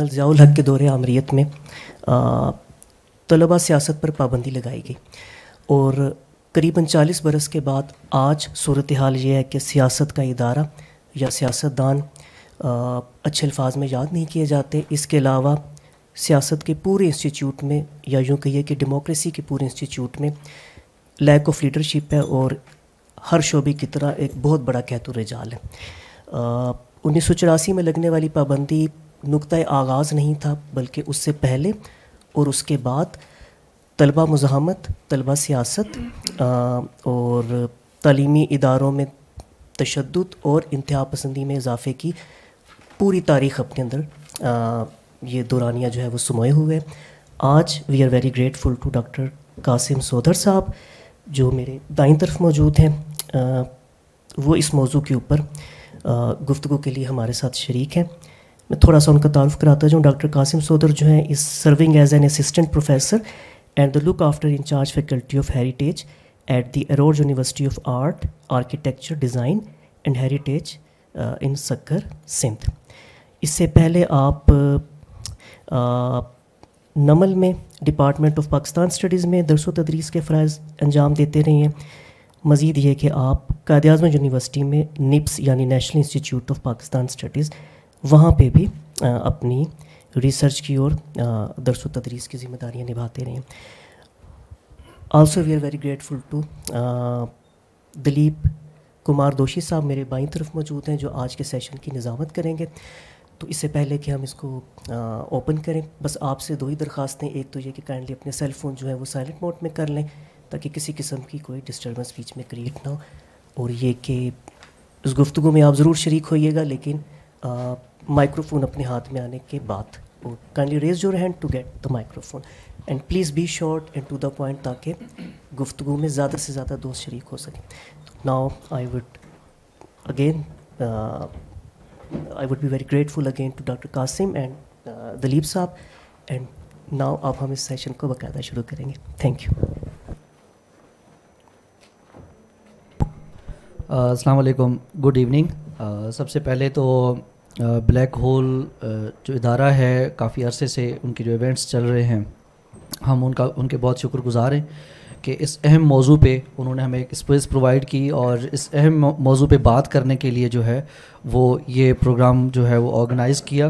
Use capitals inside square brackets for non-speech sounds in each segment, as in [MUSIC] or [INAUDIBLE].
General Ziaul हक के दौरे आमरीत में तलबा सियासत पर पाबंदी लगाई गई और करीबन 40 बरस के बाद आज सूरत हाल ये है कि सियासत का इदारा या सियासतदान अच्छे अल्फाज में याद नहीं किए जाते इसके अलावा सियासत के पूरे इंस्टीट्यूट में या यूँ कहिए कि डेमोक्रेसी के पूरे इंस्टीट्यूट में लैक ऑफ लीडरशिप है और हर शोबे की तरह एक बहुत बड़ा कहतुर जाल है उन्नीस सौ चौरासी में लगने वाली पाबंदी नुक़ आगाज़ नहीं था बल्कि उससे पहले और उसके बाद तलबा मुजामत तलबा सियासत और तलीमी इदारों में तशद और इंतहा पसंदी में इजाफे की पूरी तारीख अपने अंदर ये दुरानिया जो है वो सुमोए हुए आज we are very grateful to doctor Qasim Sodhar साहब जो मेरे दाई तरफ मौजूद हैं वो इस मौजू के ऊपर गुफ्तु के लिए हमारे साथ शरीक हैं मैं थोड़ा सा उनका तारफ़ कराता जाऊँ डॉक्टर कासिम सोदर जो हैं is serving as an assistant professor and the look after incharge faculty of heritage at the Aror university of art architecture design and heritage in Sukkur Sindh इससे पहले आप आ, uh, नमल में डिपार्टमेंट ऑफ पाकिस्तान स्टडीज़ में दरसो तदरीस के फ़रज़ अंजाम देते रहे हैं मज़ीद ये कि आप कायद अजम यूनिवर्सिटी में निप्स यानी national institute of Pakistan studies वहाँ पे भी अपनी रिसर्च की ओर दरस तदरीस की जिम्मेदारियाँ निभाते रहें also we are very grateful to Dilip Kumar Doshi साहब मेरे बाई तरफ मौजूद हैं जो आज के सेशन की निज़ामत करेंगे तो इससे पहले कि हम इसको ओपन करें बस आपसे दो ही दरख्वास्तें एक तो ये कि काइंडली अपने सेल फ़ोन जो है वो साइलेंट मोड में कर लें ताकि किसी किस्म की कोई डिस्टर्बेंस बीच में क्रिएट ना हो और ये कि उस गुफ्तु में आप ज़रूर शरीक होइएगा लेकिन आ, माइक्रोफोन अपने हाथ में आने के बाद kindly raise your hand to get the microphone and please be short and to the point ताकि गुफ्तु में ज़्यादा से ज़्यादा दोस्त शरीक हो सकें now I would again I would be very grateful again to doctor Qasim and Dalip साहब एंड नाउ अब हम इस सेशन को बाकायदा शुरू करेंगे थैंक यू अस्सलाम गुड इवनिंग सबसे पहले तो ब्लैक होल जो इदारा है काफ़ी अरसे से उनके जो इवेंट्स चल रहे हैं हम उनका उनके बहुत शुक्रगुजार हैं कि इस अहम मौजू पे उन्होंने हमें एक स्पेस प्रोवाइड की और इस अहम मौजू पे बात करने के लिए जो है वो ये प्रोग्राम जो है वो ऑर्गेनाइज़ किया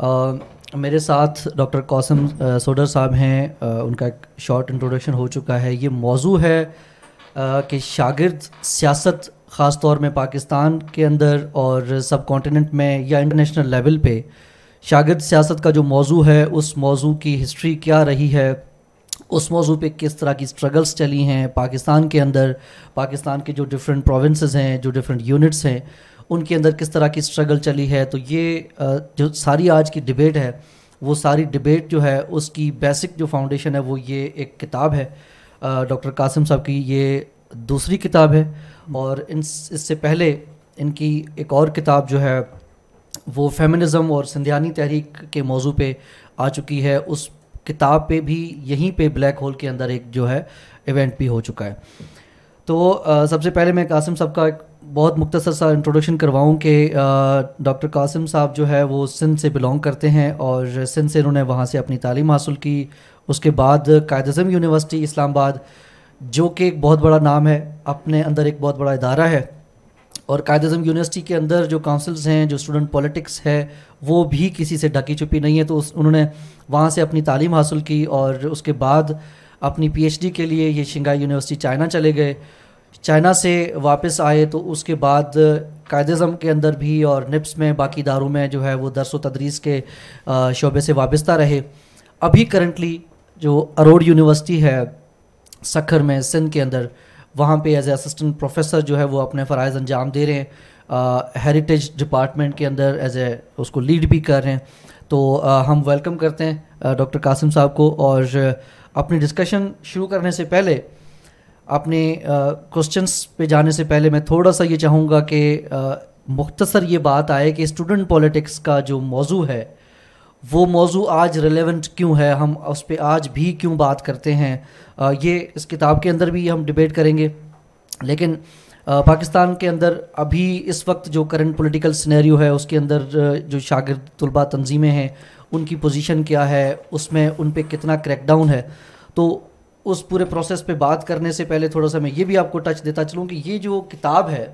आ, मेरे साथ डॉक्टर कौसम सोडर साहब हैं आ, उनका एक शॉर्ट इंट्रोडक्शन हो चुका है ये मौजू है आ, कि शागिर्द सियासत ख़ास तौर में पाकिस्तान के अंदर और सब कॉन्टीनेंट में या इंटरनेशनल लेवल पे शागिद सियासत का जो मौजू है उस मौजू की हिस्ट्री क्या रही है उस मौजू पे किस तरह की स्ट्रगल्स चली हैं पाकिस्तान के अंदर पाकिस्तान के जो डिफरेंट प्रोविंसेस हैं जो डिफरेंट यूनिट्स हैं उनके अंदर किस तरह की स्ट्रगल चली है तो ये जो सारी आज की डिबेट है वो सारी डिबेट जो है उसकी बेसिक जो फाउंडेशन है वो ये एक किताब है डॉक्टर कासिम साहब की ये दूसरी किताब है और इन इससे पहले इनकी एक और किताब जो है वो फेमिनिज़म और सिंधियानी तहरीक के मौजू पे आ चुकी है उस किताब पे भी यहीं पे ब्लैक होल के अंदर एक जो है इवेंट भी हो चुका है तो आ, सबसे पहले मैं कासिम साहब का एक बहुत मुख्तर सा इंट्रोडक्शन करवाऊँ कि डॉक्टर कासिम साहब जो है वो सिंध से बिलोंग करते हैं और सिंध से इन्होंने वहाँ से अपनी तालीम हासिल की उसके बाद कायदम यूनिवर्सिटी इस्लामाबाद जो कि एक बहुत बड़ा नाम है अपने अंदर एक बहुत बड़ा इदारा है और कायद अजम यूनिवर्सिटी के अंदर जो काउंसिल्स हैं जो स्टूडेंट पॉलिटिक्स है वो भी किसी से ढकी छुपी नहीं है तो उस उन्होंने वहाँ से अपनी तालीम हासिल की और उसके बाद अपनी पीएचडी के लिए ये शिंगाई यूनिवर्सिटी चाइना चले गए चाइना से वापस आए तो उसके बाद कायद अजम के अंदर भी और निप्स में बाकी इदारों में जो है वो दरस व तदरीस के शोबे से वाबस्ता रहे अभी करंटली जो अरोड यूनिवर्सिटी है सखर में सिंध के अंदर वहाँ पे एज असिस्टेंट प्रोफेसर जो है वो अपने फ़रज़ अंजाम दे रहे हैं हेरिटेज डिपार्टमेंट के अंदर एज ए उसको लीड भी कर रहे हैं तो आ, हम वेलकम करते हैं डॉक्टर कासिम साहब को और अपनी डिस्कशन शुरू करने से पहले अपने क्वेश्चंस पे जाने से पहले मैं थोड़ा सा ये चाहूँगा कि मुख्तसर ये बात आए कि स्टूडेंट पॉलिटिक्स का जो मौजू है वो मौजू आज रिलेवेंट क्यों है हम उस पर आज भी क्यों बात करते हैं ये इस किताब के अंदर भी हम डिबेट करेंगे लेकिन पाकिस्तान के अंदर अभी इस वक्त जो करंट पॉलिटिकल सिनेरियो है उसके अंदर जो शागिर्द तलबा तंजीमें हैं उनकी पोजीशन क्या है उसमें उन पर कितना क्रैकडाउन है तो उस पूरे प्रोसेस पे बात करने से पहले थोड़ा सा मैं ये भी आपको टच देता चलूँ कि ये जो किताब है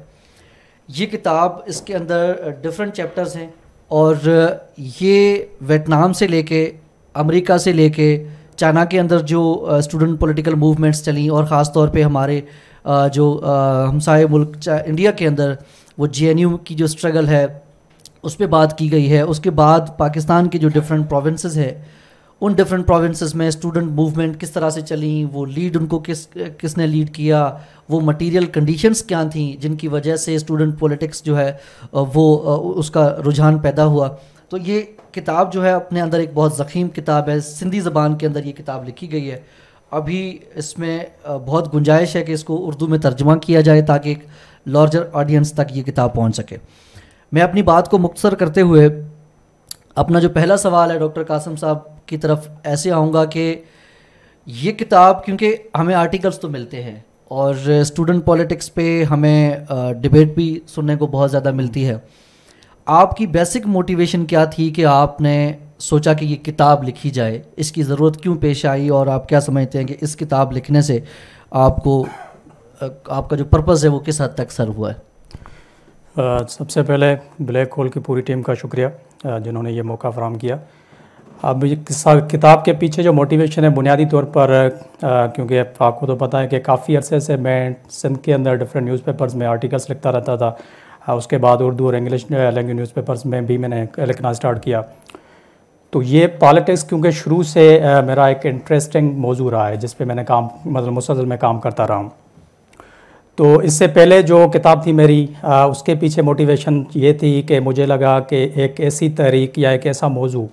ये किताब इसके अंदर डिफरेंट चैप्टर्स हैं और ये वियतनाम से लेके अमेरिका से लेके चाइना के अंदर जो स्टूडेंट पॉलिटिकल मूवमेंट्स चली और ख़ास तौर पे हमारे जो हमसाए मुल्क इंडिया के अंदर वो जे की जो स्ट्रगल है उस पर बात की गई है उसके बाद पाकिस्तान के जो डिफरेंट प्रोविंसेस है उन डिफरेंट प्रोविंसेस में स्टूडेंट मूवमेंट किस तरह से चली वो लीड उनको किस किसने लीड किया वो मटेरियल कंडीशंस क्या थी जिनकी वजह से स्टूडेंट पॉलिटिक्स जो है वो उसका रुझान पैदा हुआ तो ये किताब जो है अपने अंदर एक बहुत ज़ख़ीम किताब है सिंधी ज़बान के अंदर ये किताब लिखी गई है अभी इसमें बहुत गुंजाइश है कि इसको उर्दू में तर्जमा किया जाए ताकि एक लार्जर ऑडियंस तक ये किताब पहुँच सके मैं अपनी बात को मुख्तर करते हुए अपना जो पहला सवाल है डॉक्टर कासम साहब की तरफ ऐसे आऊँगा कि ये किताब क्योंकि हमें आर्टिकल्स तो मिलते हैं और स्टूडेंट पॉलिटिक्स पे हमें डिबेट भी सुनने को बहुत ज़्यादा मिलती है आपकी बेसिक मोटिवेशन क्या थी कि आपने सोचा कि ये किताब लिखी जाए इसकी ज़रूरत क्यों पेश आई और आप क्या समझते हैं कि इस किताब लिखने से आपको आपका जो पर्पज़ है वो किस हद तक सर हुआ है सबसे पहले ब्लैक होल की पूरी टीम का शुक्रिया जिन्होंने ये मौका फ्राहम किया अब किताब के पीछे जो मोटिवेशन है बुनियादी तौर पर क्योंकि आपको तो पता है कि काफ़ी अरसे से मैं सिंध के अंदर डिफरेंट न्यूज़पेपर्स में आर्टिकल्स लिखता रहता था उसके बाद उर्दू और इंग्लिश लैंग्वेज न्यूज़पेपर्स में भी मैंने लिखना स्टार्ट किया तो ये पॉलिटिक्स क्योंकि शुरू से मेरा एक इंटरेस्टिंग मौजू रहा है जिस पर मैंने काम मतलब मुसलसल में काम करता रहा हूँ तो इससे पहले जो किताब थी मेरी आ, उसके पीछे मोटिवेशन ये थी कि मुझे लगा कि एक ऐसी तहरीक या एक ऐसा मौजू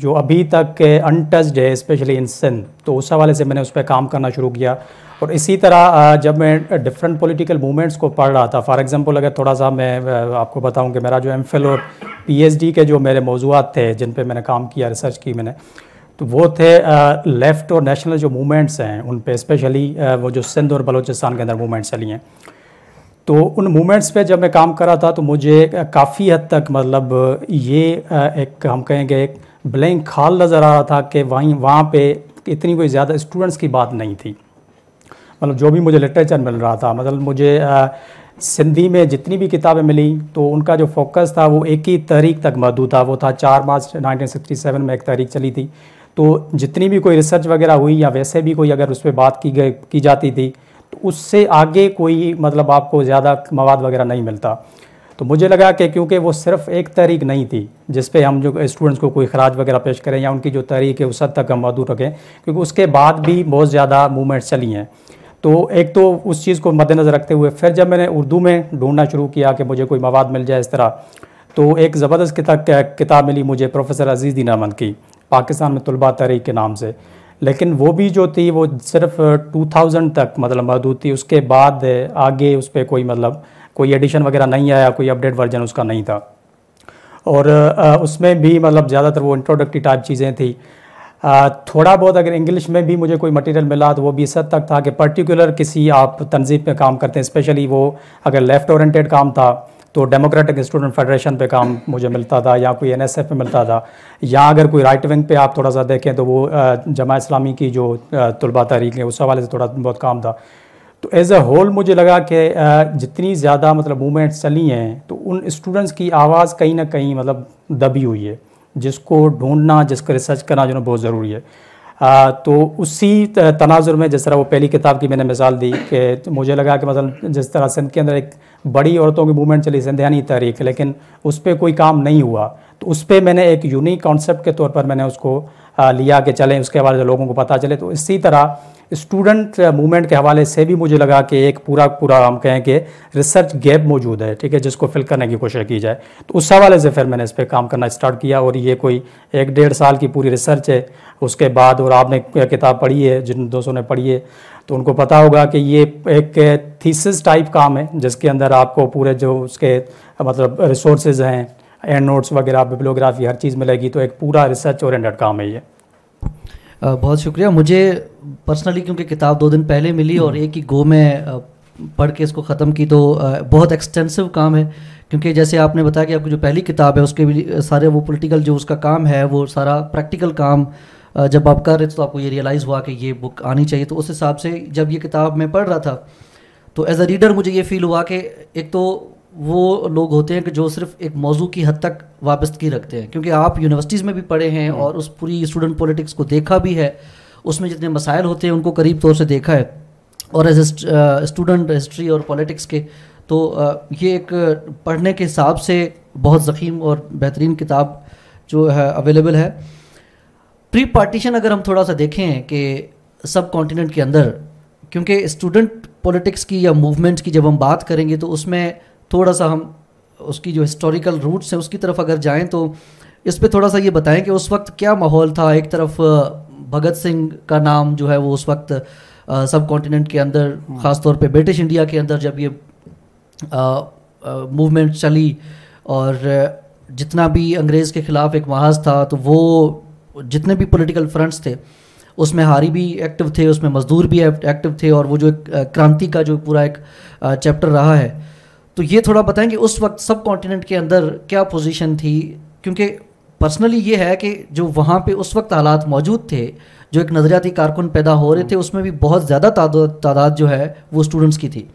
जो अभी तक अनटच्ड है स्पेशली इन सिंध तो उस हवाले से मैंने उस पर काम करना शुरू किया और इसी तरह जब मैं डिफरेंट पॉलिटिकल मूवमेंट्स को पढ़ रहा था फॉर एग्जांपल अगर थोड़ा सा मैं आपको बताऊं कि मेरा जो एम और पीएचडी के जो मेरे मौजूद थे जिन पे मैंने काम किया रिसर्च की मैंने तो वो थे लेफ़्ट और नेशनल जो मूवमेंट्स हैं उन पे स्पेशली वो जो सिंध और बलूचिस्तान के अंदर मूवमेंट्स चली हैं तो उन मूवमेंट्स पे जब मैं काम कर रहा था तो मुझे काफ़ी हद तक मतलब ये एक हम कहेंगे एक ब्लैंक खाल नज़र आ रहा था कि वहीं वहाँ पे इतनी कोई ज़्यादा स्टूडेंट्स की बात नहीं थी मतलब जो भी मुझे लिटरेचर मिल रहा था मतलब मुझे सिंधी में जितनी भी किताबें मिली तो उनका जो फोकस था वो एक ही तहरीक तक मदू था वो था चार मार्च 1967 में एक तहरीक चली थी तो जितनी भी कोई रिसर्च वगैरह हुई या वैसे भी कोई अगर उस पर बात की गई की जाती थी तो उससे आगे कोई मतलब आपको ज़्यादा मवाद वगैरह नहीं मिलता तो मुझे लगा कि क्योंकि वो सिर्फ एक तहरीक नहीं थी जिस पे हम जो स्टूडेंट्स को कोई खराज वगैरह पेश करें या उनकी जो तहरीक है उस हद तक हम मदूर रखें क्योंकि उसके बाद भी बहुत ज़्यादा मूवमेंट्स चली हैं तो एक तो उस चीज़ को मद्देनज़र रखते हुए फिर जब मैंने उर्दू में ढूंढना शुरू किया कि मुझे कोई मवाद मिल जाए इस तरह तो एक ज़बरदस्त किताब किताब मिली मुझे प्रोफेसर अजीज़ दीनामंद की पाकिस्तान में तलबा तहरीक के नाम से लेकिन वो भी जो थी वो सिर्फ 2000 तक मतलब महदूद थी उसके बाद आगे उस पर कोई मतलब कोई एडिशन वगैरह नहीं आया कोई अपडेट वर्जन उसका नहीं था और उसमें भी मतलब ज़्यादातर वो इंट्रोडक्टरी टाइप चीज़ें थी थोड़ा बहुत अगर इंग्लिश में भी मुझे कोई मटेरियल मिला तो वो भी इस हद तक था कि पर्टिकुलर किसी आप तनजीब में काम करते हैं स्पेशली वो अगर लेफ़्ट ओरिएंटेड काम था तो डेमोक्रेटिक स्टूडेंट फेडरेशन पे काम मुझे मिलता था या कोई एन पे मिलता था या अगर कोई राइट विंग पे आप थोड़ा सा देखें तो वो जमा इस्लामी की जो तलबा तहरीक है उस हवाले से थोड़ा बहुत काम था तो एज ए होल मुझे लगा कि जितनी ज़्यादा मतलब मूवमेंट्स चली हैं तो उन स्टूडेंट्स की आवाज़ कहीं ना कहीं मतलब दबी हुई है जिसको ढूंढना जिसको रिसर्च करना जो बहुत ज़रूरी है आ, तो उसी तनाजुर में जिस तरह वो पहली किताब की मैंने मिसाल दी कि मुझे लगा कि मतलब जिस तरह सिंध के अंदर एक बड़ी औरतों की मूवमेंट चली सिंधियानी तहरीक लेकिन उस पर कोई काम नहीं हुआ तो उस पर मैंने एक यूनिक कॉन्सेप्ट के तौर पर मैंने उसको लिया कि चलें उसके बारे में लोगों को पता चले तो इसी तरह स्टूडेंट मूवमेंट के हवाले से भी मुझे लगा कि एक पूरा पूरा हम कहें कि रिसर्च गैप मौजूद है ठीक है जिसको फिल करने की कोशिश की जाए तो उस हवाले से फिर मैंने इस पर काम करना स्टार्ट किया और ये कोई एक डेढ़ साल की पूरी रिसर्च है उसके बाद और आपने किताब पढ़ी है जिन दोस्तों ने पढ़ी है तो उनको पता होगा कि ये एक थीसिस टाइप काम है जिसके अंदर आपको पूरे जो उसके मतलब रिसोर्सेज हैं एंड नोट्स वगैरह बिब्लोग्राफी हर चीज़ मिलेगी तो एक पूरा रिसर्च ओरिएंटेड काम है ये बहुत शुक्रिया मुझे पर्सनली क्योंकि किताब दो दिन पहले मिली और एक ही गो में पढ़ के इसको ख़त्म की तो बहुत एक्सटेंसिव काम है क्योंकि जैसे आपने बताया कि आपकी जो पहली किताब है उसके भी सारे वो पॉलिटिकल जो उसका काम है वो सारा प्रैक्टिकल काम जब आप कर रहे थे तो आपको ये रियलाइज़ हुआ कि ये बुक आनी चाहिए तो उस हिसाब से जब ये किताब मैं पढ़ रहा था तो एज़ अ रीडर मुझे ये फील हुआ कि एक तो वो लोग होते हैं कि जो सिर्फ एक मौजू की हद तक वाबस्तगी रखते हैं क्योंकि आप यूनिवर्सिटीज़ में भी पढ़े हैं हम्म। और उस पूरी स्टूडेंट पॉलिटिक्स को देखा भी है उसमें जितने मसाइल होते हैं उनको करीब तौर से देखा है और एज स्टूडेंट हिस्ट्री और पॉलिटिक्स के तो ये एक पढ़ने के हिसाब से बहुत ज़ख़ीम और बेहतरीन किताब जो है अवेलेबल है प्री पार्टीशन अगर हम थोड़ा सा देखें कि सब कॉन्टिनेंट के अंदर क्योंकि स्टूडेंट पॉलिटिक्स की या मूवमेंट की जब हम बात करेंगे तो उसमें थोड़ा सा हम उसकी जो हिस्टोरिकल रूट्स हैं उसकी तरफ अगर जाएं तो इस पर थोड़ा सा ये बताएं कि उस वक्त क्या माहौल था एक तरफ भगत सिंह का नाम जो है वो उस वक्त सब कॉन्टिनेंट के अंदर ख़ासतौर पे ब्रिटिश इंडिया के अंदर जब ये मूवमेंट चली और जितना भी अंग्रेज़ के ख़िलाफ़ एक महाज था तो वो जितने भी पॉलिटिकल फ्रंट्स थे उसमें हारी भी एक्टिव थे उसमें मजदूर भी एक्टिव थे और वो जो एक क्रांति का जो पूरा एक चैप्टर रहा है तो ये थोड़ा बताएं कि उस वक्त सब कॉन्टिनेंट के अंदर क्या पोजीशन थी क्योंकि पर्सनली ये है कि जो वहाँ पे उस वक्त हालात मौजूद थे जो एक नज़रियाती कारकुन पैदा हो रहे थे उसमें भी बहुत ज़्यादा तादाद जो है वो स्टूडेंट्स की थी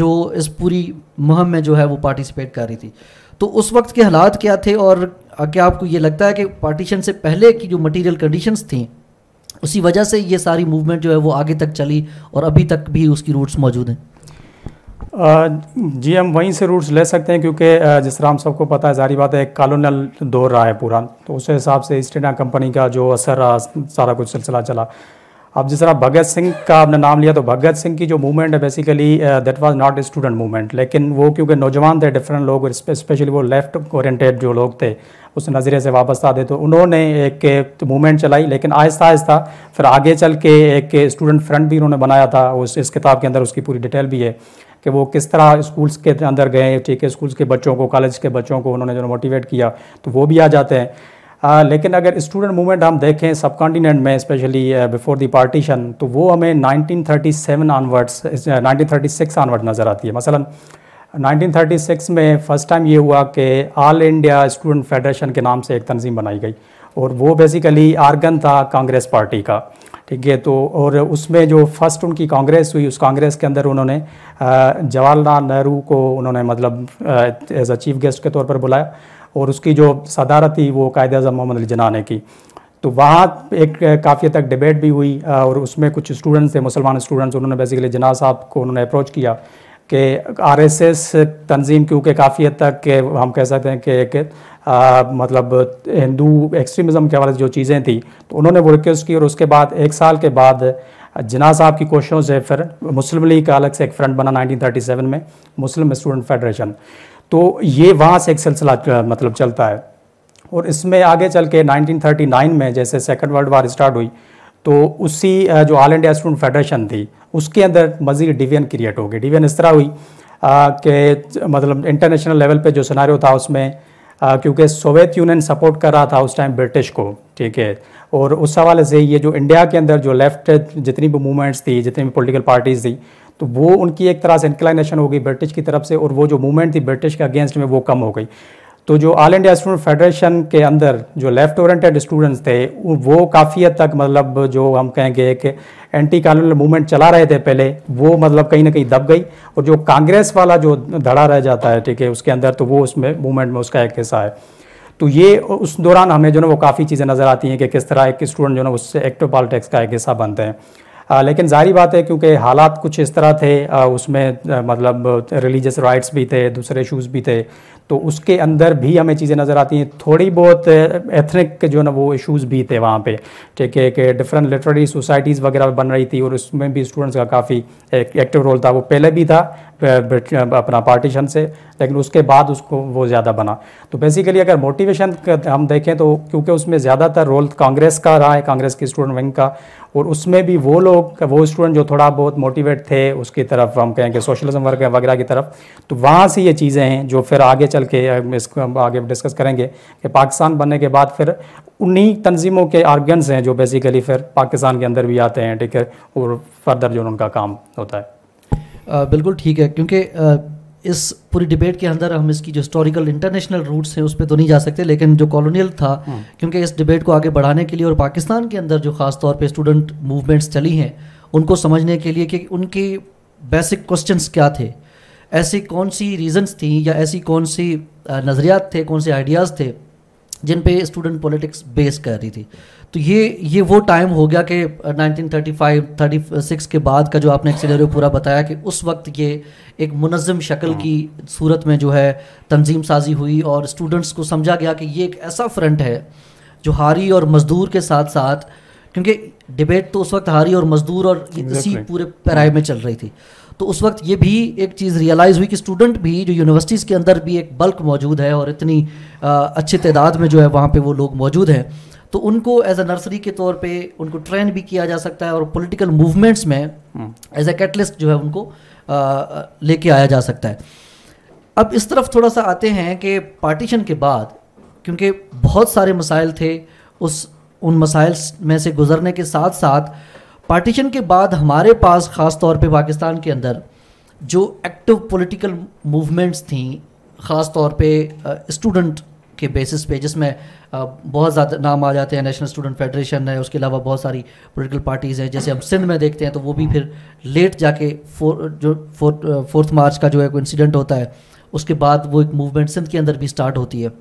जो इस पूरी मुहम में जो है वो पार्टिसिपेट कर रही थी तो उस वक्त के हालात क्या थे और क्या आपको ये लगता है कि पार्टीशन से पहले की जो मटेरियल कंडीशंस थी उसी वजह से ये सारी मूवमेंट जो है वो आगे तक चली और अभी तक भी उसकी रूट्स मौजूद हैं जी हम वहीं से रूट्स ले सकते हैं क्योंकि जिस तरह हम सबको पता है जारी बात है एक कॉलोनल दौर रहा है पूरा तो उस हिसाब से ईस्ट इंडिया कंपनी का जो असर सारा कुछ सिलसिला चला अब जिस तरह भगत सिंह का आपने नाम लिया तो भगत सिंह की जो मूवमेंट है basically that was not a student movement लेकिन वो क्योंकि नौजवान थे डिफरेंट लोग स्पेशली वो लेफ्ट ओरिएंटेड जो लोग थे उस नज़रिए से वापस आते तो उन्होंने एक मूवमेंट चलाई लेकिन आहिस्ता आहिस्ता फिर आगे चल के एक स्टूडेंट फ्रंट भी उन्होंने बनाया था उस इस किताब के अंदर उसकी पूरी डिटेल भी है कि वो किस तरह स्कूल्स के अंदर गए ठीक है स्कूल्स के बच्चों को कॉलेज के बच्चों को उन्होंने जो मोटिवेट किया तो वो भी आ जाते हैं आ, लेकिन अगर स्टूडेंट मूवमेंट हम देखें सब कॉन्टीनेंट में स्पेशली बिफोर दी पार्टीशन तो वो हमें 1937 आनवर्ड्स 1936 आनवर्ड नज़र आती है मसलन 1936 में फ़र्स्ट टाइम ये हुआ कि ऑल इंडिया स्टूडेंट फेडरेशन के नाम से एक तंजीम बनाई गई और वो बेसिकली आर्गन था कांग्रेस पार्टी का ठीक है तो और उसमें जो फर्स्ट उनकी कांग्रेस हुई उस कांग्रेस के अंदर उन्होंने uh, जवाहरलाल नेहरू को उन्होंने मतलब एज अ चीफ गेस्ट के तौर पर बुलाया और उसकी जो सदारत थी वो कायद अजम मोहम्मद अली जना ने की तो वहाँ एक काफ़ी तक डिबेट भी हुई और उसमें कुछ स्टूडेंट्स थे मुसलमान स्टूडेंट्स उन्होंने बेसिकली जना साहब को उन्होंने अप्रोच किया कि आर एस एस तंजीम क्योंकि काफ़ी हद तक के हम कह सकते हैं कि एक आ, मतलब हिंदू एक्सट्रीमिज़म के हवाले से जो चीज़ें थी तो उन्होंने वो रिक्वेस्ट की और उसके बाद एक साल के बाद जना साहब की कोशिशों से फिर मुस्लिम लीग का अलग से एक फ्रंट बना 1937 में मुस्लिम स्टूडेंट फेडरेशन तो ये वहाँ से एक सिलसिला मतलब चलता है और इसमें आगे चल के 1939 में जैसे सेकेंड वर्ल्ड वार स्टार्ट हुई तो उसी जो ऑल इंडिया स्टूडेंट फेडरेशन थी उसके अंदर मज़ीद डिवीजन क्रिएट हो गई डिवीजन इस तरह हुई कि मतलब इंटरनेशनल लेवल पे जो सिनारियो था उसमें क्योंकि सोवियत यूनियन सपोर्ट कर रहा था उस टाइम ब्रिटिश को ठीक है और उस हवाले से ये जो इंडिया के अंदर जो लेफ्ट जितनी भी मूवमेंट्स थी जितनी भी पोलिटिकल पार्टीज़ थी तो वो उनकी एक तरह से इंक्लाइनेशन हो गई ब्रिटिश की तरफ से और वो जो मूवमेंट थी ब्रिटिश के अगेंस्ट में वो कम हो गई तो जो ऑल इंडिया स्टूडेंट फेडरेशन के अंदर जो लेफ्ट ओरेंटेड स्टूडेंट्स थे वो काफ़ी हद तक मतलब जो हम कहेंगे एक एंटी कॉलोनियल मूवमेंट चला रहे थे पहले वो मतलब कहीं ना कहीं दब गई और जो कांग्रेस वाला जो धड़ा रह जाता है ठीक है उसके अंदर तो वो उसमें मूवमेंट में उसका एक हिस्सा है तो ये उस दौरान हमें जो है वो काफ़ी चीज़ें नज़र आती हैं कि किस तरह एक स्टूडेंट जो है उससे एक्टिव पॉलिटिक्स का एक हिस्सा बनते हैं लेकिन जारी बात है क्योंकि हालात कुछ इस तरह थे उसमें मतलब रिलीजियस राइट्स भी थे दूसरे इशूज़ भी थे तो उसके अंदर भी हमें चीज़ें नज़र आती हैं थोड़ी बहुत एथनिक जो ना वो इशूज़ भी थे वहाँ पे ठीक है कि डिफरेंट लिटरेरी सोसाइटीज़ वगैरह बन रही थी और उसमें भी स्टूडेंट्स का काफ़ी एक्टिव रोल था वो पहले भी था अपना पार्टीशन से लेकिन उसके बाद उसको वो ज़्यादा बना तो बेसिकली अगर मोटिवेशन हम देखें तो क्योंकि उसमें ज़्यादातर रोल कांग्रेस का रहा है कांग्रेस की स्टूडेंट विंग का और उसमें भी वो लोग वो स्टूडेंट जो थोड़ा बहुत मोटिवेट थे उसकी तरफ हम कहेंगे सोशलिज्म वर्ग वगैरह की तरफ तो वहाँ से ये चीज़ें हैं जो फिर आगे चल के इसको हम आगे डिस्कस करेंगे कि पाकिस्तान बनने के बाद फिर उन्हीं तंजीमों के आर्गन्स हैं जो बेसिकली फिर पाकिस्तान के अंदर भी आते हैं ठीक है और फर्दर जो उनका काम होता है बिल्कुल ठीक है क्योंकि इस पूरी डिबेट के अंदर हम इसकी जो हिस्टोरिकल इंटरनेशनल रूट्स हैं उस पर तो नहीं जा सकते लेकिन जो कॉलोनियल था हाँ। क्योंकि इस डिबेट को आगे बढ़ाने के लिए और पाकिस्तान के अंदर जो ख़ास तौर पे स्टूडेंट मूवमेंट्स चली हैं उनको समझने के लिए कि उनके बेसिक क्वेश्चंस क्या थे ऐसी कौन सी रीजनस थी या ऐसी कौन सी नज़रियात थे कौन से आइडियाज़ थे जिन पे स्टूडेंट पॉलिटिक्स बेस कर रही थी तो ये ये वो टाइम हो गया कि 1935 uh, 36 के बाद का जो आपने एक्सीलरियो पूरा बताया कि उस वक्त ये एक मुनज़म शक्ल हाँ। की सूरत में जो है तंजीम साजी हुई और स्टूडेंट्स को समझा गया कि ये एक ऐसा फ्रंट है जो हारी और मजदूर के साथ साथ क्योंकि डिबेट तो उस वक्त हारी और मजदूर और इसी पूरे पैराए में चल रही थी तो उस वक्त ये भी एक चीज़ रियलाइज़ हुई कि स्टूडेंट भी जो यूनिवर्सिटीज़ के अंदर भी एक बल्क मौजूद है और इतनी अच्छी तादाद में जो है वहाँ पर वो लोग मौजूद हैं तो उनको एज ए नर्सरी के तौर पर उनको ट्रेन भी किया जा सकता है और पोलिटिकल मूवमेंट्स में एज ए कैटलिस्ट जो है उनको लेके आया जा सकता है अब इस तरफ थोड़ा सा आते हैं कि पार्टीशन के बाद क्योंकि बहुत सारे मसाइल थे उस उन मसाइल्स में से गुजरने के साथ साथ पार्टीशन के बाद हमारे पास ख़ास तौर पे पाकिस्तान के अंदर जो एक्टिव पॉलिटिकल मूवमेंट्स थी ख़ास तौर पे स्टूडेंट के बेसिस पे जिसमें बहुत ज़्यादा नाम आ जाते हैं नेशनल स्टूडेंट फेडरेशन है उसके अलावा बहुत सारी पॉलिटिकल पार्टीज़ हैं जैसे हम सिंध में देखते हैं तो वो भी फिर लेट जाके फोर जो फोर फोर्थ मार्च का जो है इंसिडेंट होता है उसके बाद वो एक मूवमेंट सिंध के अंदर भी स्टार्ट होती है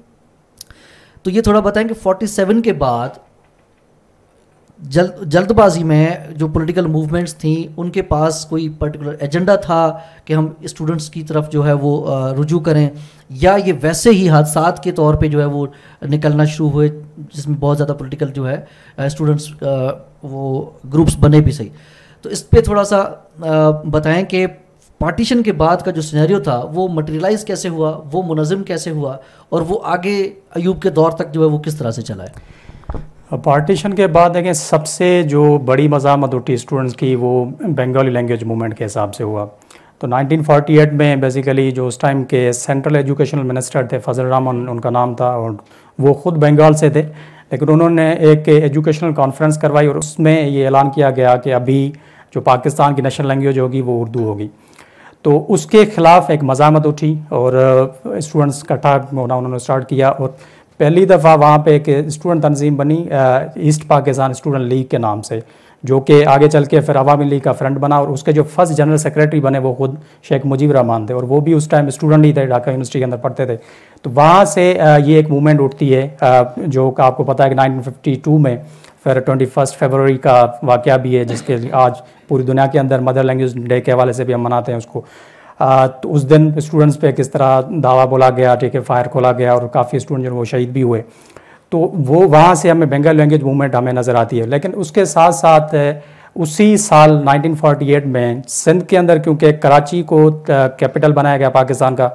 तो ये थोड़ा बताएं कि 47 के बाद जल जल्दबाजी में जो पॉलिटिकल मूवमेंट्स थी उनके पास कोई पर्टिकुलर एजेंडा था कि हम स्टूडेंट्स की तरफ जो है वो रुजू करें या ये वैसे ही हादसा के तौर पे जो है वो निकलना शुरू हुए जिसमें बहुत ज़्यादा पॉलिटिकल जो है स्टूडेंट्स वो ग्रुप्स बने भी सही तो इस पर थोड़ा सा बताएं कि पार्टीशन के बाद का जो सिनेरियो था वो मटेरियलाइज कैसे हुआ वो मुनज़म कैसे हुआ और वो आगे अयूब के दौर तक जो है वो किस तरह से चला है पार्टीशन के बाद देखें सबसे जो बड़ी मजामत उठी स्टूडेंट्स की वो बंगाली लैंग्वेज मूवमेंट के हिसाब से हुआ तो 1948 में बेसिकली जो उस टाइम के सेंट्रल एजुकेशनल मिनिस्टर थे फजल रामन उनका नाम था और वो ख़ुद बंगाल से थे लेकिन उन्होंने एक एजुकेशनल कॉन्फ्रेंस करवाई और उसमें ये ऐलान किया गया कि अभी जो पाकिस्तान की नेशनल लैंग्वेज होगी वो उर्दू होगी तो उसके ख़िलाफ़ एक मजामत उठी और स्टूडेंट्स uh, इकट्ठा होना उन्होंने स्टार्ट किया और पहली दफ़ा वहाँ पे एक स्टूडेंट तंजीम बनी ईस्ट पाकिस्तान स्टूडेंट लीग के नाम से जो कि आगे चल के फिर अवामी लीग का फ्रंट बना और उसके जो फर्स्ट जनरल सेक्रेटरी बने वो खुद शेख मुजीब रहमान थे और वो भी उस टाइम स्टूडेंट ही थे ढाका यूनिवर्सिटी के अंदर पढ़ते थे तो वहाँ से ये एक मूवमेंट उठती है जो आपको पता है कि नाइनटीन में फिर ट्वेंटी फर्स्ट फेबररी का वाक़ भी है जिसके आज पूरी दुनिया के अंदर मदर लैंग्वेज डे के हवाले से भी हम मनाते हैं उसको तो उस दिन स्टूडेंट्स पे किस तरह दावा बोला गया ठीक है फायर खोला गया और काफ़ी स्टूडेंट जो वो शहीद भी हुए तो वो वहाँ से हमें बंगाल लैंग्वेज मूवमेंट हमें नज़र आती है लेकिन उसके साथ साथ उसी साल 1948 में सिंध के अंदर क्योंकि कराची को कैपिटल बनाया गया पाकिस्तान का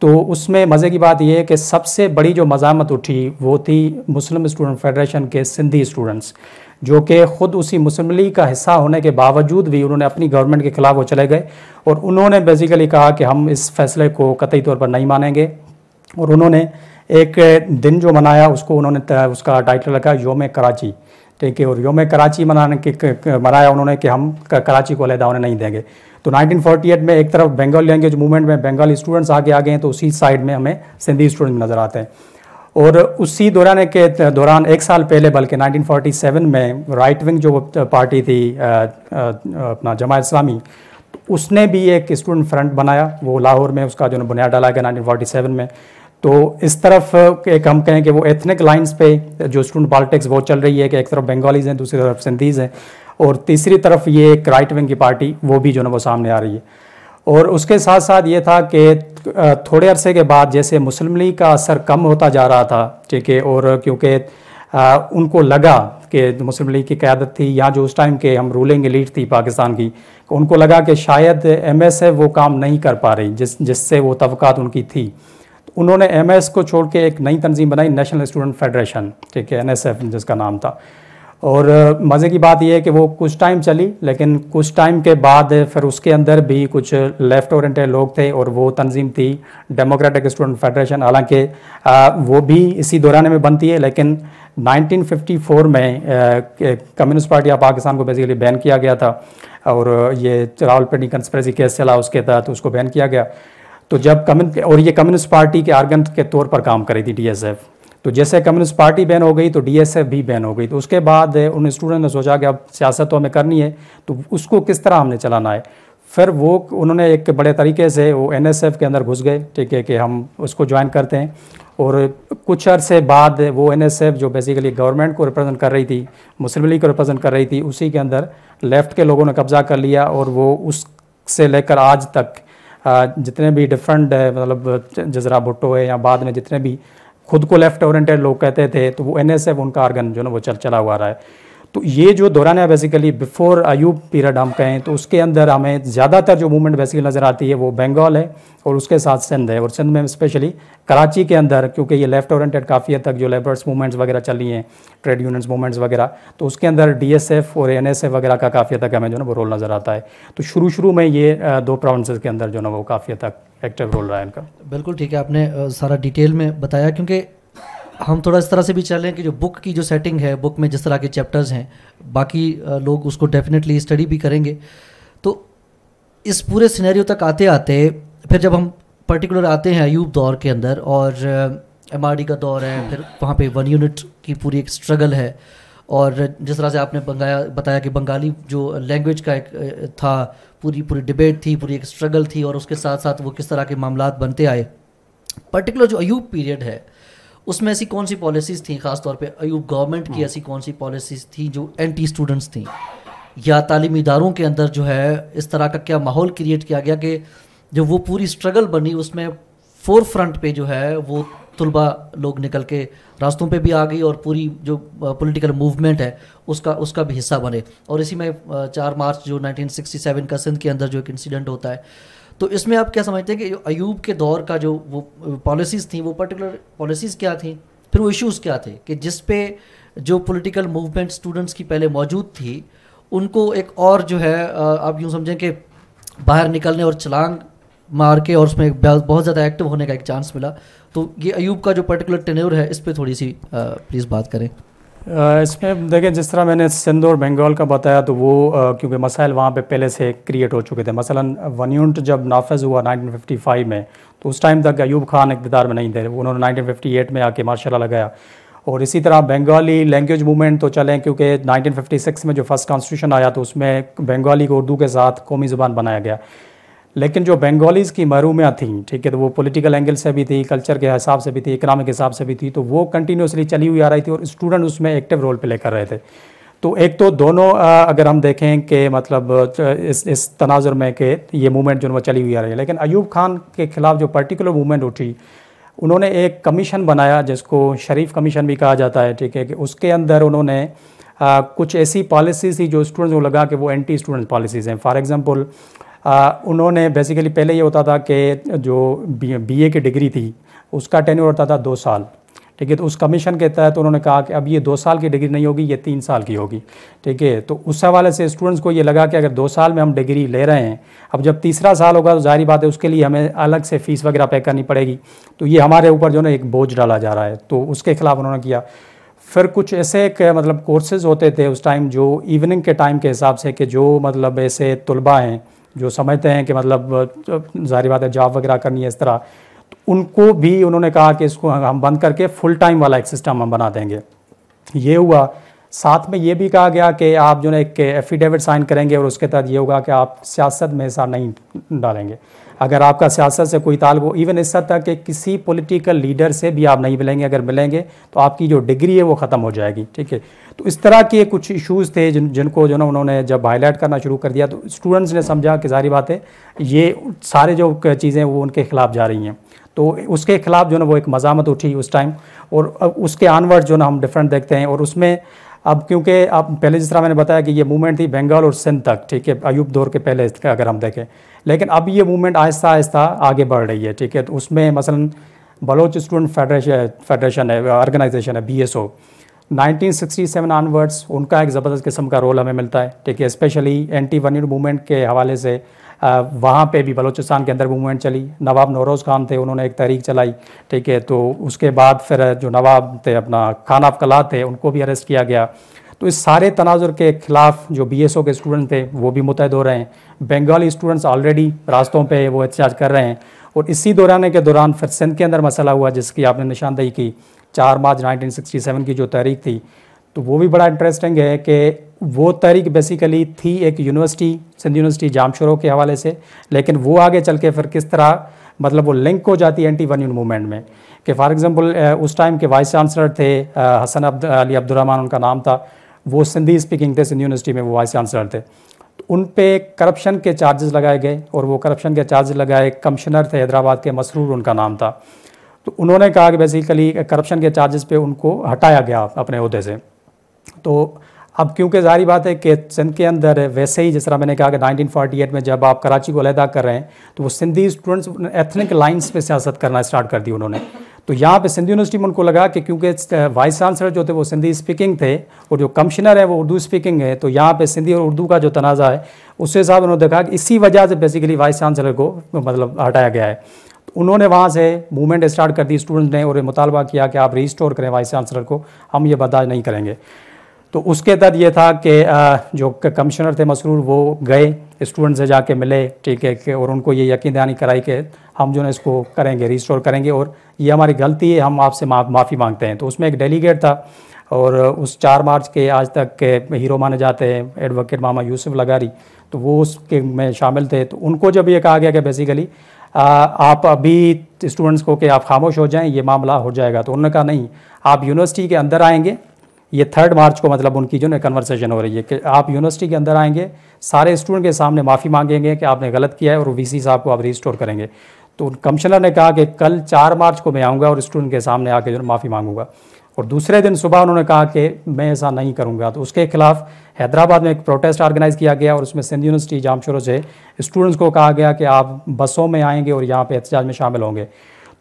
तो उसमें मज़े की बात यह है कि सबसे बड़ी जो मजामत उठी वो थी मुस्लिम स्टूडेंट फेडरेशन के सिंधी स्टूडेंट्स जो कि ख़ुद उसी मुस्लिम लीग का हिस्सा होने के बावजूद भी उन्होंने अपनी गवर्नमेंट के ख़िलाफ़ वो चले गए और उन्होंने बेसिकली कहा कि हम इस फैसले को कतई तौर पर नहीं मानेंगे और उन्होंने एक दिन जो मनाया उसको उन्होंने उसका टाइटल रखा योम कराची ठीक है और योम कराची मनाने के मनाया उन्होंने कि हम कराची को अलहदा उन्हें नहीं देंगे तो 1948 में एक तरफ बंगाल लैंग्वेज मूवमेंट में बंगाली स्टूडेंट्स आगे आ गए हैं तो उसी साइड में हमें सिंधी स्टूडेंट नज़र आते हैं और उसी दौरान के दौरान एक साल पहले बल्कि 1947 में राइट विंग जो पार्टी थी अपना जमा इस्लामी तो उसने भी एक स्टूडेंट फ्रंट बनाया वो लाहौर में उसका जो है बुनियाद डाला गया नाइनटीन में तो इस तरफ एक हम कहें कि वो एथनिक लाइंस पे जो स्टूडेंट पॉलिटिक्स वो चल रही है कि एक तरफ बंगालीज हैं दूसरी तरफ सिंधीज हैं और तीसरी तरफ ये एक राइट विंग की पार्टी वो भी जो है वो सामने आ रही है और उसके साथ साथ ये था कि थोड़े अरसे के बाद जैसे मुस्लिम लीग का असर कम होता जा रहा था ठीक है और क्योंकि उनको लगा कि मुस्लिम लीग की क्यादत थी या जो उस टाइम के हम रूलिंग लीड थी पाकिस्तान की उनको लगा कि शायद एम एस है वो काम नहीं कर पा रही जिस जिससे वो तवक़ात उनकी थी तो उन्होंने एम एस को छोड़ के एक नई तनजीम बनाई नेशनल स्टूडेंट फेडरेशन ठीक है एन एस एफ जिसका नाम था और मज़े की बात यह है कि वो कुछ टाइम चली लेकिन कुछ टाइम के बाद फिर उसके अंदर भी कुछ लेफ्ट ओरेंटेड लोग थे और वो तंजीम थी डेमोक्रेटिक स्टूडेंट फेडरेशन हालांकि वो भी इसी दौरान में बनती है लेकिन 1954 में कम्युनिस्ट पार्टी ऑफ पाकिस्तान को बेसिकली बैन किया गया था और ये रावलपिंडी कंस्परेसी केस चला उसके तहत उसको बैन किया गया तो जब कम्युन और ये कम्युनिस्ट पार्टी के आर्गन के तौर पर काम करी थी डी तो जैसे कम्युनिस्ट पार्टी बैन हो गई तो डीएसएफ भी बैन हो गई तो उसके बाद उन स्टूडेंट ने सोचा कि अब सियासत तो हमें करनी है तो उसको किस तरह हमने चलाना है फिर वो उन्होंने एक बड़े तरीके से वो एन के अंदर घुस गए ठीक है कि हम उसको ज्वाइन करते हैं और कुछ अरसे बाद वो एन जो बेसिकली गवर्नमेंट को रिप्रेजेंट कर रही थी मुस्लिम लीग को रिप्रेजेंट कर रही थी उसी के अंदर लेफ़्ट के लोगों ने कब्जा कर लिया और वो उससे लेकर आज तक जितने भी डिफरेंट मतलब जजरा भुट्टो है या बाद में जितने भी खुद को लेफ्ट ओरिएंटेड लोग कहते थे तो वो एन उनका आर्गन जो ना वो चल चला हुआ रहा है तो ये जो दौरान है बेसिकली बिफोर अयूब पीरियड हम कहें तो उसके अंदर हमें ज़्यादातर जो मूवमेंट बेसिकली नज़र आती है वो बंगाल है और उसके साथ सिंध है और सिंध में स्पेशली कराची के अंदर क्योंकि ये लेफ्ट ओरेंटेड काफ़ी हद तक जो लेबर्स मूवमेंट्स वगैरह चली हैं ट्रेड यूनियंस मूवमेंट्स वगैरह तो उसके अंदर डी और एन वगैरह का काफ़ी हद तक हमें जो ना वो रोल नज़र आता है तो शुरू शुरू में ये दो प्रोविंसेस के अंदर जो ना वो काफ़ी हद तक एक्टिव रोल रहा है इनका बिल्कुल ठीक है आपने सारा डिटेल में बताया क्योंकि हम थोड़ा इस तरह से भी चल रहे हैं कि जो बुक की जो सेटिंग है बुक में जिस तरह के चैप्टर्स हैं बाकी लोग उसको डेफिनेटली स्टडी भी करेंगे तो इस पूरे सिनेरियो तक आते आते फिर जब हम पर्टिकुलर आते हैं अयूब दौर के अंदर और एम का दौर है फिर वहाँ पे वन यूनिट की पूरी एक स्ट्रगल है और जिस तरह से आपने बंगाया बताया कि बंगाली जो लैंग्वेज का एक था पूरी पूरी डिबेट थी पूरी एक स्ट्रगल थी और उसके साथ साथ वो किस तरह के मामला बनते आए पर्टिकुलर जो अयूब पीरियड है उसमें ऐसी कौन सी पॉलिसीज़ थी ख़ासतौर पर अयूब गवर्नमेंट की हम्म। ऐसी कौन सी पॉलिसीज़ थी जो एंटी स्टूडेंट्स थी या तालीमी इदारों के अंदर जो है इस तरह का क्या माहौल क्रिएट किया गया कि जो वो पूरी स्ट्रगल बनी उसमें फोर फ्रंट पे जो है वो तलबा लोग निकल के रास्तों पे भी आ गई और पूरी जो पॉलिटिकल मूवमेंट है उसका उसका भी हिस्सा बने और इसी में चार मार्च जो 1967 का सिंध के अंदर जो एक इंसिडेंट होता है तो इसमें आप क्या समझते हैं कि अयूब के दौर का जो वो पॉलिसीज़ थी वो पर्टिकुलर पॉलिसीज़ क्या थी फिर वो इश्यूज़ क्या थे कि जिस पे जो पॉलिटिकल मूवमेंट स्टूडेंट्स की पहले मौजूद थी उनको एक और जो है आप यूँ समझें कि बाहर निकलने और छलांग मार के और उसमें बहुत ज़्यादा एक्टिव होने का एक चांस मिला तो ये अयूब का जो पर्टिकुलर टेन्योर है इस पर थोड़ी सी प्लीज़ बात करें इसमें देखें जिस तरह मैंने सिंध और बंगाल का बताया तो वो क्योंकि मसाइल वहाँ पे पहले से क्रिएट हो चुके थे मसलन वन यूनिट जब नाफज हुआ 1955 में तो उस टाइम तक अयूब खान इकतदार में नहीं थे उन्होंने 1958 में आके मार्शल लगाया और इसी तरह बंगाली लैंग्वेज मूवमेंट तो चलें क्योंकि 1956 में जो फर्स्ट कॉन्स्टिट्यूशन आया तो उसमें बंगाली को उर्दू के साथ कौमी ज़ुबान बनाया गया लेकिन जो बंगालीज़ की महरूमियाँ थीं थी ठीक है तो वो पॉलिटिकल एंगल से भी थी कल्चर के हिसाब से भी थी इकनॉमिक हिसाब से भी थी तो वो कंटिन्यूसली चली हुई आ रही थी और स्टूडेंट उसमें एक्टिव रोल प्ले कर रहे थे तो एक तो दोनों अगर हम देखें कि मतलब इस इस तनाजर में कि ये मूवमेंट जो चली हुई आ रही है लेकिन अयूब खान के खिलाफ जो पर्टिकुलर मूवमेंट उठी उन्होंने एक कमीशन बनाया जिसको शरीफ कमीशन भी कहा जाता है ठीक है कि उसके अंदर उन्होंने आ, कुछ ऐसी पॉलिसीज थी जो स्टूडेंट्स को लगा कि वो एंटी स्टूडेंट पॉलिसीज़ हैं फॉर एग्ज़ाम्पल उन्होंने बेसिकली पहले ये होता था कि जो बी ए की डिग्री थी उसका टेन्यूर होता था दो साल ठीक है तो उस कमीशन के तहत तो उन्होंने कहा कि अब ये दो साल की डिग्री नहीं होगी ये तीन साल की होगी ठीक है तो उस हवाले से स्टूडेंट्स को ये लगा कि अगर दो साल में हम डिग्री ले रहे हैं अब जब तीसरा साल होगा तो जाहिर बात है उसके लिए हमें अलग से फ़ीस वगैरह पे करनी पड़ेगी तो ये हमारे ऊपर जो है एक बोझ डाला जा रहा है तो उसके खिलाफ उन्होंने किया फिर कुछ ऐसे एक मतलब कोर्सेज़ होते थे उस टाइम जो इवनिंग के टाइम के हिसाब से कि जो मतलब ऐसे तलबा हैं जो समझते हैं कि मतलब जाहिर बात है जॉब वगैरह करनी है इस तरह तो उनको भी उन्होंने कहा कि इसको हम बंद करके फुल टाइम वाला एक सिस्टम हम बना देंगे ये हुआ साथ में ये भी कहा गया कि आप जो है एक एफिडेविट साइन करेंगे और उसके तहत ये होगा कि आप सियासत में हिस्सा नहीं डालेंगे अगर आपका सियासत से कोई ताल्लुक हो इवन इस हद तक कि किसी पॉलिटिकल लीडर से भी आप नहीं मिलेंगे अगर मिलेंगे तो आपकी जो डिग्री है वो ख़त्म हो जाएगी ठीक है तो इस तरह के कुछ इशूज़ थे जिन जिनको जो ना उन्होंने जब हाईलाइट करना शुरू कर दिया तो स्टूडेंट्स ने समझा कि सारी बात है ये सारे जो चीज़ें वो उनके ख़िलाफ़ जा रही हैं तो उसके खिलाफ जो ना वो एक मजामत उठी उस टाइम और उसके आनवर्ड जो ना हम डिफरेंट देखते हैं और उसमें अब क्योंकि आप पहले जिस तरह मैंने बताया कि ये मूवमेंट थी बंगाल और सिंध तक ठीक है अयूब दौर के पहले अगर हम देखें लेकिन अब ये मूवमेंट आहिस्ता आहिस्ता आगे बढ़ रही है ठीक है तो उसमें मसलन बलोच स्टूडेंट फेडरेशन फेडरेशन है ऑर्गेनाइजेशन है बी एस ओ ऑनवर्ड्स उनका एक ज़बरदस्त किस्म का रोल हमें मिलता है ठीक है स्पेशली एंटी वन मूवमेंट के हवाले से वहाँ पे भी बलोचिस्तान के अंदर मूवमेंट चली नवाब नौरोज़ खान थे उन्होंने एक तहरीक चलाई ठीक है तो उसके बाद फिर जो नवाब थे अपना खान कला थे उनको भी अरेस्ट किया गया तो इस सारे तनाजुर के खिलाफ जो बी एस ओ के स्टूडेंट थे वो भी मुतहद हो रहे हैं बंगाली स्टूडेंट्स ऑलरेडी रास्तों पर वो एहतजाज कर रहे हैं और इसी दौरान के दौरान फिर सिंध के अंदर मसला हुआ जिसकी आपने निशानदेही की चार मार्च 1967 की जो तहरीक थी तो वो भी बड़ा इंटरेस्टिंग है कि वो तहरीक बेसिकली थी एक यूनिवर्सिटी सिंध यूनिवर्सिटी जामशोरों के हवाले से लेकिन वो आगे चल के फिर किस तरह मतलब वो लिंक हो जाती है एंटी वन यून मूवमेंट में कि फॉर एग्ज़ाम्पल उस टाइम के वाइस चांसलर थे हसन अब्द अली अब्दुलरहमान उनका नाम था वो सिंधी स्पीकिंग थे सिंधी यूनिवर्सिटी में वो वाइस चांसलर थे तो उन पे करप्शन के चार्जेस लगाए गए और वो करप्शन के चार्जेस लगाए कमिश्नर थे हैदराबाद के मसरूर उनका नाम था तो उन्होंने कहा कि बेसिकली करप्शन के चार्जेस पे उनको हटाया गया अपने अहदे से तो अब क्योंकि जारी बात है कि सिंध के अंदर वैसे ही जिस तरह मैंने कहा कि 1948 में जब आप कराची को अलहदा कर रहे हैं तो वो सिंधी स्टूडेंट्स एथनिक लाइन्स पे सियासत करना स्टार्ट कर दी उन्होंने तो यहाँ पे सिंधी यूनिवर्सिटी में उनको लगा कि क्योंकि वाइस चांसलर जो थे वो सिंधी स्पीकिंग थे और जो कमिश्नर है वो उर्दू स्पीकिंग है तो यहाँ पे सिंधी और उर्दू का जो तनाज़ा है उससे हिसाब उन्होंने देखा कि इसी वजह से बेसिकली वाइस चांसलर को मतलब हटाया गया है तो उन्होंने वहाँ से मूवमेंट स्टार्ट कर दी स्टूडेंट ने और मुतालबा किया कि आप रिस्टोर करें वाइस चांसलर को हम ये बर्दाश्त नहीं करेंगे तो उसके तहत ये था कि जो कमिश्नर थे मसरूर वो गए स्टूडेंट से जाके मिले ठीक है और उनको ये यकीन दहानी कराई कि हम जो है इसको करेंगे रिस्टोर करेंगे और ये हमारी गलती है हम आपसे माफ़ी मांगते हैं तो उसमें एक डेलीगेट था और उस चार मार्च के आज तक के हीरो माने जाते हैं एडवोकेट मामा यूसुफ लगारी तो वो उसके में शामिल थे तो उनको जब ये कहा गया कि बेसिकली आप अभी स्टूडेंट्स को कि आप खामोश हो जाएं ये मामला हो जाएगा तो उन्होंने कहा नहीं आप यूनिवर्सिटी के अंदर आएंगे ये थर्ड मार्च को मतलब उनकी जो ना कन्वर्सेशन हो रही है कि आप यूनिवर्सिटी के अंदर आएंगे सारे स्टूडेंट के सामने माफ़ी मांगेंगे कि आपने गलत किया है और वी साहब को आप रिस्टोर करेंगे तो उन कमिश्नर ने कहा कि कल चार मार्च को मैं आऊँगा और स्टूडेंट के सामने आके जो माफ़ी मांगूंगा और दूसरे दिन सुबह उन्होंने कहा कि मैं ऐसा नहीं करूंगा तो उसके खिलाफ हैदराबाद में एक प्रोटेस्ट ऑर्गेनाइज किया गया और उसमें सिंध यूनिवर्सिटी जामशोरो से स्टूडेंट्स को कहा गया कि आप बसों में आएंगे और यहाँ पे एहतजाज में शामिल होंगे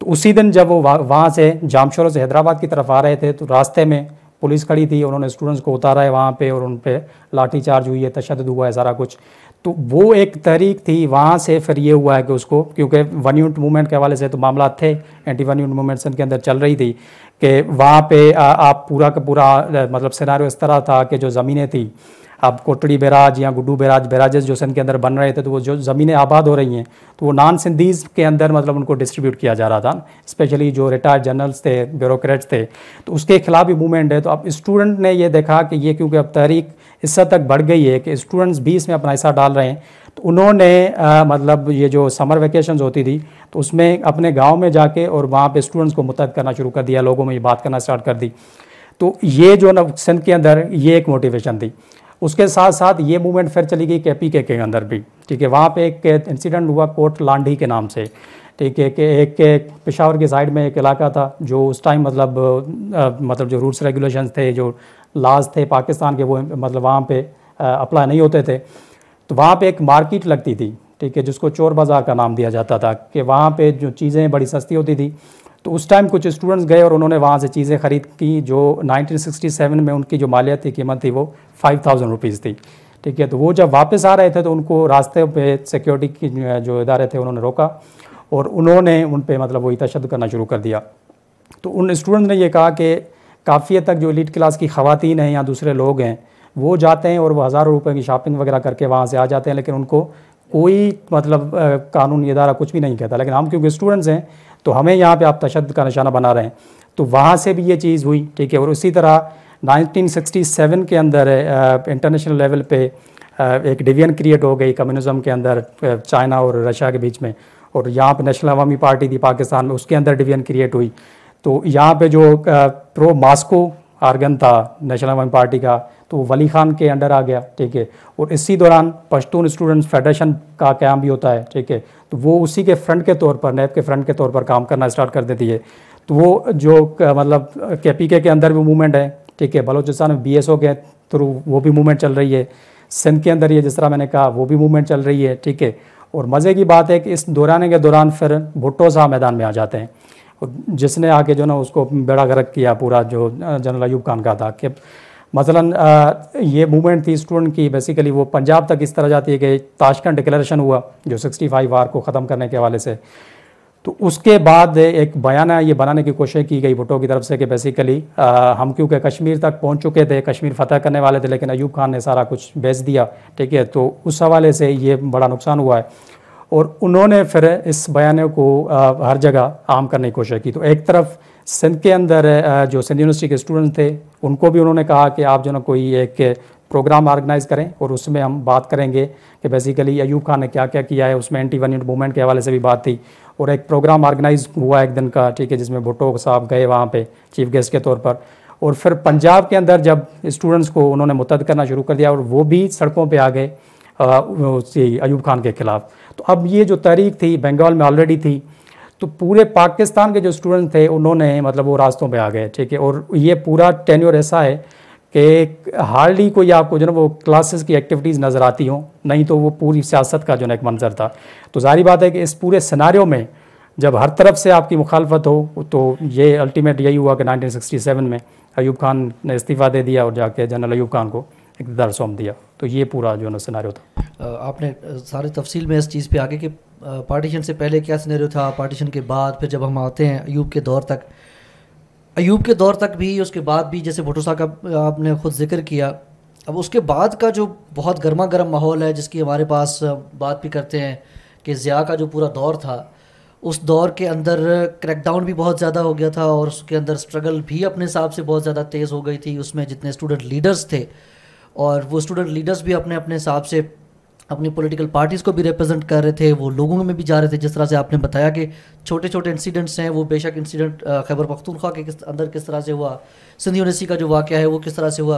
तो उसी दिन जब वो वहाँ से जामशोरो से हैदराबाद की तरफ आ रहे थे तो रास्ते में पुलिस खड़ी थी उन्होंने स्टूडेंट्स को उतारा है वहाँ पर और उन पर लाठीचार्ज हुई है तशद हुआ है सारा कुछ तो वो एक तहरीक थी वहाँ से फिर ये हुआ है कि उसको क्योंकि वन यूनिट मूवमेंट के हवाले से तो मामला थे एंटी वन यूनिट मूवमेंट के अंदर चल रही थी कि वहाँ पे आ, आप पूरा का पूरा मतलब सिनारियो इस तरह था कि जो ज़मीनें थी आप कोटड़ी बैराज या गुड्डू बैराज बैराजेस जो सिंध के अंदर बन रहे थे तो वो जो ज़मीनें आबाद हो रही हैं तो वो नॉन सिंधीज़ के अंदर मतलब उनको डिस्ट्रीब्यूट किया जा रहा था स्पेशली जो रिटायर्ड जनरल्स थे ब्यूरोक्रेट्स थे तो उसके खिलाफ भी मूवमेंट है तो अब स्टूडेंट ने ये देखा कि ये क्योंकि अब तहरीक इस हद तक बढ़ गई है कि स्टूडेंट्स भी इसमें अपना हिस्सा डाल रहे हैं तो उन्होंने आ, मतलब ये जो समर वेकेशन होती थी तो उसमें अपने गांव में जाके और वहाँ पे स्टूडेंट्स को मुतद करना शुरू कर दिया लोगों में ये बात करना स्टार्ट कर दी तो ये जो ना सिंध के अंदर ये एक मोटिवेशन थी उसके साथ साथ ये मूवमेंट फिर चली गई के पी के के अंदर भी ठीक है वहाँ पे एक इंसिडेंट हुआ कोट लांडी के नाम से ठीक है कि एक पेशावर के साइड में एक इलाका था जो उस टाइम मतलब आ, मतलब जो रूल्स रेगुलेशन थे जो लाज थे पाकिस्तान के वो मतलब वहाँ पर अप्लाई नहीं होते थे तो वहाँ पर एक मार्किट लगती थी ठीक है जिसको चोर बाज़ार का नाम दिया जाता था कि वहाँ पर जो चीज़ें बड़ी सस्ती होती थी तो उस टाइम कुछ स्टूडेंट्स गए और उन्होंने वहाँ से चीज़ें खरीद की जो 1967 में उनकी जो मालियाती कीमत थी वो फाइव थाउजेंड रुपीज़ थी ठीक है तो वो जब वापस आ रहे थे तो उनको रास्ते पे सिक्योरिटी की जो इदारे थे उन्होंने रोका और उन्होंने उन पर मतलब वही तशद करना शुरू कर दिया तो उन स्टूडेंट ने यह कहा कि काफ़ी तक जो लीड क्लास की खातन हैं या दूसरे लोग हैं वो जाते हैं और वो हज़ारों रुपये की शॉपिंग वगैरह करके वहाँ से आ जाते हैं लेकिन उनको कोई मतलब कानूनी इदारा कुछ भी नहीं कहता लेकिन हम क्योंकि स्टूडेंट्स हैं तो हमें यहाँ पर आप तशद का निशाना बना रहे हैं तो वहाँ से भी ये चीज़ हुई ठीक है और उसी तरह 1967 के अंदर इंटरनेशनल लेवल पे एक डिवीजन क्रिएट हो गई कम्युनिज्म के अंदर चाइना और रशिया के बीच में और यहाँ पर नेशनल अवामी पार्टी थी पाकिस्तान में उसके अंदर डिवीजन क्रिएट हुई तो यहाँ पे जो प्रो मास्को आर्गन था नेशनल अवामी पार्टी का तो वली खान के अंडर आ गया ठीक है और इसी दौरान पश्तून स्टूडेंट्स फेडरेशन का क्याम भी होता है ठीक है तो वो उसी के फ्रंट के तौर पर नैब के फ्रंट के तौर पर काम करना स्टार्ट कर देती है तो वो जो मतलब के पी के के अंदर भी मूवमेंट है ठीक है बलोचिस्तान में बी एस ओ के थ्रू वो भी मूवमेंट चल रही है सिंध के अंदर ये जिस तरह मैंने कहा वो भी मूवमेंट चल रही है ठीक है और मज़े की बात है कि इस दौराने के दौरान फिर भुट्टो साहब मैदान में आ जाते हैं जिसने आके जो ना उसको बेड़ा गर्क किया पूरा जो जनरल अयूब खान का था कि मसलन ये मूवमेंट थी स्टूडेंट की बेसिकली वो पंजाब तक इस तरह जाती है कि ताशकंद डिक्लेरेशन हुआ जो 65 फाइव वार को ख़त्म करने के हवाले से तो उसके बाद एक बयान ये बनाने की कोशिश की गई भुटो की तरफ से कि बेसिकली आ, हम क्योंकि कश्मीर तक पहुंच चुके थे कश्मीर फतह करने वाले थे लेकिन अयूब खान ने सारा कुछ बेच दिया ठीक है तो उस हवाले से ये बड़ा नुकसान हुआ है और उन्होंने फिर इस बयान को आ, हर जगह आम करने की कोशिश की तो एक तरफ सिंध के अंदर जो सिंध यूनिवर्सिटी के स्टूडेंट थे उनको भी उन्होंने कहा कि आप जो ना कोई एक प्रोग्राम ऑर्गेनाइज़ करें और उसमें हम बात करेंगे कि बेसिकली अयूब खान ने क्या क्या किया है उसमें एंटी वन मूवमेंट के हवाले से भी बात थी और एक प्रोग्राम ऑर्गेनाइज़ हुआ एक दिन का ठीक है जिसमें भुट्टो साहब गए वहाँ पर चीफ गेस्ट के तौर पर और फिर पंजाब के अंदर जब स्टूडेंट्स को उन्होंने मुतद करना शुरू कर दिया और वो भी सड़कों पर आ गए अयूब खान के खिलाफ तो अब ये जो तहरीक थी बंगाल में ऑलरेडी थी तो पूरे पाकिस्तान के जो स्टूडेंट थे उन्होंने मतलब वो रास्तों पे आ गए ठीक है और ये पूरा टेन्योर ऐसा है कि हार्डली कोई आपको जो ना वो क्लासेस की एक्टिविटीज़ नज़र आती हों नहीं तो वो पूरी सियासत का जो ना एक मंजर था तो जारी बात है कि इस पूरे सिनारियों में जब हर तरफ से आपकी मुखालफत हो तो ये अल्टीमेट यही हुआ कि नाइनटीन में अयूब खान ने इस्तीफ़ा दे दिया और जाके जनरल अयूब खान को इकतदार सौंप दिया तो ये पूरा जो ना सिनारियो था आपने सारी तफसील में इस चीज़ पे आगे कि पार्टीशन से पहले क्या सिनेरियो था पार्टीशन के बाद फिर जब हम आते हैं अयूब के दौर तक अयूब के दौर तक भी उसके बाद भी जैसे भुटो साहब का आपने खुद जिक्र किया अब उसके बाद का जो बहुत गर्मा गर्म माहौल है जिसकी हमारे पास बात भी करते हैं कि ज़िया का जो पूरा दौर था उस दौर के अंदर क्रैकडाउन भी बहुत ज़्यादा हो गया था और उसके अंदर स्ट्रगल भी अपने हिसाब से बहुत ज़्यादा तेज़ हो गई थी उसमें जितने स्टूडेंट लीडर्स थे और वो स्टूडेंट लीडर्स भी अपने अपने हिसाब से अपनी पॉलिटिकल पार्टीज़ को भी रिप्रेजेंट कर रहे थे वो लोगों में भी जा रहे थे जिस तरह से आपने बताया कि छोटे छोटे इंसिडेंट्स हैं वो बेशक इंसिडेंट खैबर पख्तूनख्वा के किस अंदर किस तरह से हुआ सिंध यूनिवर्सिटी का जो वाक़ है वो किस तरह से हुआ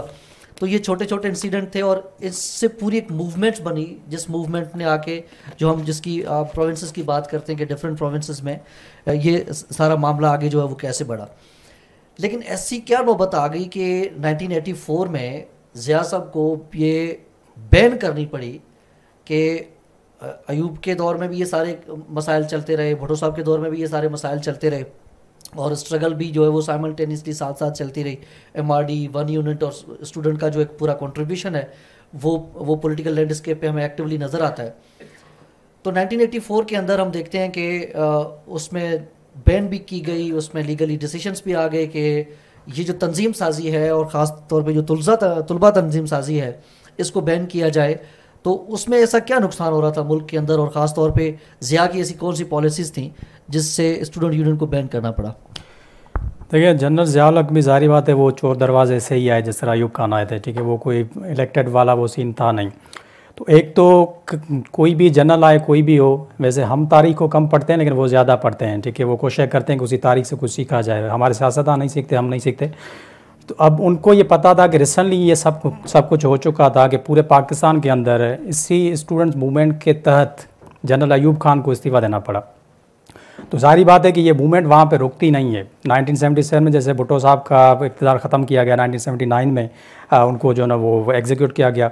तो ये छोटे छोटे इंसिडेंट थे और इससे पूरी एक मूवमेंट बनी जिस मूवमेंट ने आके जो हम जिसकी प्रोविंसेस की बात करते हैं कि डिफरेंट प्रोविंसेस में ये सारा मामला आगे जो है वो कैसे बढ़ा लेकिन ऐसी क्या नौबत आ गई कि 1984 में ज़िया साहब को ये बैन करनी पड़ी कि अयूब के दौर में भी ये सारे मसाइल चलते रहे भुटो साहब के दौर में भी ये सारे मसाइल चलते रहे और स्ट्रगल भी जो है वो साइमल्टेनियसली साथ साथ चलती रही एम वन यूनिट और स्टूडेंट का जो एक पूरा कॉन्ट्रीब्यूशन है वो वो पोलिटिकल लैंडस्केप पर हमें एक्टिवली नज़र आता है तो 1984 के अंदर हम देखते हैं कि उसमें बैन भी की गई उसमें लीगली डिसीशंस भी आ गए कि ये जो तंजीम साजी है और ख़ास तौर पे जो तुलजा तुलबा तंजीम साजी है इसको बैन किया जाए तो उसमें ऐसा क्या नुकसान हो रहा था मुल्क के अंदर और ख़ास तौर पे ज़िया की ऐसी कौन सी पॉलिसीज़ थी जिससे स्टूडेंट यूनियन को बैन करना पड़ा देखिए जनरल ज़ियाल भी जारी बात है वो चोर दरवाजे से ही आए जिस तरह अयूब खान आए थे ठीक है वो कोई इलेक्टेड वाला वो सीन था नहीं तो एक तो कोई भी जनरल आए कोई भी हो वैसे हम तारीख को कम पढ़ते हैं लेकिन वो ज़्यादा पढ़ते हैं ठीक है वो कोशिश करते हैं कि उसी तारीख से कुछ सीखा जाए हमारे सियासतदान नहीं सीखते हम नहीं सीखते तो अब उनको ये पता था कि रिसेंटली ये सब सब कुछ हो चुका था कि पूरे पाकिस्तान के अंदर इसी स्टूडेंट्स मूवमेंट के तहत जनरल अयूब खान को इस्तीफ़ा देना पड़ा तो सारी बात है कि ये मूवमेंट वहाँ पे रुकती नहीं है 1977 में जैसे भुट्टो साहब का इकतदार ख़त्म किया गया 1979 में आ, उनको जो ना वो एग्जीक्यूट किया गया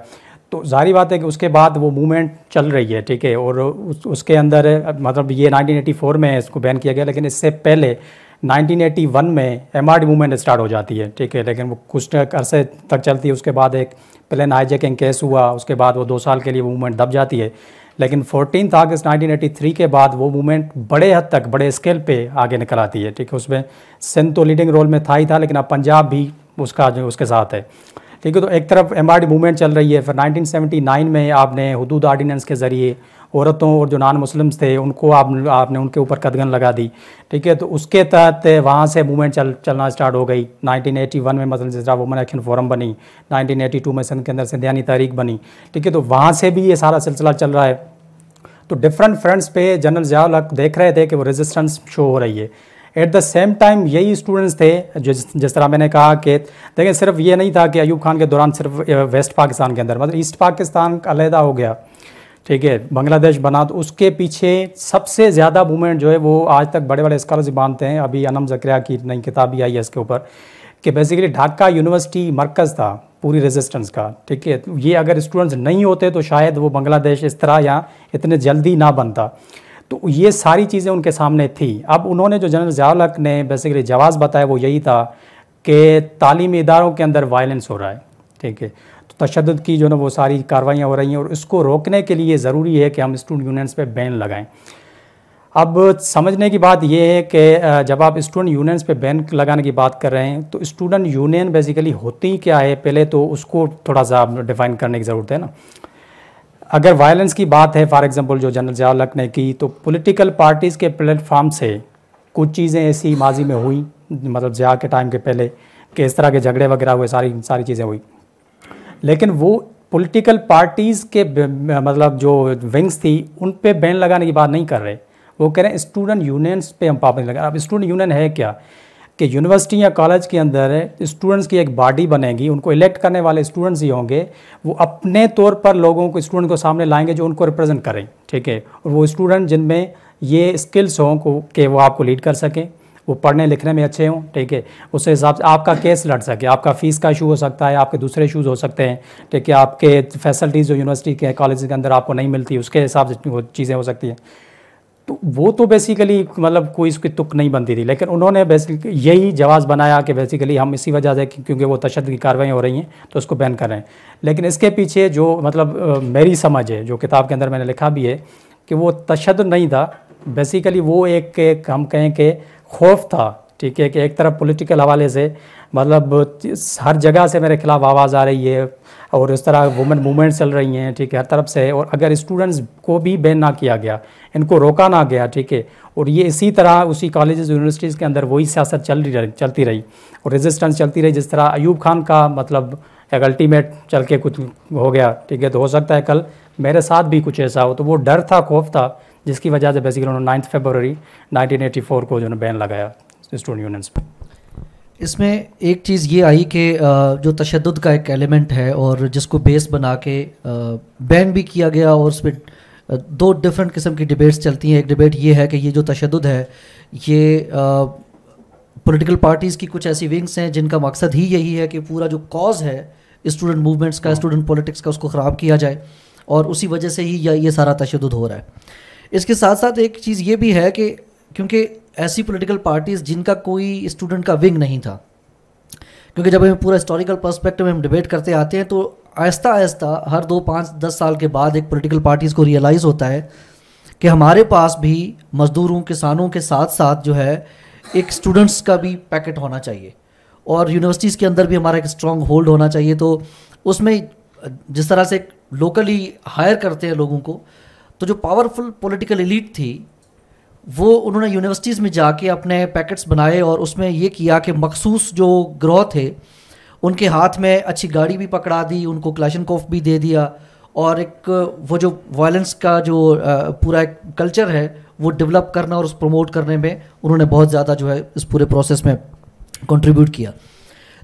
तो जारी बात है कि उसके बाद वो मूवमेंट चल रही है ठीक है और उस, उसके अंदर मतलब ये 1984 में इसको बैन किया गया लेकिन इससे पहले 1981 में M R D movement start हो जाती है ठीक है लेकिन वो कुछ अरसे तक चलती है उसके बाद एक प्लेन हाईजेकिंग केस हुआ उसके बाद वो दो साल के लिए वो मूवमेंट दब जाती है लेकिन फोर्टीन अगस्त थ्री के बाद वो मूवमेंट बड़े हद तक बड़े स्केल पे आगे निकल आती है ठीक है उसमें सिंध तो लीडिंग रोल में था ही था लेकिन अब पंजाब भी उसका जो उसके साथ है ठीक है तो एक तरफ एम आर मूवमेंट चल रही है फिर 1979 में आपने हदूद आर्डीनेंस के ज़रिए औरतों और जो नान मुस्लिम्स थे उनको आप आपने उनके ऊपर कदगन लगा दी ठीक है तो उसके तहत वहाँ से मूवमेंट चल चलना स्टार्ट हो गई 1981 में मसल जिस वुमन एक्शन फोरम बनी 1982 में सिंध के अंदर सिंधियानी तहरीक बनी ठीक है तो वहाँ से भी ये सारा सिलसिला चल रहा है तो डिफरेंट फ्रंट्स पे जनरल जयाल हक देख रहे थे कि वो रेजिस्टेंस शो हो रही है एट द सेम टाइम यही स्टूडेंट्स थे जिस जिस तरह मैंने कहा कि देखें सिर्फ ये नहीं था कि अयूब खान के दौरान सिर्फ वेस्ट पाकिस्तान के अंदर मतलब ईस्ट पाकिस्तान अलहदा हो गया ठीक है बांग्लादेश बना तो उसके पीछे सबसे ज़्यादा मूवमेंट जो है वो आज तक बड़े बड़े स्कॉलर्स मानते हैं अभी अनम जक्रिया की नई किताब भी आई है इसके ऊपर कि बेसिकली ढाका यूनिवर्सिटी मरकज़ था पूरी रेजिस्टेंस का ठीक है तो ये अगर स्टूडेंट्स नहीं होते तो शायद वो बांग्लादेश इस तरह यहाँ इतने जल्दी ना बनता तो ये सारी चीज़ें उनके सामने थी अब उन्होंने जो जनरल जावलक ने बेसिकली जवाब बताया वो यही था कि तालीमी इदारों के अंदर वायलेंस हो रहा है ठीक है तशद की जो ना वो सारी कार्रवाइयाँ हो रही हैं और इसको रोकने के लिए ज़रूरी है कि हम स्टूडेंट यूनियंस पर बैन लगाएँ अब समझने की बात यह है कि जब आप स्टूडेंट यूनियंस पे बैन लगाने की बात कर रहे हैं तो स्टूडेंट यूनियन बेसिकली होती क्या है पहले तो उसको थोड़ा सा डिफ़ाइन करने की ज़रूरत है ना अगर वायलेंस की बात है फॉर एग्जांपल जो जनरल जयालक ने की तो पॉलिटिकल पार्टीज़ के प्लेटफार्म से कुछ चीज़ें ऐसी माजी में हुई मतलब जया के टाइम के पहले कि इस तरह के झगड़े वगैरह हुए सारी सारी चीज़ें हुई लेकिन वो पॉलिटिकल पार्टीज़ के मतलब जो विंग्स थी उन पे बैन लगाने की बात नहीं कर रहे वो कह रहे हैं स्टूडेंट यूनियंस पे हम पाबंदी लगा अब स्टूडेंट यूनियन है क्या कि यूनिवर्सिटी या कॉलेज के अंदर स्टूडेंट्स की एक बॉडी बनेगी उनको इलेक्ट करने वाले स्टूडेंट्स ही होंगे वो अपने तौर पर लोगों को स्टूडेंट को सामने लाएंगे जो उनको रिप्रेजेंट करें ठीक है और वो स्टूडेंट जिनमें ये स्किल्स हों को कि वो आपको लीड कर सकें वो पढ़ने लिखने में अच्छे हों ठीक है उस हिसाब से आपका केस लड़ सके आपका फ़ीस का इशू हो सकता है आपके दूसरे इशूज़ हो सकते हैं ठीक है आपके फैसिलिटीज़ जो यूनिवर्सिटी के कॉलेज के अंदर आपको नहीं मिलती उसके हिसाब से चीज़ें हो सकती हैं तो वो तो बेसिकली मतलब कोई इसकी तुक नहीं बनती थी लेकिन उन्होंने बेसिकली यही जवाब बनाया कि बेसिकली हम इसी वजह से क्योंकि वो तशद की कार्रवाइयाँ हो रही हैं तो उसको बैन कर रहे हैं लेकिन इसके पीछे जो मतलब मेरी समझ है जो किताब के अंदर मैंने लिखा भी है कि वो तशद नहीं था बेसिकली वो एक, एक हम कहें कि खौफ था ठीक है कि एक तरफ पॉलिटिकल हवाले से मतलब हर जगह से मेरे खिलाफ आवाज़ आ रही है और इस तरह वुमेन मूवमेंट चल रही हैं ठीक है हर तरफ से और अगर स्टूडेंट्स को भी बैन ना किया गया इनको रोका ना गया ठीक है और ये इसी तरह उसी कॉलेजेस यूनिवर्सिटीज़ के अंदर वही सियासत चल रही चलती रही और रेजिस्टेंस चलती रही जिस तरह अयूब खान का मतलब एक अल्टीमेट चल के कुछ हो गया ठीक है तो हो सकता है कल मेरे साथ भी कुछ ऐसा हो तो वो डर था खौफ था जिसकी वजह से बेसिकली उन्होंने नाइन्थ फेबररी 1984 को जो है बैन लगाया स्टूडेंट यूनियंस पर इसमें एक चीज़ ये आई कि जो तशद का एक एलिमेंट है और जिसको बेस बना के बैन भी किया गया और उस पर दो डिफरेंट किस्म की डिबेट्स चलती हैं एक डिबेट ये है कि ये जो तशद है ये पॉलिटिकल पार्टीज़ की कुछ ऐसी विंग्स हैं जिनका मकसद ही यही है कि पूरा जो कॉज है स्टूडेंट मूवमेंट्स का स्टूडेंट हाँ। पॉलिटिक्स का उसको ख़राब किया जाए और उसी वजह से ही ये सारा तशद हो रहा है इसके साथ साथ एक चीज़ ये भी है कि क्योंकि ऐसी पॉलिटिकल पार्टीज़ जिनका कोई स्टूडेंट का विंग नहीं था क्योंकि जब हम पूरा हिस्टोरिकल पर्सपेक्टिव में हम डिबेट करते आते हैं तो आहिस्ता आहिस्ता हर दो पाँच दस साल के बाद एक पोलिटिकल पार्टीज़ को रियलाइज़ होता है कि हमारे पास भी मज़दूरों किसानों के साथ साथ जो है एक स्टूडेंट्स का भी पैकेट होना चाहिए और यूनिवर्सिटीज़ के अंदर भी हमारा एक स्ट्रॉन्ग होल्ड होना चाहिए तो उसमें जिस तरह से लोकली हायर करते हैं लोगों को तो जो पावरफुल पॉलिटिकल इलीट थी वो उन्होंने यूनिवर्सिटीज़ में जाके अपने पैकेट्स बनाए और उसमें ये किया कि मखसूस जो ग्रोह थे उनके हाथ में अच्छी गाड़ी भी पकड़ा दी उनको क्लाशन भी दे दिया और एक वो जो वायलेंस का जो पूरा एक कल्चर है वो डेवलप करना और उस प्रमोट करने में उन्होंने बहुत ज़्यादा जो है इस पूरे प्रोसेस में कंट्रीब्यूट किया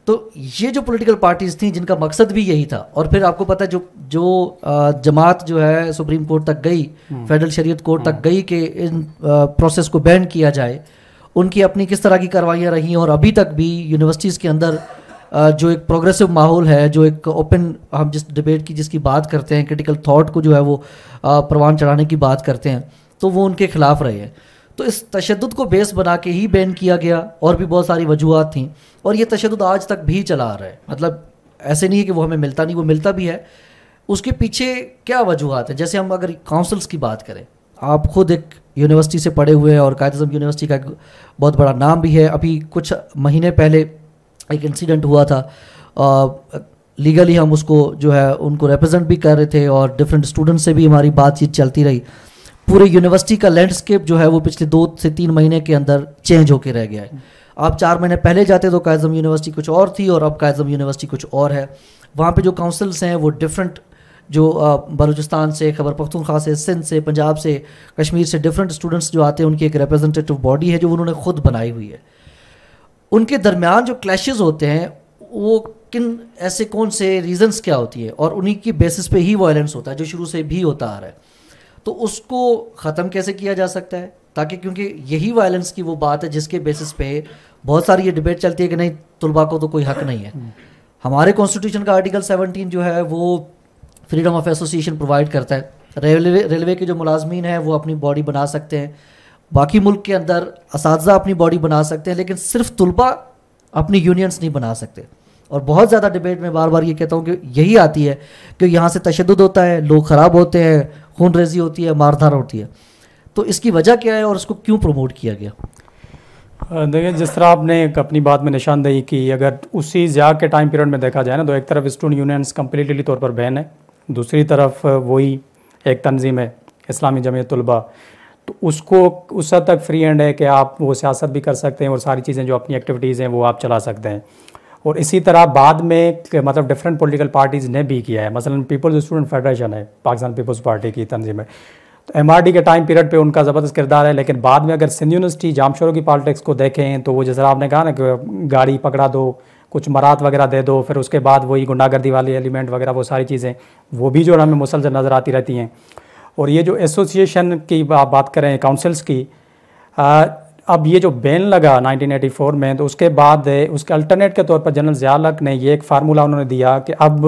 तो ये जो पॉलिटिकल पार्टीज़ थी जिनका मकसद भी यही था और फिर आपको पता है जो जो जमात जो है सुप्रीम कोर्ट तक गई फेडरल शरीयत कोर्ट तक हम्म। गई कि इन प्रोसेस को बैन किया जाए उनकी अपनी किस तरह की कार्रवाइयाँ रही और अभी तक भी यूनिवर्सिटीज़ के अंदर जो एक प्रोग्रेसिव माहौल है जो एक ओपन हम जिस डिबेट की जिसकी बात करते हैं क्रिटिकल थाट को जो है वो प्रवान चढ़ाने की बात करते हैं तो वो उनके खिलाफ रहे हैं तो इस तशद को बेस बना के ही बैन किया गया और भी बहुत सारी वजूहत थी और ये तशद आज तक भी चला आ रहा है मतलब ऐसे नहीं है कि वो हमें मिलता नहीं वो मिलता भी है उसके पीछे क्या वजूहत है जैसे हम अगर काउंसल्स की बात करें आप खुद एक यूनिवर्सिटी से पढ़े हुए हैं और कायद अजम यूनिवर्सिटी का एक बहुत बड़ा नाम भी है अभी कुछ महीने पहले एक इंसिडेंट हुआ था लीगली हम उसको जो है उनको रिप्रेजेंट भी कर रहे थे और डिफरेंट स्टूडेंट से भी हमारी बातचीत चलती रही पूरे यूनिवर्सिटी का लैंडस्केप जो है वो पिछले दो से तीन महीने के अंदर चेंज होकर रह गया है आप चार महीने पहले जाते तो कायजम यूनिवर्सिटी कुछ और थी और अब कायजम यूनिवर्सिटी कुछ और है वहाँ पे जो काउंसिल्स हैं वो डिफरेंट जो बलूचिस्तान से खबर पख्तूनख्वा से सिंध से पंजाब से कश्मीर से डिफरेंट स्टूडेंट्स जो आते हैं उनकी एक रिप्रेजेंटेटिव बॉडी है जो उन्होंने खुद बनाई हुई है उनके दरमियान जो क्लैशेज होते हैं वो किन ऐसे कौन से रीजंस क्या होती है और उन्हीं की बेसिस पे ही वायलेंस होता है जो शुरू से भी होता आ रहा है तो उसको ख़त्म कैसे किया जा सकता है ताकि क्योंकि यही वायलेंस की वो बात है जिसके बेसिस पे बहुत सारी ये डिबेट चलती है कि नहीं तलबा को तो कोई हक नहीं है हमारे कॉन्स्टिट्यूशन का आर्टिकल 17 जो है वो फ्रीडम ऑफ एसोसिएशन प्रोवाइड करता है रेलवे रेलवे के जो मुलाजमीन हैं वो अपनी बॉडी बना सकते हैं बाकी मुल्क के अंदर इस अपनी बॉडी बना सकते हैं लेकिन सिर्फ तलबा अपनी यूनियंस नहीं बना सकते और बहुत ज़्यादा डिबेट में बार बार ये कहता हूँ कि यही आती है कि यहाँ से तशद होता है लोग ख़राब होते हैं खून रेजी होती है मारधार होती है तो इसकी वजह क्या है और इसको क्यों प्रमोट किया गया देखिए जिस तरह आपने अपनी बात में निशानदेही की अगर उसी ज्या के टाइम पीरियड में देखा जाए ना तो एक तरफ स्टूडेंट यूनियंस कम्प्लीटली तौर पर बैन है दूसरी तरफ वही एक तंजीम है इस्लामी जमीयत तलबा तो उसको उस हद तक फ्री एंड है कि आप वो सियासत भी कर सकते हैं और सारी चीज़ें जो अपनी एक्टिविटीज़ हैं वो आप चला सकते हैं और इसी तरह बाद में मतलब डिफरेंट पॉलिटिकल पार्टीज़ ने भी किया है मसलन पीपल्स स्टूडेंट फेडरेशन है पाकिस्तान पीपल्स पार्टी की तंजीम है तो एम के टाइम पीरियड पे उनका ज़बरदस्त किरदार है लेकिन बाद में अगर सिंध यूनिवर्सिटी जामशोरों की पॉलिटिक्स को देखें तो वो जैसा आपने कहा ना कि गाड़ी पकड़ा दो कुछ मरात वगैरह दे दो फिर उसके बाद वही गुंडागर्दी वाले एलिमेंट वगैरह वो सारी चीज़ें वो भी जो हमें मुसलसल नज़र आती रहती हैं और ये जो एसोसिएशन की आप बात करें काउंसिल्स की अब ये जो बैन लगा 1984 में तो उसके बाद उसके अल्टरनेट के तौर पर जनरल जयालक ने ये एक फार्मूला उन्होंने दिया कि अब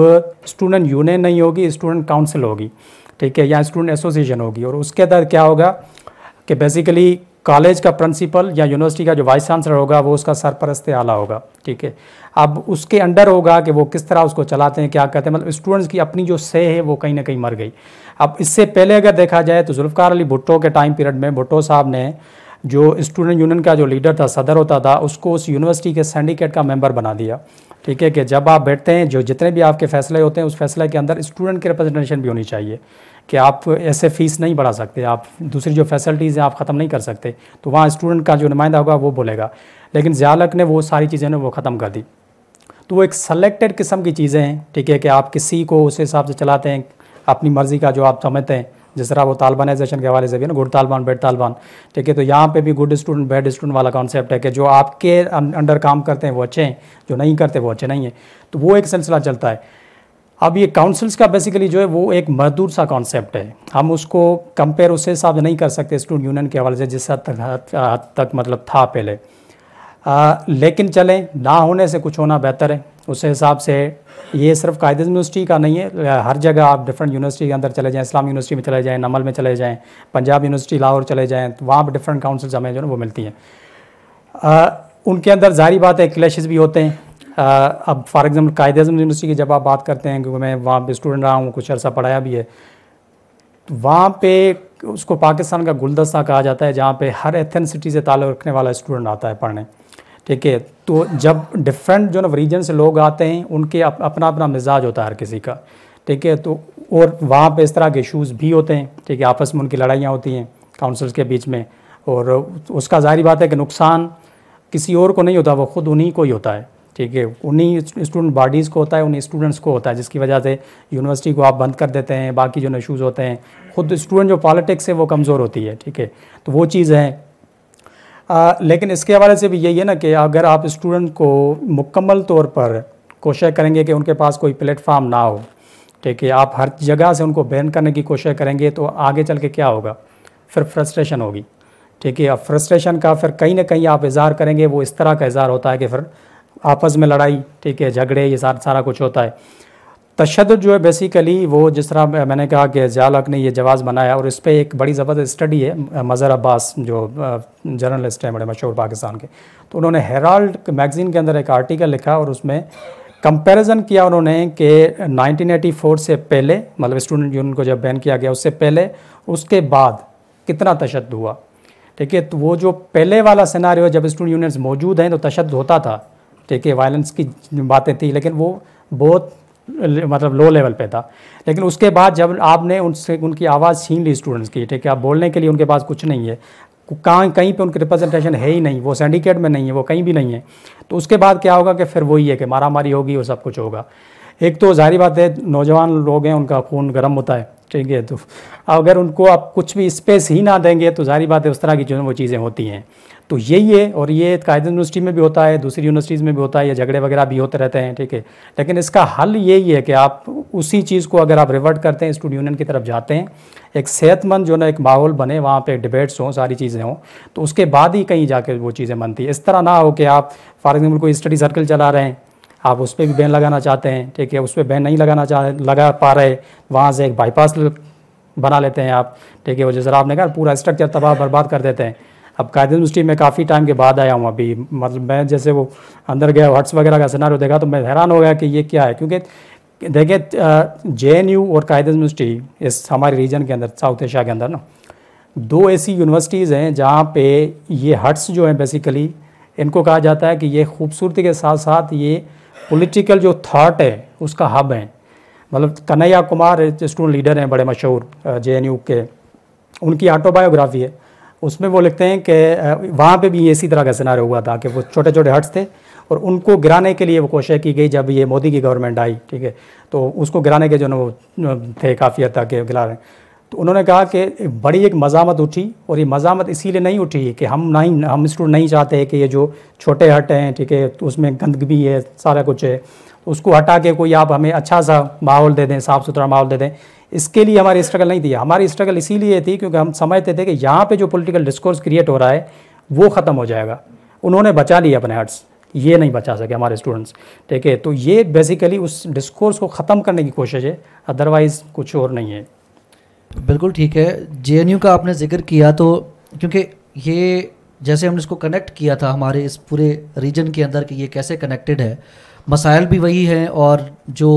स्टूडेंट यूनियन नहीं होगी स्टूडेंट काउंसिल होगी ठीक है या स्टूडेंट एसोसिएशन होगी और उसके तहत क्या होगा कि बेसिकली कॉलेज का प्रिंसिपल या यूनिवर्सिटी का जो वाइस चांसलर होगा वो उसका सरपरस्त आला होगा ठीक है अब उसके अंडर होगा कि वो किस तरह उसको चलाते हैं क्या कहते हैं मतलब स्टूडेंट्स की अपनी जो से है वो कहीं ना कहीं मर गई अब इससे पहले अगर देखा जाए तो जुल्फकार अली भुट्टो के टाइम पीरियड में भुट्टो साहब ने जो स्टूडेंट यूनियन का जो लीडर था सदर होता था उसको उस यूनिवर्सिटी के सिंडिकेट का मेंबर बना दिया ठीक है कि जब आप बैठते हैं जो जितने भी आपके फैसले होते हैं उस फैसले के अंदर स्टूडेंट की रिप्रेजेंटेशन भी होनी चाहिए कि आप ऐसे फीस नहीं बढ़ा सकते आप दूसरी जो फैसिलिटीज़ हैं आप ख़त्म नहीं कर सकते तो वहाँ स्टूडेंट का जो नुमाइंदा होगा वो बोलेगा लेकिन ज्यालक ने वो सारी चीज़ें वो ख़त्म कर दी तो वो एक सेलेक्टेड किस्म की चीज़ें हैं ठीक है कि आप किसी को उस हिसाब से चलाते हैं अपनी मर्ज़ी का जो आप समझते हैं जिस तरह वो तालबानाइजेशन के हवाले से भी ना गुड तालबान बैड तालबान ठीक है तो यहाँ पे भी गुड स्टूडेंट बैड स्टूडेंट वाला कॉन्सेप्ट है कि जो आपके अं-, अंडर काम करते हैं वो अच्छे हैं जो नहीं करते वो अच्छे नहीं हैं तो वो एक सिलसिला चलता है अब ये काउंसिल्स का बेसिकली जो है वो एक मजदूर सा कॉन्सेप्ट है हम उसको कंपेयर उस हिसाब से नहीं कर सकते स्टूडेंट यूनियन के हवाले से जिस हद तक हद तक मतलब था पहले आ, लेकिन चलें ना होने से कुछ होना बेहतर है उस हिसाब से ये सिर्फ कायद यूनिवर्सिटी का नहीं है हर जगह आप डिफरेंट यूनिवर्सिटी के अंदर चले जाएँ इस्लाम यूनिवर्सिटी में चले जाएँ नमल में चले जाएँ पंजाब यूनिवर्सिटी लाहौर चले जाएँ तो वहाँ पर डिफरेंट काउंसिल्स हमें जो है वो मिलती हैं उनके अंदर जारी बात है क्लैश भी होते हैं आ, अब फॉर एग्ज़ाम्पल कायद यूनिवर्सिटी की जब आप बात करते हैं क्योंकि मैं वहाँ पर स्टूडेंट रहा हूँ कुछ अर्सा पढ़ाया भी है तो वहाँ पर उसको पाकिस्तान का गुलदस्ता कहा जाता है जहाँ पर हर सिटी से ताल्लुक़ रखने वाला स्टूडेंट आता है पढ़ने ठीक है तो जब डिफरेंट जो ना रीजन से लोग आते हैं उनके अप, अपना अपना मिजाज होता है हर किसी का ठीक है तो और वहाँ पे इस तरह के इशूज़ भी होते हैं ठीक है आपस में उनकी लड़ाइयाँ होती हैं काउंसिल्स के बीच में और उसका जाहिर बात है कि नुकसान किसी और को नहीं होता वो खुद उन्हीं को ही होता है ठीक है उन्हीं स्टूडेंट बॉडीज़ को होता है उन्हीं स्टूडेंट्स को होता है जिसकी वजह से यूनिवर्सिटी को आप बंद कर देते हैं बाकी जो इशूज़ होते हैं खुद स्टूडेंट जो पॉलिटिक्स है वो कमज़ोर होती है ठीक है तो वो चीज़ है आ, लेकिन इसके हवाले से भी यही है ना कि अगर आप स्टूडेंट को मुकम्मल तौर पर कोशिश करेंगे कि उनके पास कोई प्लेटफार्म ना हो ठीक है आप हर जगह से उनको बैन करने की कोशिश करेंगे तो आगे चल के क्या होगा फिर फ्रस्ट्रेशन होगी ठीक है अब फ्रस्ट्रेशन का फिर कहीं ना कहीं आप इजहार करेंगे वो इस तरह का इजहार होता है कि फिर आपस में लड़ाई ठीक है झगड़े ये सारा सारा कुछ होता है तशद जो है बेसिकली वो जिस तरह मैंने कहा कि जयाल हक ने ये जवाज़ बनाया और इस पर एक बड़ी ज़बरदस्त स्टडी है मज़र अब्बास जो जर्नलिस्ट हैं बड़े मशहूर पाकिस्तान के तो उन्होंने हेराल्ड मैगज़ीन के अंदर एक आर्टिकल लिखा और उसमें कंपैरिजन किया उन्होंने कि 1984 से पहले मतलब स्टूडेंट यूनियन को जब बैन किया गया उससे पहले उसके बाद कितना तशद हुआ ठीक है तो वो जो पहले वाला सिनारी जब स्टूडेंट यूनियंस मौजूद हैं तो तशद होता था ठीक है वायलेंस की बातें थी लेकिन वो बहुत मतलब लो लेवल पे था लेकिन उसके बाद जब आपने उनसे उनकी आवाज़ छीन ली स्टूडेंट्स की ठीक है आप बोलने के लिए उनके पास कुछ नहीं है कहाँ कहीं पे उनकी रिप्रेजेंटेशन है ही नहीं वो सिंडिकेट में नहीं है वो कहीं भी नहीं है तो उसके बाद क्या होगा कि फिर वही है कि मारा मारी होगी और सब कुछ होगा एक तो जाहिर बात है नौजवान लोग हैं उनका खून गर्म होता है ठीक है तो अगर उनको आप कुछ भी स्पेस ही ना देंगे तो जाहिर बात है उस तरह की जो वो चीज़ें होती हैं तो यही है और ये कायदे यूनिवर्सिटी में भी होता है दूसरी यूनिवर्सिटीज़ में भी होता है या झगड़े वगैरह भी होते रहते हैं ठीक है लेकिन इसका हल यही है कि आप उसी चीज़ को अगर आप रिवर्ट करते हैं स्टूडेंट यूनियन की तरफ जाते हैं एक सेहतमंद जो ना एक माहौल बने वहाँ पर डिबेट्स हों सारी चीज़ें हों तो उसके बाद ही कहीं जाके वो चीज़ें बनती है इस तरह ना हो कि आप फॉर एग्जाम्पल कोई स्टडी सर्कल चला रहे हैं आप उस पर भी बैन लगाना चाहते हैं ठीक है उस पर बैन नहीं लगाना चाह लगा पा रहे वहाँ से एक बाईपास बना लेते हैं आप ठीक है वो जैसे आपने कहा पूरा स्ट्रक्चर तबाह बर्बाद कर देते हैं अब कायद यूनिवर्सिटी में काफ़ी टाइम के बाद आया हूँ अभी मतलब मैं जैसे वो अंदर गया हट्स वगैरह का सिनारो देखा तो मैं हैरान हो गया कि ये क्या है क्योंकि देखिए जे और कायद यूनिवर्सिटी इस हमारे रीजन के अंदर साउथ एशिया के अंदर ना दो ऐसी यूनिवर्सिटीज़ हैं जहाँ पे ये हट्स जो हैं बेसिकली इनको कहा जाता है कि ये खूबसूरती के साथ साथ ये पॉलिटिकल जो थाट है उसका हब है मतलब कन्हैया कुमार स्टूडेंट लीडर हैं बड़े मशहूर जे के उनकी ऑटोबायोग्राफी है उसमें वो लिखते हैं कि वहाँ पे भी इसी तरह का सिनारे हुआ था कि वो छोटे छोटे हट्स थे और उनको गिराने के लिए वो कोशिश की गई जब ये मोदी की गवर्नमेंट आई ठीक है तो उसको गिराने के जो ना वो थे काफ़ी हद तक गिरा रहे तो उन्होंने कहा कि बड़ी एक मजामत उठी और ये मजामत इसीलिए नहीं उठी कि हम नहीं हम स्टूडेंट नहीं चाहते कि ये जो छोटे हट हैं ठीक है तो उसमें गंदगी है सारा कुछ है तो उसको हटा के कोई आप हमें अच्छा सा माहौल दे दें साफ़ सुथरा माहौल दे दें इसके लिए हमारी स्ट्रगल नहीं थी हमारी स्ट्रगल इसीलिए थी क्योंकि हम समझते थे कि यहाँ पे जो पॉलिटिकल डिस्कोर्स क्रिएट हो रहा है वो ख़त्म हो जाएगा उन्होंने बचा लिया अपने आर्ट्स ये नहीं बचा सके हमारे स्टूडेंट्स ठीक है तो ये बेसिकली उस डिस्कोर्स को ख़त्म करने की कोशिश है अदरवाइज़ कुछ और नहीं है बिल्कुल ठीक है जे का आपने जिक्र किया तो क्योंकि ये जैसे हमने इसको कनेक्ट किया था हमारे इस पूरे रीजन के अंदर कि ये कैसे कनेक्टेड है मसाइल भी वही हैं और जो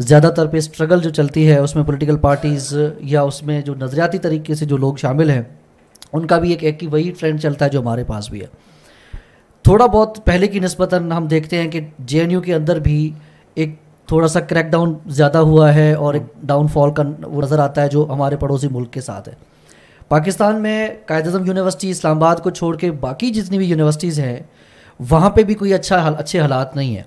ज़्यादातर पे स्ट्रगल जो चलती है उसमें पॉलिटिकल पार्टीज़ या उसमें जो नज़रियाती तरीके से जो लोग शामिल हैं उनका भी एक एक की वही ट्रेंड चलता है जो हमारे पास भी है थोड़ा बहुत पहले की नस्बता हम देखते हैं कि जे के अंदर भी एक थोड़ा सा क्रैकडाउन ज़्यादा हुआ है और एक डाउनफॉल का वो नज़र आता है जो हमारे पड़ोसी मुल्क के साथ है पाकिस्तान में कायद अजम यूनिवर्सिटी इस्लामाबाद को छोड़ के बाकी जितनी भी यूनिवर्सिटीज़ हैं वहाँ पे भी कोई अच्छा अच्छे हालात नहीं है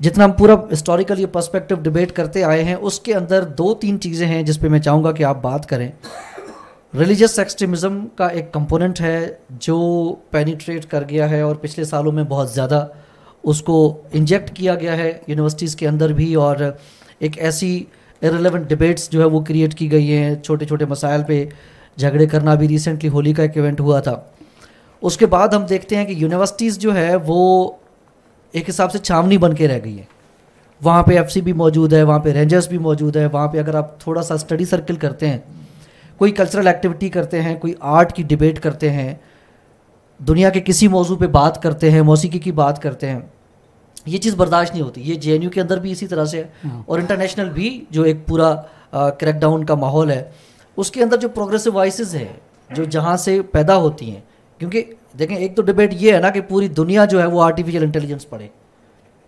जितना हम पूरा हिस्टोरिकल ये पर्सपेक्टिव डिबेट करते आए हैं उसके अंदर दो तीन चीज़ें हैं जिस पे मैं चाहूँगा कि आप बात करें रिलीजियस एक्सट्रीमिज़म का एक कंपोनेंट है जो पेनिट्रेट कर गया है और पिछले सालों में बहुत ज़्यादा उसको इंजेक्ट किया गया है यूनिवर्सिटीज़ के अंदर भी और एक ऐसी इरेलीवेंट डिबेट्स जो है वो क्रिएट की गई हैं छोटे छोटे मसाइल पे झगड़े करना भी रिसेंटली होली का एक इवेंट हुआ था उसके बाद हम देखते हैं कि यूनिवर्सिटीज़ जो है वो एक हिसाब से छावनी बन के रह गई है वहाँ पे एफ भी मौजूद है वहाँ पे रेंजर्स भी मौजूद है वहाँ पे अगर आप थोड़ा सा स्टडी सर्किल करते हैं कोई कल्चरल एक्टिविटी करते हैं कोई आर्ट की डिबेट करते हैं दुनिया के किसी मौजू पे बात करते हैं मौसीकी की बात करते हैं ये चीज़ बर्दाश्त नहीं होती ये जे के अंदर भी इसी तरह से है हाँ। और इंटरनेशनल भी जो एक पूरा क्रैकडाउन का माहौल है उसके अंदर जो प्रोग्रेसिव वॉइस है जो जहाँ से पैदा होती हैं क्योंकि देखें एक तो डिबेट ये है ना कि पूरी दुनिया जो है वो आर्टिफिशियल इंटेलिजेंस पढ़े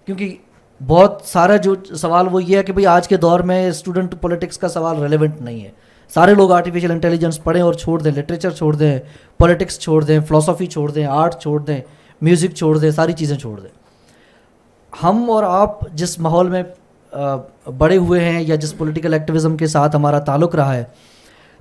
क्योंकि बहुत सारा जो सवाल वो ये है कि भाई आज के दौर में स्टूडेंट पॉलिटिक्स का सवाल रेलिवेंट नहीं है सारे लोग आर्टिफिशियल इंटेलिजेंस पढ़ें और छोड़ दें लिटरेचर छोड़ दें पॉलिटिक्स छोड़ दें फ़िलासफ़ी छोड़ दें आर्ट छोड़ दें म्यूज़िक छोड़ दें सारी चीज़ें छोड़ दें हम और आप जिस माहौल में बड़े हुए हैं या जिस पॉलिटिकल एक्टिविज़म के साथ हमारा ताल्लुक़ रहा है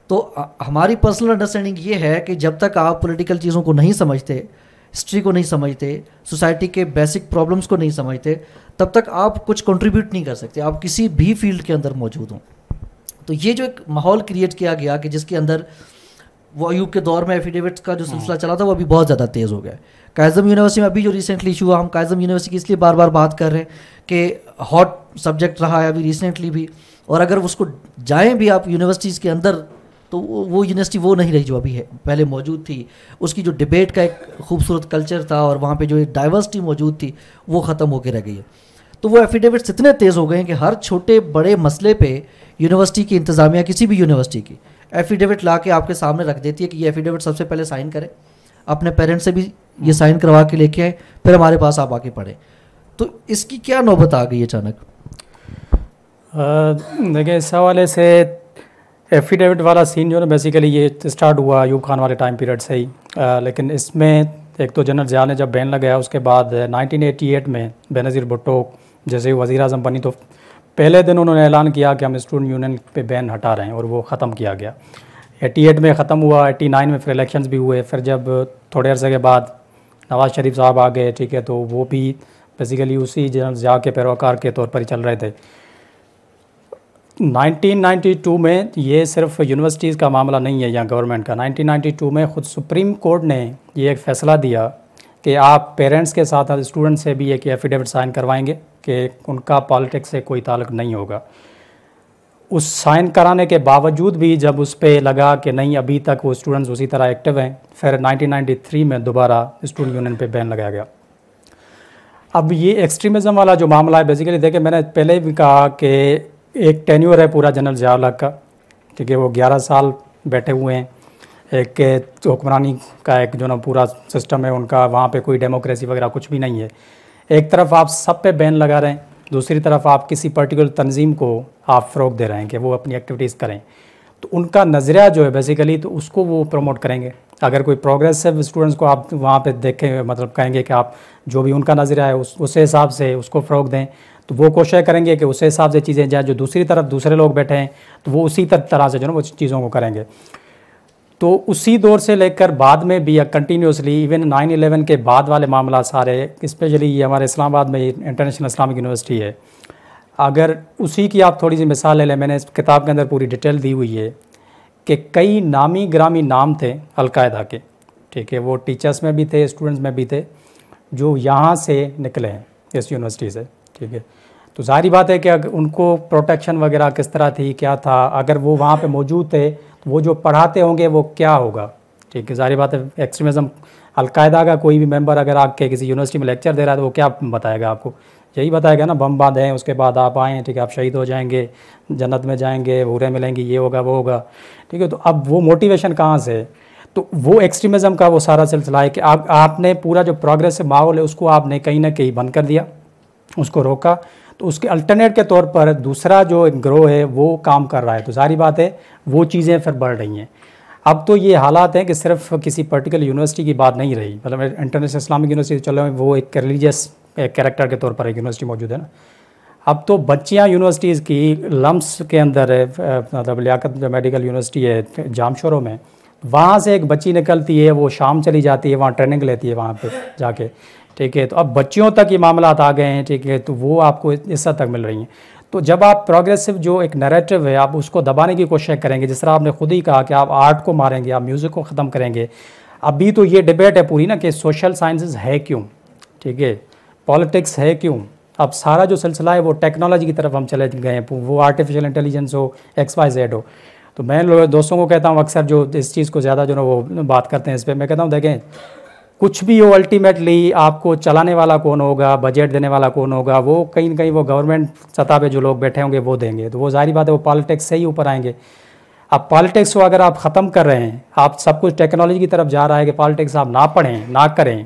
तो हमारी पर्सनल अंडरस्टैंडिंग ये है कि जब तक आप पॉलिटिकल चीज़ों को नहीं समझते हिस्ट्री को नहीं समझते सोसाइटी के बेसिक प्रॉब्लम्स को नहीं समझते तब तक आप कुछ कंट्रीब्यूट नहीं कर सकते आप किसी भी फील्ड के अंदर मौजूद हों तो ये जो एक माहौल क्रिएट किया गया कि जिसके अंदर वो अयूब के दौर में एफिडेविट्स का जो सिलसिला हाँ। चला था वो अभी बहुत ज़्यादा तेज़ हो गया कायजम यूनिवर्सिटी में अभी जो रिसेंटली इशू हुआ हम कायजम यूनिवर्सिटी की इसलिए बार बार बात कर रहे हैं कि हॉट सब्जेक्ट रहा है अभी रिसेंटली भी और अगर उसको जाएँ भी आप यूनिवर्सिटीज़ के अंदर तो वो यूनिवर्सिटी वो नहीं रही जो अभी है पहले मौजूद थी उसकी जो डिबेट का एक खूबसूरत कल्चर था और वहाँ पे जो डाइवर्सिटी मौजूद थी वो ख़त्म होकर रह गई है तो वो एफिडेविट्स इतने तेज़ हो गए हैं कि हर छोटे बड़े मसले पे यूनिवर्सिटी की इंतज़ामिया किसी भी यूनिवर्सिटी की एफिडेविट ला के आपके सामने रख देती है कि ये एफिडेविट सबसे पहले साइन करें अपने पेरेंट्स से भी ये साइन करवा के लेके आए फिर हमारे पास आप आके पढ़ें तो इसकी क्या नौबत आ गई अचानक देखिए इस हवाले से एफिडेविट वाला सीन जो है ना बेसिकली ये स्टार्ट हुआ यूब खान वाले टाइम पीरियड से ही आ, लेकिन इसमें एक तो जनरल जयाल ने जब बैन लगाया उसके बाद 1988 में बेनज़ीर भुट्टो जैसे ही वज़ी अजम बनी तो पहले दिन उन्होंने ऐलान किया कि हम स्टूडेंट यूनियन पे बैन हटा रहे हैं और वो ख़त्म किया गया 88 में ख़त्म हुआ 89 में फिर इलेक्शंस भी हुए फिर जब थोड़े अरसे के बाद नवाज़ शरीफ साहब आ गए ठीक है तो वो भी बेसिकली उसी जनरल ज़्या के पैरोकार के तौर पर ही चल रहे थे 1992 में ये सिर्फ यूनिवर्सिटीज़ का मामला नहीं है या गवर्नमेंट का 1992 में ख़ुद सुप्रीम कोर्ट ने ये एक फ़ैसला दिया कि आप पेरेंट्स के साथ स्टूडेंट से भी एक एफिडेविट साइन करवाएंगे कि उनका पॉलिटिक्स से कोई ताल्लुक नहीं होगा उस साइन कराने के बावजूद भी जब उस पर लगा कि नहीं अभी तक वो स्टूडेंट्स उसी तरह एक्टिव हैं फिर 1993 में दोबारा स्टूडेंट यूनियन पे बैन लगाया गया अब ये एक्सट्रीमिज़म वाला जो मामला है बेसिकली देखिए मैंने पहले भी कहा कि एक टेन्यूर है पूरा जनरल जयालाक का ठीक है वो ग्यारह साल बैठे हुए हैं एक हुक्मरानी का एक जो ना पूरा सिस्टम है उनका वहाँ पे कोई डेमोक्रेसी वगैरह कुछ भी नहीं है एक तरफ आप सब पे बैन लगा रहे हैं दूसरी तरफ आप किसी पर्टिकुलर तंजीम को आप फ़रोग दे रहे हैं कि वो अपनी एक्टिविटीज़ करें तो उनका नज़रिया जो है बेसिकली तो उसको वो प्रमोट करेंगे अगर कोई प्रोग्रेसिव स्टूडेंट्स को आप वहाँ पे देखें मतलब कहेंगे कि आप जो भी उनका नज़रिया है उस उस हिसाब से उसको फ़रोग दें तो वो कोशिश करेंगे कि उस हिसाब से चीज़ें जाए जो दूसरी तरफ दूसरे लोग बैठे हैं तो वो उसी तरह से जो है वो चीज़ों को करेंगे तो उसी दौर से लेकर बाद में भी कंटिन्यूसली इवन नाइन एलेवन के बाद वाले मामला सारे स्पेशली ये हमारे इस्लामाबाद में इंटरनेशनल इस्लामिक यूनिवर्सिटी है अगर उसी की आप थोड़ी सी मिसाल ले लें मैंने इस किताब के अंदर पूरी डिटेल दी हुई है कि कई नामी ग्रामी नाम थे अलकायदा के ठीक है वो टीचर्स में भी थे स्टूडेंट्स में भी थे जो यहाँ से निकले हैं इस यूनिवर्सिटी से ठीक है तो जारी बात है कि अगर उनको प्रोटेक्शन वगैरह किस तरह थी क्या था अगर वो वहाँ पे मौजूद थे तो वो जो पढ़ाते होंगे वो क्या होगा ठीक है जारी बात है एक्सट्रीमिज़म अलकायदा का कोई भी मेंबर अगर आपके किसी यूनिवर्सिटी में लेक्चर दे रहा है तो वो क्या बताएगा आपको यही बताएगा ना बम हैं उसके बाद आप आएँ ठीक है आप शहीद हो जाएंगे जन्नत में जाएंगे भूरे मिलेंगे ये होगा वो होगा ठीक है तो अब वो मोटिवेशन कहाँ से तो वो एक्सट्रीमिज़म का वो सारा सिलसिला है कि आप आपने पूरा जो प्रोग्रेसिव माहौल है उसको आपने कहीं ना कहीं बंद कर दिया उसको रोका तो उसके अल्टरनेट के तौर पर दूसरा जो ग्रोह है वो काम कर रहा है तो सारी बात है वो चीज़ें फिर बढ़ रही हैं अब तो ये हालात हैं कि सिर्फ किसी पर्टिकुलर यूनिवर्सिटी की बात नहीं रही मतलब इंटरनेशनल इस्लामिक यूनिवर्सिटी चलो वो एक रिलीजियस कैरेक्टर के तौर पर एक यूनिवर्सिटी मौजूद है ना अब तो बच्चियाँ यूनिवर्सिटीज़ की लम्स के अंदर मतलब लियाकत मेडिकल यूनिवर्सिटी है जामशोरों में वहाँ से एक बच्ची निकलती है वो शाम चली जाती है वहाँ ट्रेनिंग लेती है वहाँ पे जाके ठीक है तो अब बच्चियों तक ये मामला आ गए हैं ठीक है तो वो आपको इस हद तक मिल रही हैं तो जब आप प्रोग्रेसिव जो एक नरेटिव है आप उसको दबाने की कोशिश करेंगे जिस तरह आपने खुद ही कहा कि आप आर्ट को मारेंगे आप म्यूज़िक को ख़त्म करेंगे अभी तो ये डिबेट है पूरी ना कि सोशल साइंसेस है क्यों ठीक है पॉलिटिक्स है क्यों अब सारा जो सिलसिला है वो टेक्नोलॉजी की तरफ हम चले गए हैं वो आर्टिफिशियल इंटेलिजेंस हो एक्स वाई जेड हो तो मैं दोस्तों को कहता हूँ अक्सर जो इस चीज़ को ज़्यादा जो ना वो बात करते हैं इस पर मैं कहता हूँ देखें कुछ भी हो अल्टीमेटली आपको चलाने वाला कौन होगा बजट देने वाला कौन होगा वो कहीं ना कहीं वो गवर्नमेंट सतह पे जो लोग बैठे होंगे वो देंगे तो वो जाहिर बात है वो पॉलिटिक्स से ही ऊपर आएंगे अब पॉलिटिक्स को अगर आप ख़त्म कर रहे हैं आप सब कुछ टेक्नोलॉजी की तरफ जा रहा है कि पॉलिटिक्स आप ना पढ़ें ना करें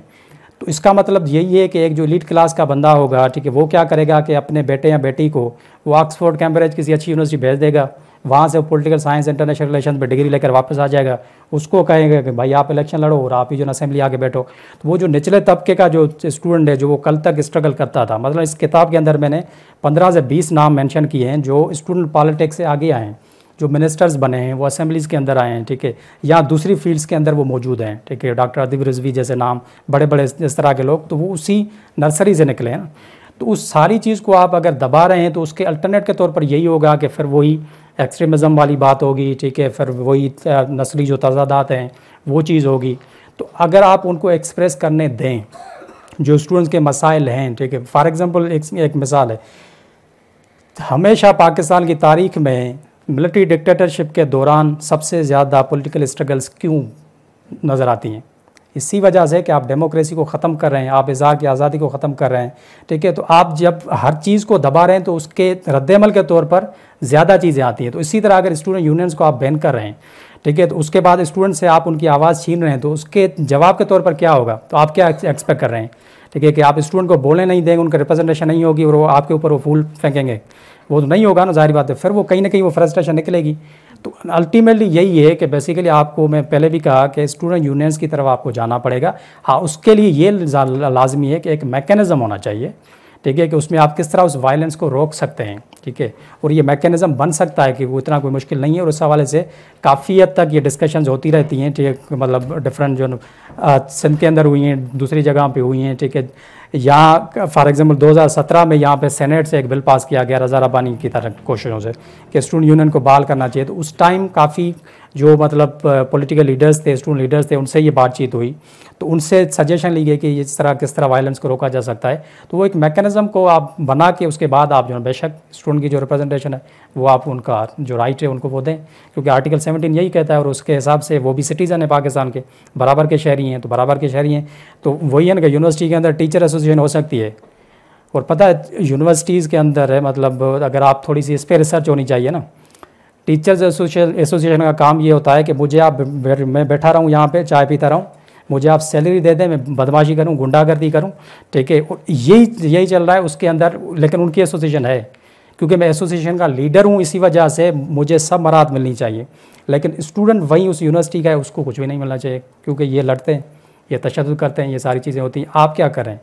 तो इसका मतलब यही है कि एक जो लीड क्लास का बंदा होगा ठीक है वो क्या करेगा कि अपने बेटे या बेटी को वो ऑक्सफोर्ड कैम्ब्रिज किसी अच्छी यूनिवर्सिटी भेज देगा वहाँ से वो पोलिटिकल साइंस इंटरनेशनल रिलेशन पर डिग्री लेकर वापस आ जाएगा उसको कहेंगे कि भाई आप इलेक्शन लड़ो और आप ही जो असेंबली आके बैठो तो वो जो निचले तबके का जो स्टूडेंट है जो वो कल तक स्ट्रगल करता था मतलब इस किताब के अंदर मैंने पंद्रह से बीस नाम मैंशन किए हैं जो स्टूडेंट पॉलिटिक्स से आगे आए हैं जो मिनिस्टर्स बने हैं वो असेंबलीज़ के अंदर आए हैं ठीक है या दूसरी फील्ड्स के अंदर वो मौजूद हैं ठीक है डॉक्टर अदीब रिजवी जैसे नाम बड़े बड़े इस तरह के लोग तो वो उसी नर्सरी से निकले हैं तो उस सारी चीज़ को आप अगर दबा रहे हैं तो उसके अल्टरनेट के तौर पर यही होगा कि फिर वही एक्सट्रीमिज़म वाली बात होगी ठीक है फिर वही नस्ली जो तजादात हैं वो चीज़ होगी तो अगर आप उनको एक्सप्रेस करने दें जो स्टूडेंट्स के मसाइल हैं ठीक है फॉर एग्ज़ाम्पल एक, एक मिसाल है हमेशा पाकिस्तान की तारीख में मिलिट्री डिक्टेटरशिप के दौरान सबसे ज़्यादा पॉलिटिकल स्ट्रगल्स क्यों नज़र आती हैं इसी वजह से कि आप डेमोक्रेसी को ख़त्म कर रहे हैं आप इजहार की आज़ादी को ख़त्म कर रहे हैं ठीक है तो आप जब हर चीज़ को दबा रहे हैं तो उसके रद्दमल के तौर पर ज़्यादा चीज़ें आती हैं तो इसी तरह अगर स्टूडेंट यूनियंस को आप बैन कर रहे हैं ठीक है तो उसके बाद स्टूडेंट से आप उनकी आवाज़ छीन रहे हैं तो उसके जवाब के तौर पर क्या होगा तो आप क्या एक्सपेक्ट कर रहे हैं ठीक है कि आप स्टूडेंट को बोलने नहीं देंगे उनका रिप्रेजेंटेशन नहीं होगी और वो आपके ऊपर वो फूल फेंकेंगे वो तो नहीं होगा ना जाहिर बात है फिर वो कहीं ना कहीं वो फ्रस्ट्रेशन निकलेगी तो अल्टीमेटली यही है कि बेसिकली आपको मैं पहले भी कहा कि स्टूडेंट यूनियंस की तरफ आपको जाना पड़ेगा हाँ उसके लिए ये लाजमी है कि एक मैकेनिज़म होना चाहिए ठीक है कि उसमें आप किस तरह उस वायलेंस को रोक सकते हैं ठीक है और ये मैकेनिज़म बन सकता है कि वो इतना कोई मुश्किल नहीं है और उस हवाले से काफ़ी हद तक ये डिस्कशंस होती रहती हैं ठीक है मतलब डिफरेंट जो सिंध के अंदर हुई हैं दूसरी जगह पे हुई हैं ठीक है यहाँ फॉर एग्जांपल 2017 में यहाँ पे सेनेट से एक बिल पास किया गया रजा रबानी की तरह कोशिशों से कि स्टूडेंट यूनियन को बहाल करना चाहिए तो उस टाइम काफ़ी जो मतलब पॉलिटिकल लीडर्स थे स्टूडेंट लीडर्स थे उनसे ये बातचीत हुई तो उनसे सजेशन ली गई कि इस तरह किस तरह वायलेंस को रोका जा सकता है तो वो एक मैकेनिज़्म को आप बना के उसके बाद आप जो है बेशक स्टूडेंट की जो रिप्रेजेंटेशन है वो आप उनका जो राइट है उनको वो दें क्योंकि आर्टिकल सेवनटीन यही कहता है और उसके हिसाब से वो भी सिटीज़न है पाकिस्तान के बराबर के शहरी हैं तो बराबर के शहरी हैं तो वही है ना कि यूनिवर्सिटी के अंदर टीचर एसोसिएशन हो सकती है और पता है यूनिवर्सिटीज़ के अंदर है मतलब अगर आप थोड़ी सी इस पर रिसर्च होनी चाहिए ना टीचर्स एसोसिएशन एसोसिएशन का काम ये होता है कि मुझे आप मैं बैठा रहा हूँ यहाँ पे चाय पीता रहा हूँ मुझे आप सैलरी दे दें मैं बदमाशी करूँ गुंडागर्दी करूँ ठीक है यही यही चल रहा है उसके अंदर लेकिन उनकी एसोसिएशन है क्योंकि मैं एसोसिएशन का लीडर हूँ इसी वजह से मुझे सब मराहत मिलनी चाहिए लेकिन स्टूडेंट वहीं उस यूनिवर्सिटी का है उसको कुछ भी नहीं मिलना चाहिए क्योंकि ये लड़ते हैं ये तशद करते हैं ये सारी चीज़ें होती हैं आप क्या करें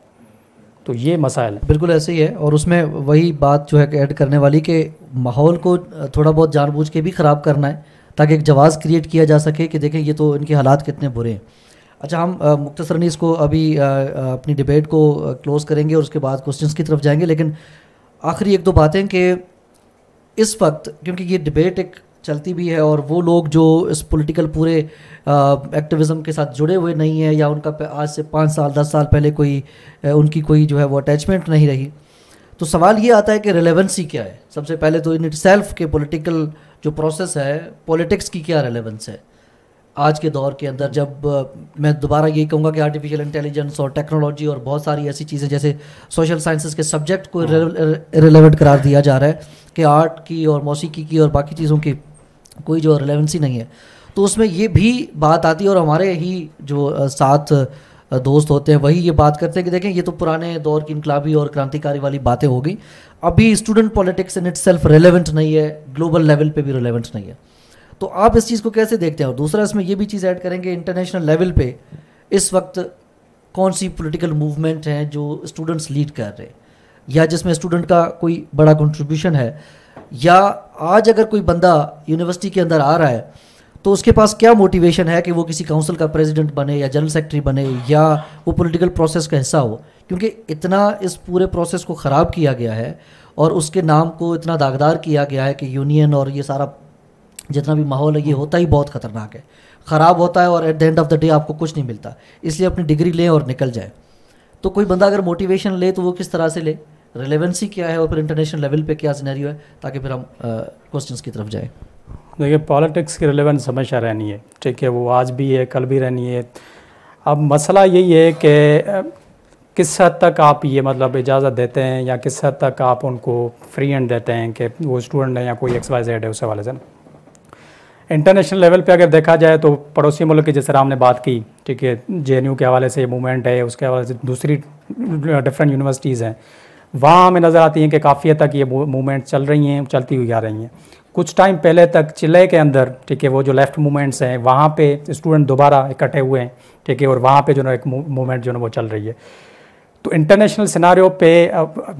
तो ये मसाइल बिल्कुल ऐसे ही है और उसमें वही बात जो है ऐड करने वाली कि माहौल को थोड़ा बहुत जानबूझ के भी ख़राब करना है ताकि एक जवाज़ क्रिएट किया जा सके कि देखें ये तो इनके हालात कितने बुरे हैं अच्छा हम मुख्तसरनी इसको अभी आ, अपनी डिबेट को क्लोज़ करेंगे और उसके बाद क्वेश्चन की तरफ जाएंगे लेकिन आखिरी एक दो बातें कि इस वक्त क्योंकि ये डिबेट एक चलती भी है और वो लोग जो इस पॉलिटिकल पूरे एक्टिविज़म के साथ जुड़े हुए नहीं हैं या उनका आज से पाँच साल दस साल पहले कोई आ, उनकी कोई जो है वो अटैचमेंट नहीं रही तो सवाल ये आता है कि रेलेवेंसी क्या है सबसे पहले तो इन इट सेल्फ के पॉलिटिकल जो प्रोसेस है पॉलिटिक्स की क्या रेलेवेंस है आज के दौर के अंदर जब मैं दोबारा यही कहूँगा कि आर्टिफिशियल इंटेलिजेंस और टेक्नोलॉजी और बहुत सारी ऐसी चीज़ें जैसे सोशल साइंसेस के सब्जेक्ट को रिलेवेंट हाँ। करार दिया जा रहा है कि आर्ट की और मौसीकी की और बाकी चीज़ों की कोई जो रिलेवेंसी नहीं है तो उसमें ये भी बात आती है और हमारे ही जो साथ दोस्त होते हैं वही ये बात करते हैं कि देखें ये तो पुराने दौर की इनकलाबी और क्रांतिकारी वाली बातें हो गई अभी student politics in itself relevant नहीं है ग्लोबल लेवल पे भी रेलिवेंट नहीं है तो आप इस चीज़ को कैसे देखते हैं और दूसरा इसमें ये भी चीज़ ऐड करेंगे इंटरनेशनल लेवल पे इस वक्त कौन सी पोलिटिकल मूवमेंट हैं जो स्टूडेंट्स लीड कर रहे हैं या जिसमें स्टूडेंट का कोई बड़ा कंट्रीब्यूशन है या आज अगर कोई बंदा यूनिवर्सिटी के अंदर आ रहा है तो उसके पास क्या मोटिवेशन है कि वो किसी काउंसिल का प्रेसिडेंट बने या जनरल सेक्रेटरी बने या वो पॉलिटिकल प्रोसेस का हिस्सा हो क्योंकि इतना इस पूरे प्रोसेस को ख़राब किया गया है और उसके नाम को इतना दागदार किया गया है कि यूनियन और ये सारा जितना भी माहौल है ये होता ही बहुत ख़तरनाक है ख़राब होता है और at the end of the day आपको कुछ नहीं मिलता इसलिए अपनी डिग्री लें और निकल जाए तो कोई बंदा अगर मोटिवेशन ले तो वो किस तरह से ले रिलेवेंसी क्या है और फिर इंटरनेशनल लेवल पे क्या सिनेरियो है ताकि फिर हम क्वेश्चंस की तरफ जाए देखिए पॉलिटिक्स की रिलेवेंस हमेशा रहनी है ठीक है वो आज भी है कल भी रहनी है अब मसला यही है कि किस हद तक आप ये मतलब इजाज़त देते हैं या किस हद तक आप उनको फ्री एंड देते हैं कि वो स्टूडेंट है या कोई एक्स वाई जेड है उस हवाले से इंटरनेशनल लेवल पे अगर देखा जाए तो पड़ोसी मुल्क की जैसे राम हमने बात की ठीक है जे के हवाले से मूवमेंट है उसके हवाले से दूसरी डिफरेंट यूनिवर्सिटीज़ हैं वहाँ हमें नज़र आती हैं कि काफ़ी हद तक ये मूवमेंट चल रही हैं चलती हुई आ रही हैं कुछ टाइम पहले तक चिल्ले के अंदर ठीक है वो जो लेफ़्ट मूवमेंट्स हैं वहाँ पे स्टूडेंट दोबारा इकट्ठे हुए हैं ठीक है और वहाँ पे जो ना एक मूवमेंट जो ना वो चल रही है तो इंटरनेशनल सिनारियों पे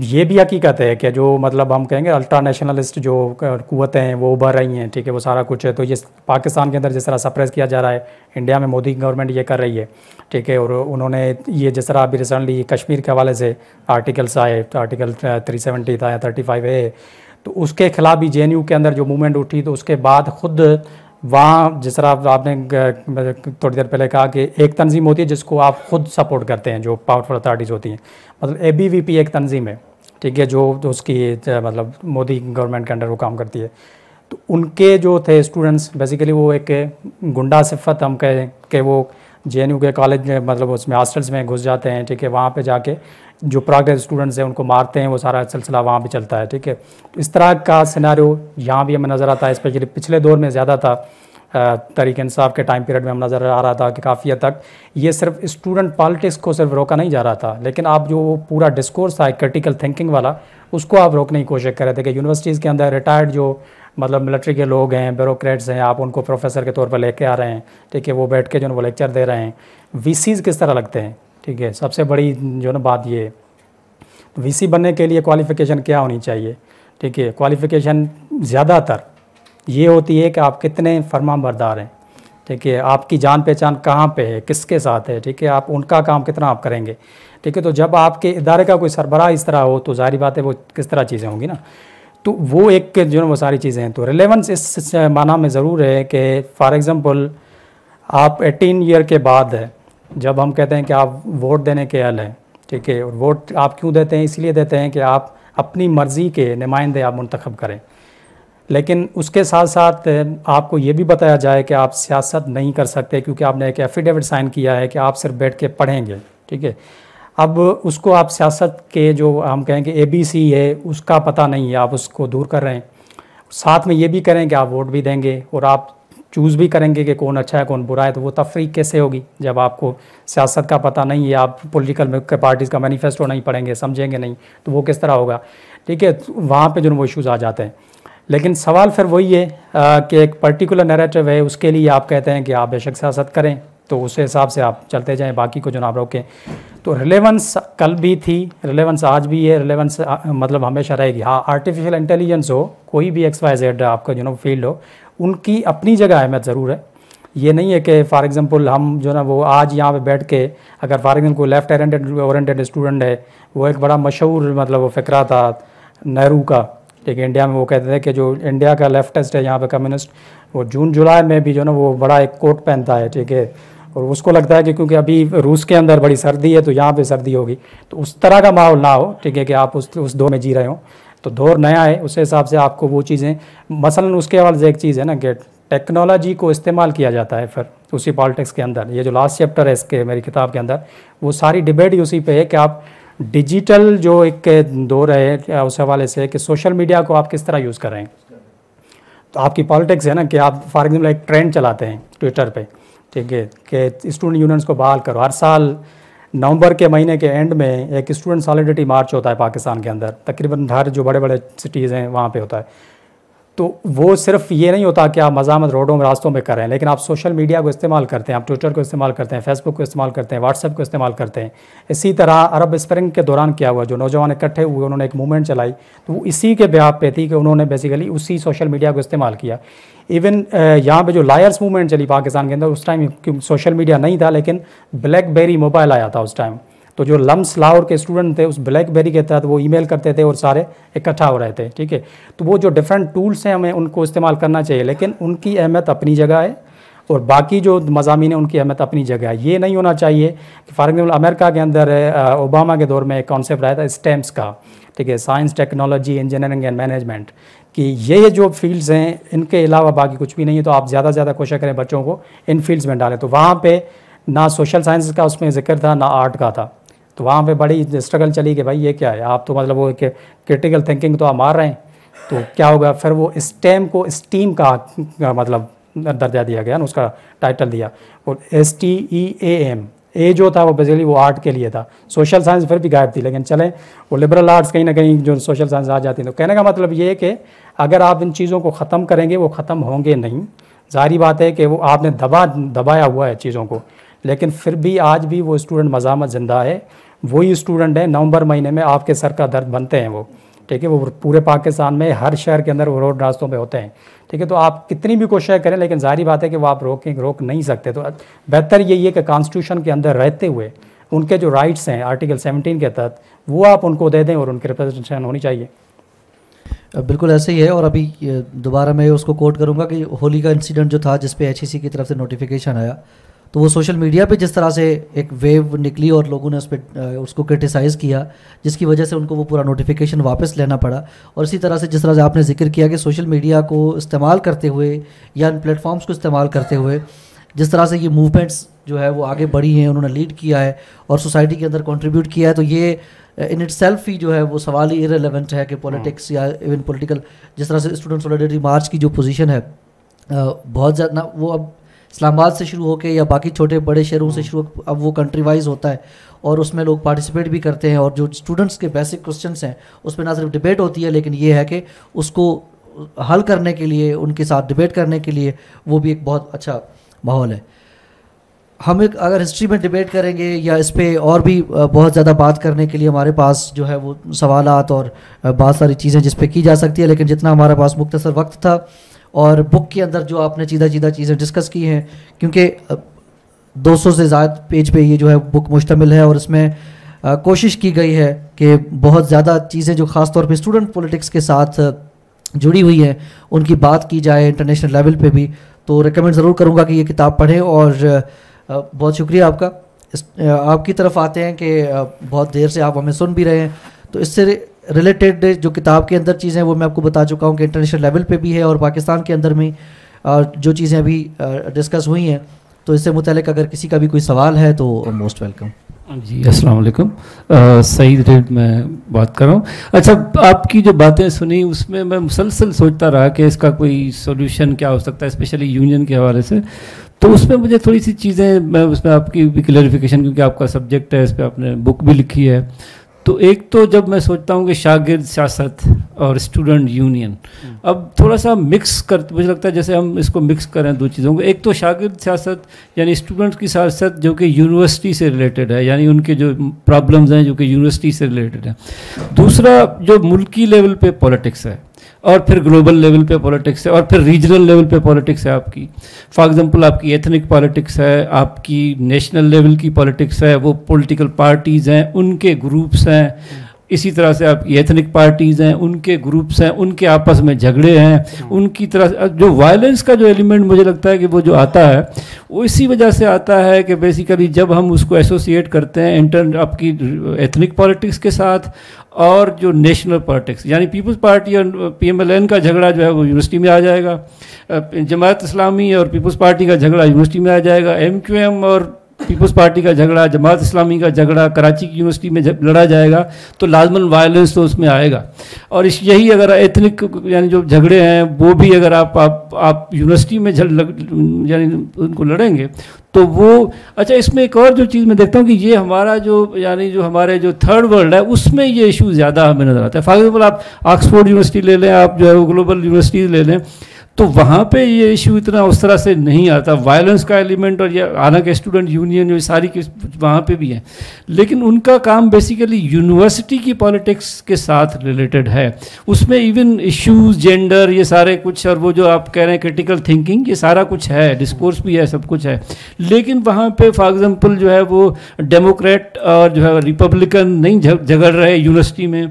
ये भी हकीकत है कि जो मतलब हम कहेंगे अल्ट्रा नेशनलिस्ट जो कुतें हैं वो उभर रही हैं ठीक है वो सारा कुछ है तो ये पाकिस्तान के अंदर जिस तरह सप्रेस किया जा रहा है इंडिया में मोदी गवर्नमेंट ये कर रही है ठीक है और उन्होंने ये जिस तरह अभी रिसेंटली कश्मीर के हवाले से आर्टिकल्स आए तो आर्टिकल थ्री सेवेंटी था या थर्टी फाइव ए तो उसके खिलाफ भी जे के अंदर जो मूवमेंट उठी तो उसके बाद खुद वहाँ जिस तरह आपने थोड़ी देर पहले कहा कि एक तंजीम होती है जिसको आप खुद सपोर्ट करते हैं जो पावरफुल अथॉरिटीज़ होती हैं मतलब ए बी वी पी एक तंजीम है ठीक है जो उसकी मतलब मोदी गवर्नमेंट के अंडर वो काम करती है तो उनके जो थे स्टूडेंट्स बेसिकली वो एक गुंडा सिफत हम कहें कि वो जे के कॉलेज में मतलब उसमें हॉस्टल्स में घुस जाते हैं ठीक है वहाँ पे जाके जो प्रोग्रेस स्टूडेंट्स हैं उनको मारते हैं वो सारा सिलसिला वहाँ भी चलता है ठीक है इस तरह का सिनारी यहाँ भी हमें नज़र आता है स्पेशली पिछले दौर में ज़्यादा था तरीक इंसाफ के टाइम पीरियड में हम नज़र आ रहा था कि काफ़ी हद तक ये सिर्फ स्टूडेंट पॉलिटिक्स को सिर्फ रोका नहीं जा रहा था लेकिन आप जो पूरा डिस्कोर्स था क्रिटिकल थिंकिंग वाला उसको आप रोकने की कोशिश कर रहे थे कि यूनिवर्सिटीज़ के अंदर रिटायर्ड जो मतलब मिलिट्री के लोग हैं ब्यूरोक्रेट्स हैं आप उनको प्रोफेसर के तौर पर लेके आ रहे हैं ठीक है वो बैठ के जो वो लेक्चर दे रहे हैं वी किस तरह लगते हैं ठीक है सबसे बड़ी जो ना बात ये तो वीसी बनने के लिए क्वालिफ़िकेशन क्या होनी चाहिए ठीक है क्वालिफ़िकेशन ज़्यादातर ये होती है कि आप कितने फरमा बरदार हैं ठीक है आपकी जान पहचान कहाँ पे है किसके साथ है ठीक है आप उनका काम कितना आप करेंगे ठीक है तो जब आपके इदारे का कोई सरबराह इस तरह हो तो जाहिर बात है वो किस तरह चीज़ें होंगी ना तो वो एक जो है वो सारी चीज़ें हैं तो रिलेवेंस इस माना में ज़रूर है कि फॉर एग्ज़ाम्पल आप एटीन ईयर के बाद है जब हम कहते हैं कि आप वोट देने के अल हैं ठीक है और वोट आप क्यों देते हैं इसलिए देते हैं कि आप अपनी मर्ज़ी के नुमाइंदे आप मंतखब करें लेकिन उसके साथ साथ आपको ये भी बताया जाए कि आप सियासत नहीं कर सकते क्योंकि आपने एक एफिडेविट साइन किया है कि आप सिर्फ बैठ के पढ़ेंगे ठीक है अब उसको आप सियासत के जो हम कहेंगे ए बी सी है उसका पता नहीं है आप उसको दूर कर रहे हैं साथ में ये भी करें कि आप वोट भी देंगे और आप चूज़ भी करेंगे कि कौन अच्छा है कौन बुरा है तो वो तफरी कैसे होगी जब आपको सियासत का पता नहीं है आप पॉलिटिकल पार्टीज़ का मैनिफेस्टो नहीं पढ़ेंगे समझेंगे नहीं तो वो किस तरह होगा ठीक है तो वहाँ पर जो वो इशूज़ आ जाते हैं लेकिन सवाल फिर वही है कि एक पर्टिकुलर नरेटिव है उसके लिए आप कहते हैं कि आप बेशक सियासत करें तो उस हिसाब से आप चलते जाएं बाकी को जनाब रोकें तो रिलेवेंस कल भी थी रिलेवेंस आज भी है रिलेवेंस मतलब हमेशा रहेगी हाँ आर्टिफिशियल इंटेलिजेंस हो कोई भी एक्स वाई जेड आपका जो ना फील्ड हो उनकी अपनी जगह अहमियत ज़रूर है ये नहीं है कि फॉर एग्ज़ाम्पल हम जो ना वो आज यहाँ पे बैठ के अगर फॉर एग्ज़ाम्पल कोई लेफ्ट हैंडेड ओरेंटेड स्टूडेंट है वो एक बड़ा मशहूर मतलब वो फ़िक्रा था नेहरू का ठीक है इंडिया में वो कहते थे कि जो इंडिया का लेफ्टेस्ट है यहाँ पे कम्युनिस्ट वो जून जुलाई में भी जो ना वो बड़ा एक कोट पहनता है ठीक है और उसको लगता है कि क्योंकि अभी रूस के अंदर बड़ी सर्दी है तो यहाँ पर सर्दी होगी तो उस तरह का माहौल ना हो ठीक है कि आप उस उस दो में जी रहे हो तो दौर नया है उस हिसाब से आपको वो चीज़ें मसलन उसके हवाले से एक चीज़ है ना गेट टेक्नोलॉजी को इस्तेमाल किया जाता है फिर उसी पॉलिटिक्स के अंदर ये जो लास्ट चैप्टर है इसके मेरी किताब के अंदर वो सारी डिबेट उसी पर है कि आप डिजिटल जो एक दौर है उस हवाले से कि सोशल मीडिया को आप किस तरह यूज़ कर रहे हैं तो आपकी पॉलिटिक्स है ना कि आप फॉर एग्जाम्पल एक ट्रेंड चलाते हैं ट्विटर पर ठीक है कि स्टूडेंट यूनियंस को बहाल करो हर साल नवंबर के महीने के एंड में एक स्टूडेंट सॉलिडिटी मार्च होता है पाकिस्तान के अंदर तकरीबन हर जो बड़े बड़े सिटीज़ हैं वहाँ पे होता है तो वो सिर्फ ये नहीं होता कि आप मजामत रोडों में रास्तों में करें लेकिन आप सोशल मीडिया को इस्तेमाल करते हैं आप ट्विटर को इस्तेमाल करते हैं फेसबुक को इस्तेमाल करते हैं व्हाट्सएप को इस्तेमाल करते हैं इसी तरह अरब स्प्रिंग के दौरान क्या हुआ जो नौजवान इकट्ठे हुए उन्होंने एक मूवमेंट चलाई तो वो इसी के ब्याप पे थी कि उन्होंने बेसिकली उसी सोशल मीडिया को इस्तेमाल किया इवन uh, यहाँ पे जो लायर्स मूवमेंट चली पाकिस्तान के अंदर उस टाइम सोशल मीडिया नहीं था लेकिन ब्लैकबेरी मोबाइल आया था उस टाइम तो जो लम्स लाहौर के स्टूडेंट थे उस ब्लैकबेरी के तहत वो ईमेल करते थे और सारे इकट्ठा हो रहे थे ठीक है तो वो जो डिफरेंट टूल्स हैं हमें उनको इस्तेमाल करना चाहिए लेकिन उनकी अहमियत अपनी जगह है और बाकी जो मजामी हैं उनकी अहमियत अपनी जगह है ये नहीं होना चाहिए कि फॉर एग्ज़ाम्पल अमेरिका के अंदर uh, ओबामा के दौर में एक कॉन्सेप्ट आया था स्टेम्स का ठीक है science technology engineering and management कि ये जो फील्ड्स हैं इनके अलावा बाकी कुछ भी नहीं है तो आप ज़्यादा से ज़्यादा कोशिश करें बच्चों को इन फील्ड्स में डालें तो वहाँ पे ना सोशल साइंस का उसमें जिक्र था ना आर्ट का था तो वहाँ पे बड़ी स्ट्रगल चली कि भाई ये क्या है आप तो मतलब वो क्रिटिकल थिंकिंग तो आप मार रहे हैं तो क्या होगा फिर वो स्टेम को स्टीम का मतलब दर्जा दिया गया ना उसका टाइटल दिया और S T E A M A जो था वो बेसिकली वो आर्ट के लिए था सोशल साइंस फिर भी गायब थी लेकिन चलें वो लिबरल आर्ट्स कहीं ना कहीं जो सोशल साइंस आ जाती है तो कहने का मतलब ये है कि अगर आप इन चीज़ों को ख़त्म करेंगे वो ख़त्म होंगे नहीं जारी बात है कि वो आपने दबा दबाया हुआ है चीज़ों को लेकिन फिर भी आज भी वो स्टूडेंट मजामत ज़िंदा है वही स्टूडेंट है नवंबर महीने में आपके सर का दर्द बनते हैं वो ठीक है वो पूरे पाकिस्तान में हर शहर के अंदर वो रोड रास्तों पे होते हैं ठीक है तो आप कितनी भी कोशिश करें लेकिन जारी बात है कि वो आप रोकें रोक नहीं सकते तो बेहतर यही है कि कॉन्स्टिट्यूशन के अंदर रहते हुए उनके जो राइट्स हैं आर्टिकल 17 के तहत वो आप उनको दे दें और उनकी रिप्रेजेंटेशन होनी चाहिए बिल्कुल ऐसे ही है और अभी दोबारा मैं उसको कोट करूँगा कि होली का इंसिडेंट जो था जिसपे एच e की तरफ से नोटिफिकेशन आया तो वो सोशल मीडिया पे जिस तरह से एक वेव निकली और लोगों ने उस पर उसको क्रिटिसाइज़ किया जिसकी वजह से उनको वो पूरा नोटिफिकेशन वापस लेना पड़ा और इसी तरह से जिस तरह से आपने जिक्र किया कि सोशल मीडिया को इस्तेमाल करते हुए या इन प्लेटफॉर्म्स को इस्तेमाल करते हुए जिस तरह से ये मूवमेंट्स जो है वो आगे बढ़ी हैं उन्होंने लीड किया है और सोसाइटी के अंदर कंट्रीब्यूट किया है तो ये इन इट सेल्फ ही जो है वो सवाल ही इरेलीवेंट है कि पॉलिटिक्स या इवन पॉलिटिकल जिस तरह से स्टूडेंट सॉलिडरिटी मार्च की जो पोजीशन है बहुत ज़्यादा वो अब इस्लामाबाद से शुरू होकर या बाकी छोटे बड़े शहरों से हम्म। शुरू अब वो कंट्री वाइज होता है और उसमें लोग पार्टिसिपेट भी करते हैं और जो स्टूडेंट्स के बेसिक क्वेश्चन हैं उस पर ना सिर्फ डिबेट होती है लेकिन ये है कि उसको हल करने के लिए उनके साथ डिबेट करने के लिए वो भी एक बहुत अच्छा माहौल है हम एक अगर हिस्ट्री में डिबेट करेंगे या इस पर और भी बहुत ज़्यादा बात करने के लिए हमारे पास जो है वो सवालत और बहुत सारी चीज़ें जिस पर की जा सकती है लेकिन जितना हमारे पास मुख्तर वक्त था और बुक के अंदर जो आपने सीधा सीधा चीज़ें डिस्कस की हैं क्योंकि 200 से ज़्यादा पेज पे ये जो है बुक मुश्तमिल है और इसमें कोशिश की गई है कि बहुत ज़्यादा चीज़ें जो ख़ास तौर पे स्टूडेंट पॉलिटिक्स के साथ जुड़ी हुई हैं उनकी बात की जाए इंटरनेशनल लेवल पे भी तो रिकमेंड ज़रूर करूँगा कि ये किताब पढ़ें और बहुत शुक्रिया आपका आपकी तरफ आते हैं कि बहुत देर से आप हमें सुन भी रहे हैं तो इससे रिलेटेड जो किताब के अंदर चीज़ें वो मैं आपको बता चुका हूँ कि इंटरनेशनल लेवल पे भी है और पाकिस्तान के अंदर में जो चीज़ें अभी डिस्कस हुई हैं तो इससे मुतलक अगर किसी का भी कोई सवाल है तो मोस्ट वेलकम हाँ जी अस्सलाम वालेकुम सईद रेड मैं बात कर रहा हूँ अच्छा आपकी जो बातें सुनी उसमें मैं मुसलसल सोचता रहा कि इसका कोई सोल्यूशन क्या हो सकता है स्पेशली यूनियन के हवाले से तो उसमें मुझे थोड़ी सी चीज़ें मैं उसमें आपकी भी क्लैरिफिकेशन क्योंकि आपका सब्जेक्ट है इस पर आपने बुक भी लिखी है तो एक तो जब मैं सोचता हूँ कि शागिर्द सियासत और स्टूडेंट हम्म। यूनियन अब थोड़ा सा मिक्स कर मुझे लगता है जैसे हम इसको मिक्स करें दो चीज़ों को एक तो शागिर्द सियासत यानी स्टूडेंट्स की सियासत जो कि यूनिवर्सिटी से रिलेटेड है यानी उनके जो प्रॉब्लम्स हैं जो कि यूनिवर्सिटी से रिलेटेड हैं दूसरा जो मुल्की लेवल पे पॉलिटिक्स है और फिर ग्लोबल लेवल पे पॉलिटिक्स है और फिर रीजनल लेवल पे पॉलिटिक्स है आपकी फॉर एग्जांपल आपकी एथनिक पॉलिटिक्स है आपकी नेशनल लेवल की पॉलिटिक्स है वो पॉलिटिकल पार्टीज़ हैं उनके ग्रुप्स हैं इसी तरह से आप एथनिक पार्टीज़ हैं उनके ग्रुप्स हैं उनके आपस में झगड़े हैं हम्म। उनकी तरह जो वायलेंस का जो एलिमेंट मुझे लगता है कि वो जो आता है वो इसी वजह से आता है कि बेसिकली जब हम उसको एसोसिएट करते हैं इंटर आपकी एथनिक पॉलिटिक्स के साथ और जो नेशनल पॉलिटिक्स यानी पीपल्स पार्टी और पीएमएलएन का झगड़ा जो है वो यूनिवर्सिटी में आ जाएगा जमात इस्लामी और पीपल्स पार्टी का झगड़ा यूनिवर्सिटी में आ जाएगा एमक्यूएम और पीपल्स पार्टी का झगड़ा जमात इस्लामी का झगड़ा कराची की यूनिवर्सिटी में जब लड़ा जाएगा तो लाजमन वायलेंस तो उसमें आएगा और इस यही अगर एथनिक यानी जो झगड़े हैं वो भी अगर आप आप, आप यूनिवर्सिटी में यानी उनको लड़ेंगे तो वो अच्छा इसमें एक और जो चीज़ मैं देखता हूँ कि ये हमारा जो यानी जो हमारे जो थर्ड वर्ल्ड है उसमें ये इशू ज़्यादा हमें नज़र आता है फॉर एग्जाम्पल आप ऑक्सफोर्ड यूनिवर्सिटी ले लें आप जो है वो ग्लोबल यूनिवर्सिटीज़ ले लें तो वहाँ पे ये इशू इतना उस तरह से नहीं आता वायलेंस का एलिमेंट और ये हालांकि स्टूडेंट यूनियन ये सारी के वहाँ पे भी है लेकिन उनका काम बेसिकली यूनिवर्सिटी की पॉलिटिक्स के साथ रिलेटेड है उसमें इवन इश्यूज जेंडर ये सारे कुछ और वो जो आप कह रहे हैं क्रिटिकल थिंकिंग ये सारा कुछ है डिस्कोर्स भी है सब कुछ है लेकिन वहाँ पर फॉर एग्ज़ाम्पल जो है वो डेमोक्रेट और जो है रिपब्लिकन नहीं झगड़ रहे यूनिवर्सिटी में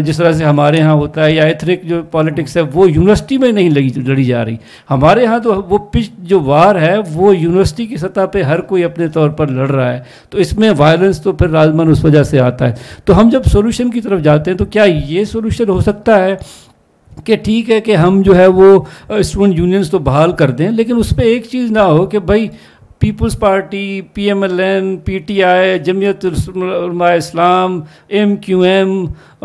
जिस तरह से हमारे यहाँ होता है या एथनिक जो पॉलिटिक्स है वो यूनिवर्सिटी में नहीं लगी लड़ी जा रही हमारे यहाँ तो वो पिच जो वार है वो यूनिवर्सिटी की सतह पर हर कोई अपने तौर पर लड़ रहा है तो इसमें वायलेंस तो फिर राजमान उस वजह से आता है तो हम जब सोल्यूशन की तरफ जाते हैं तो क्या ये सोल्यूशन हो सकता है कि ठीक है कि हम जो है वो स्टूडेंट यूनियंस तो बहाल कर दें लेकिन उस पर एक चीज़ ना हो कि भाई Peoples Party P M L N P T I Jamiat Islam M Q M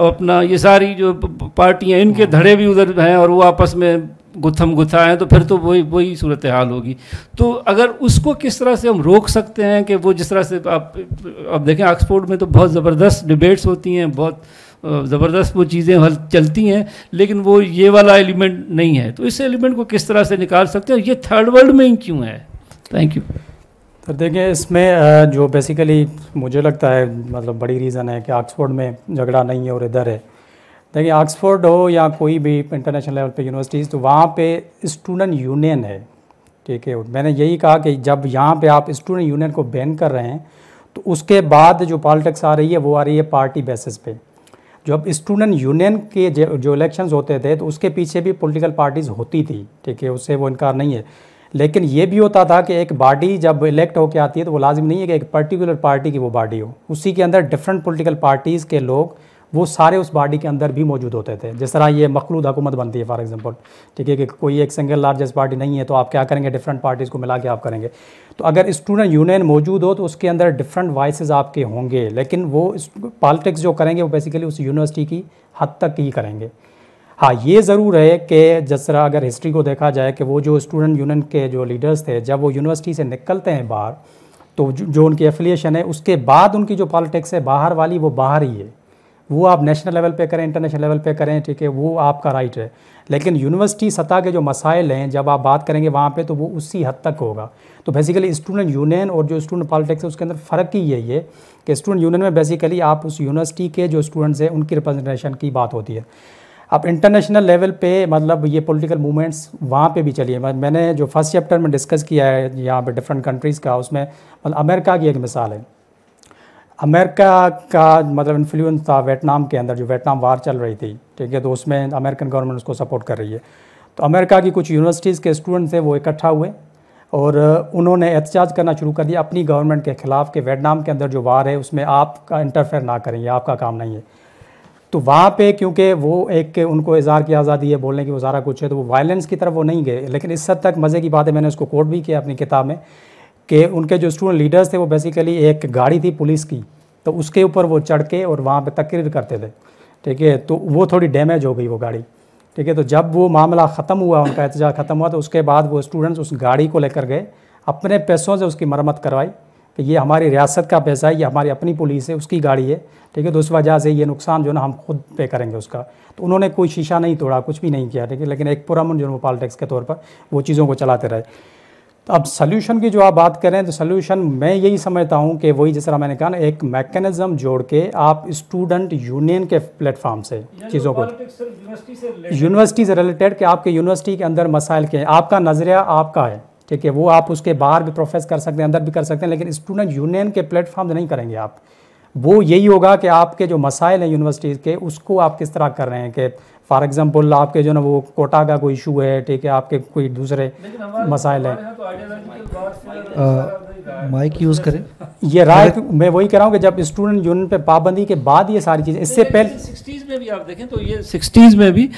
अपना ये सारी जो पार्टियाँ इनके धड़े भी उधर हैं और वो आपस में गुथम गुथा है तो फिर तो वही वही सूरत हाल होगी तो अगर उसको किस तरह से हम रोक सकते हैं कि वो जिस तरह से आप अब देखें ऑक्सफोर्ड में तो बहुत ज़बरदस्त डिबेट्स होती हैं बहुत ज़बरदस्त वो चीज़ें हल चलती हैं लेकिन वो ये वाला एलिमेंट नहीं है तो इस एलिमेंट को किस तरह से निकाल सकते हैं ये थर्ड वर्ल्ड में ही क्यों है थैंक यू सर देखिए इसमें जो बेसिकली मुझे लगता है मतलब बड़ी रीज़न है कि ऑक्सफोर्ड में झगड़ा नहीं है और इधर है देखिए ऑक्सफोर्ड हो या कोई भी इंटरनेशनल लेवल पे यूनिवर्सिटीज़ तो वहाँ पे स्टूडेंट यूनियन है ठीक है मैंने यही कहा कि जब यहाँ पे आप स्टूडेंट यूनियन को बैन कर रहे हैं तो उसके बाद जो पॉलिटिक्स आ रही है वो आ रही है पार्टी बेसिस पे जब स्टूडेंट यूनियन के जो इलेक्शंस होते थे तो उसके पीछे भी पॉलिटिकल पार्टीज़ होती थी ठीक है उससे वो इनकार नहीं है लेकिन ये भी होता था कि एक बाडी जब इलेक्ट होकर आती है तो वो लाजिम नहीं है कि एक पर्टिकुलर पार्टी की वो बॉडी हो उसी के अंदर डिफरेंट पोलिटिकल पार्टीज़ के लोग वो सारे उस बाडी के अंदर भी मौजूद होते थे जिस तरह ये मखलूद हुकूमत बनती है फॉर एग्जांपल ठीक है कि कोई एक सिंगल लार्जेस्ट पार्टी नहीं है तो आप क्या करेंगे डिफरेंट पार्टीज़ को मिला के आप करेंगे तो अगर स्टूडेंट यूनियन मौजूद हो तो उसके अंदर डिफरेंट वॉइस आपके होंगे लेकिन वो पॉलिटिक्स जो करेंगे वो बेसिकली उस यूनिवर्सिटी की हद तक ही करेंगे हाँ ये ज़रूर है कि जिस तरह अगर हिस्ट्री को देखा जाए कि वो जो स्टूडेंट यूनियन के जो लीडर्स थे जब वो यूनिवर्सिटी से निकलते हैं बाहर तो जो उनकी एफिलिएशन है उसके बाद उनकी जो पॉलिटिक्स है बाहर वाली वो बाहर ही है वो आप नेशनल लेवल पे करें इंटरनेशनल लेवल पे करें ठीक है वो आपका राइट है लेकिन यूनिवर्सिटी सतह के जो मसाइल हैं जब आप बात करेंगे वहाँ पे तो वो उसी हद तक होगा तो बेसिकली स्टूडेंट यूनियन और जो स्टूडेंट पॉलिटिक्स है उसके अंदर फ़र्क ही यही है कि स्टूडेंट यूनियन में बेसिकली आप उस यूनिवर्सिटी के जो स्टूडेंट्स हैं उनकी रिप्रेजेंटेशन की बात होती है अब इंटरनेशनल लेवल पे मतलब ये पॉलिटिकल मूवमेंट्स वहाँ पे भी चलिए मैंने जो फर्स्ट चैप्टर में डिस्कस किया है यहाँ पे डिफरेंट कंट्रीज़ का उसमें मतलब अमेरिका की एक मिसाल है अमेरिका का मतलब इन्फ्लुएंस था वियतनाम के अंदर जो वियतनाम वार चल रही थी ठीक है तो उसमें अमेरिकन गवर्नमेंट उसको सपोर्ट कर रही है तो अमेरिका की कुछ यूनिवर्सिटीज़ के स्टूडेंट्स हैं वो इकट्ठा हुए और उन्होंने एहतजाज करना शुरू कर दिया अपनी गवर्नमेंट के खिलाफ कि वियतनाम के अंदर जो वार है उसमें आपका इंटरफेयर ना करें ये आपका काम नहीं है तो वहाँ पे क्योंकि वो एक उनको इजहार की आज़ादी है बोलने की वो सारा कुछ है तो वो वायलेंस की तरफ वो नहीं गए लेकिन इस हद तक मज़े की बात है मैंने उसको कोट भी किया अपनी किताब में कि उनके जो स्टूडेंट लीडर्स थे वो बेसिकली एक गाड़ी थी पुलिस की तो उसके ऊपर वो चढ़ के और वहाँ पर तकरीर करते थे ठीक है तो वो थोड़ी डैमेज हो गई वो गाड़ी ठीक है तो जब वो मामला ख़त्म हुआ उनका एहतजाज ख़त्म हुआ तो उसके बाद वो स्टूडेंट्स उस गाड़ी को लेकर गए अपने पैसों से उसकी मरम्मत करवाई कि ये हमारी रियासत का पैसा है ये हमारी अपनी पुलिस है उसकी गाड़ी है ठीक है तो उस वजह से ये नुकसान जो ना हम खुद पे करेंगे उसका तो उन्होंने कोई शीशा नहीं तोड़ा कुछ भी नहीं किया ठीक है लेकिन एक पुरमन जो वो टैक्स के तौर पर वो चीज़ों को चलाते रहे तो अब सल्यूशन की जो आप बात करें तो सोल्यूशन मैं यही समझता हूँ कि वही जैसा मैंने कहा ना एक मैकेनिज्म जोड़ के आप स्टूडेंट यूनियन के प्लेटफॉर्म से चीज़ों को यूनिवर्सिटी से रिलेटेड कि आपके यूनिवर्सिटी के अंदर मसाइल के आपका नज़रिया आपका है ठीक है वो आप उसके बाहर भी प्रोफेस कर सकते हैं अंदर भी कर सकते हैं लेकिन स्टूडेंट यूनियन के प्लेटफॉर्म नहीं करेंगे आप वो यही होगा कि आपके जो मसाइल हैं यूनिवर्सिटीज़ के उसको आप किस तरह कर रहे हैं कि फॉर एग्ज़ाम्पल आपके जो ना वो कोटा का कोई इशू है ठीक है आपके कोई दूसरे मसाइल हैं माइक यूज़ तो करें [LAUGHS] ये राय मैं वही कह रहा हूँ कि जब स्टूडेंट यूनियन पे पाबंदी के बाद ये सारी चीज़ें इससे पहले सिक्सटीज़ में भी आप देखें तो ये सिक्सटीज़ में भी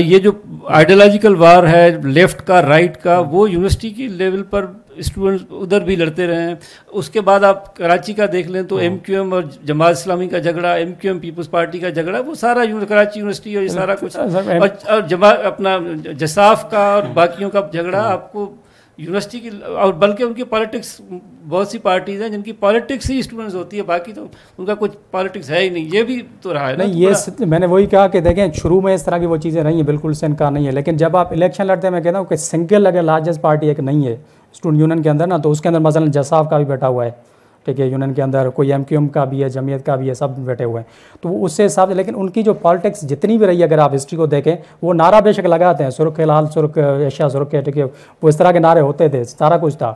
ये जो आइडियोलॉजिकल वार है लेफ्ट का राइट का वो यूनिवर्सिटी की लेवल पर स्टूडेंट्स उधर भी लड़ते रहे हैं उसके बाद आप कराची का देख लें तो एम क्यू एम और जमात इस्लामी का झगड़ा M Q M Peoples Party का झगड़ा वो सारा कराची यूनिवर्सिटी और ये हाँ, सारा कुछ और, और जमा अपना जसाफ का और बाकियों का झगड़ा हाँ। आपको यूनिवर्सिटी की और बल्कि उनकी पॉलिटिक्स बहुत सी पार्टीज हैं जिनकी पॉलिटिक्स ही स्टूडेंट्स होती है बाकी तो उनका कुछ पॉलिटिक्स है ही नहीं ये भी तो रहा है नहीं तो ये मैंने वही कहा कि देखें शुरू में इस तरह की वो चीज़ें रही हैं बिल्कुल से इनकार नहीं है लेकिन जब आप इलेक्शन लड़ते हैं मैं कहता हूँ कि सिंगल अगर लार्जेस्ट पार्टी एक नहीं है स्टूडेंट यूनियन के अंदर ना तो उसके अंदर मसलन जसाफ का भी बैठा हुआ है ठीक है यूनियन के अंदर कोई एम का भी है जमीयत का भी है सब बैठे हुए हैं तो उससे हिसाब से लेकिन उनकी जो पॉलिटिक्स जितनी भी रही है अगर आप हिस्ट्री को देखें वो नारा बेशक लगाते हैं सुरख लाल सुरख एशिया सुरख ठीक है वो इस तरह के नारे होते थे सारा कुछ था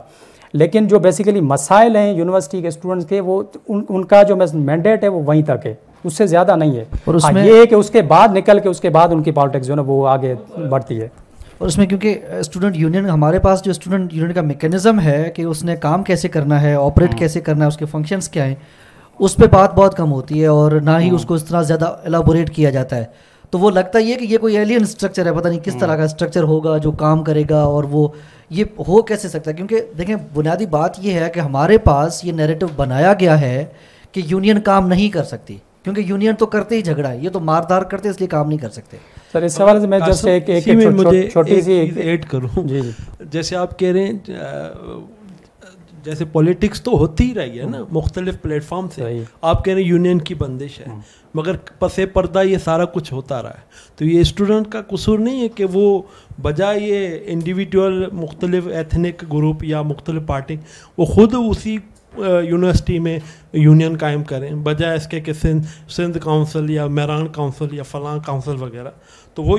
लेकिन जो बेसिकली मसाइल हैं यूनिवर्सिटी के स्टूडेंट्स के वो उन, उनका जो मैंडेट है वो वहीं तक है उससे ज़्यादा नहीं है और उसमें हाँ, ये है कि उसके बाद निकल के उसके बाद उनकी पॉलिटिक्स जो है ना वो आगे बढ़ती है और उसमें क्योंकि स्टूडेंट यूनियन हमारे पास जो स्टूडेंट यूनियन का मेकेनिज़्म है कि उसने काम कैसे करना है ऑपरेट हाँ। कैसे करना है उसके फंक्शंस क्या हैं उस पर बात बहुत कम होती है और ना ही हाँ। उसको इतना ज़्यादा एलाबोरेट किया जाता है तो वो लगता ही है कि ये कोई एलियन स्ट्रक्चर है पता नहीं किस हाँ। तरह का स्ट्रक्चर होगा जो काम करेगा और वो ये हो कैसे सकता है क्योंकि देखें बुनियादी बात ये है कि हमारे पास ये नैरेटिव बनाया गया है कि यूनियन काम नहीं कर सकती क्योंकि यूनियन तो करते ही झगड़ा है ये तो मारदार करते इसलिए काम नहीं कर सकते सर इस सवाल से मैं जस्ट एक एक, मुझे छोटी सी एक ऐड करूं जी जी जैसे आप कह रहे हैं जैसे पॉलिटिक्स तो होती ही रही है ना हम्म। मुख्तलिफ प्लेटफॉर्म से आप कह रहे हैं यूनियन की बंदिश है हम्म। मगर पसे पर्दा ये सारा कुछ होता रहा है तो ये स्टूडेंट का कसूर नहीं है कि वो बजाय ये इंडिविजुअल मुख्तलिफ एथनिक ग्रुप या मुख्तलिफ पार्टी वो खुद उसी यूनिवर्सिटी में यूनियन कायम करें बजाय इसके कि सिंध सिंध काउंसिल या मैरान काउंसिल या फ़लां काउंसिल वगैरह तो वो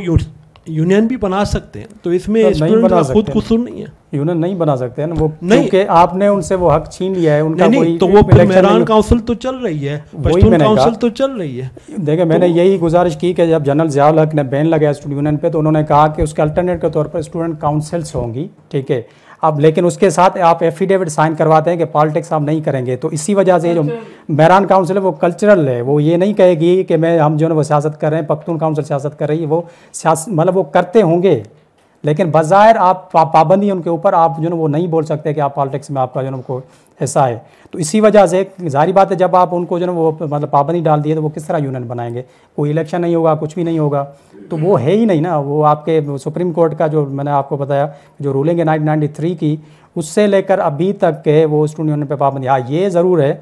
यूनियन भी बना सकते हैं तो इसमें तो नहीं बना खुद कसूर नहीं है यूनियन नहीं बना सकते हैं वो नहीं क्योंकि आपने उनसे वो हक छीन लिया है उनका नहीं, नहीं, तो वो मेहरान काउंसिल तो चल रही है पश्तून काउंसिल तो चल रही है देखिए मैंने तो यही गुजारिश की कि जब जनरल जयाल हक ने बैन लगाया स्टूडेंट यूनियन पे तो उन्होंने कहा कि उसके अल्टरनेट के तौर पर स्टूडेंट काउंसिल्स होंगी ठीक है अब लेकिन उसके साथ आप एफिडेविट साइन करवाते हैं कि पॉलिटिक्स आप नहीं करेंगे तो इसी वजह से जो मैरान काउंसिल है वो कल्चरल है वो ये नहीं कहेगी कि मैं हम जो है वो सियासत कर रहे हैं पख्तून काउंसिल सियासत कर रही है वो मतलब वो करते होंगे लेकिन बाज़ाहिर आप पाबंदी उनके ऊपर आप जो है वो नहीं बोल सकते कि आप पॉलिटिक्स में आपका जो है ऐसा है तो इसी वजह से जारी बात है जब आप उनको जो है वो मतलब पाबंदी डाल दिए तो वो किस तरह यूनियन बनाएंगे कोई इलेक्शन नहीं होगा कुछ भी नहीं होगा तो वो है ही नहीं ना वो आपके सुप्रीम कोर्ट का जो मैंने आपको बताया जो रूलिंग है नाइनटीन की उससे लेकर अभी तक के वो स्टूडेंट यूनियन पर पाबंदी हाँ ये ज़रूर है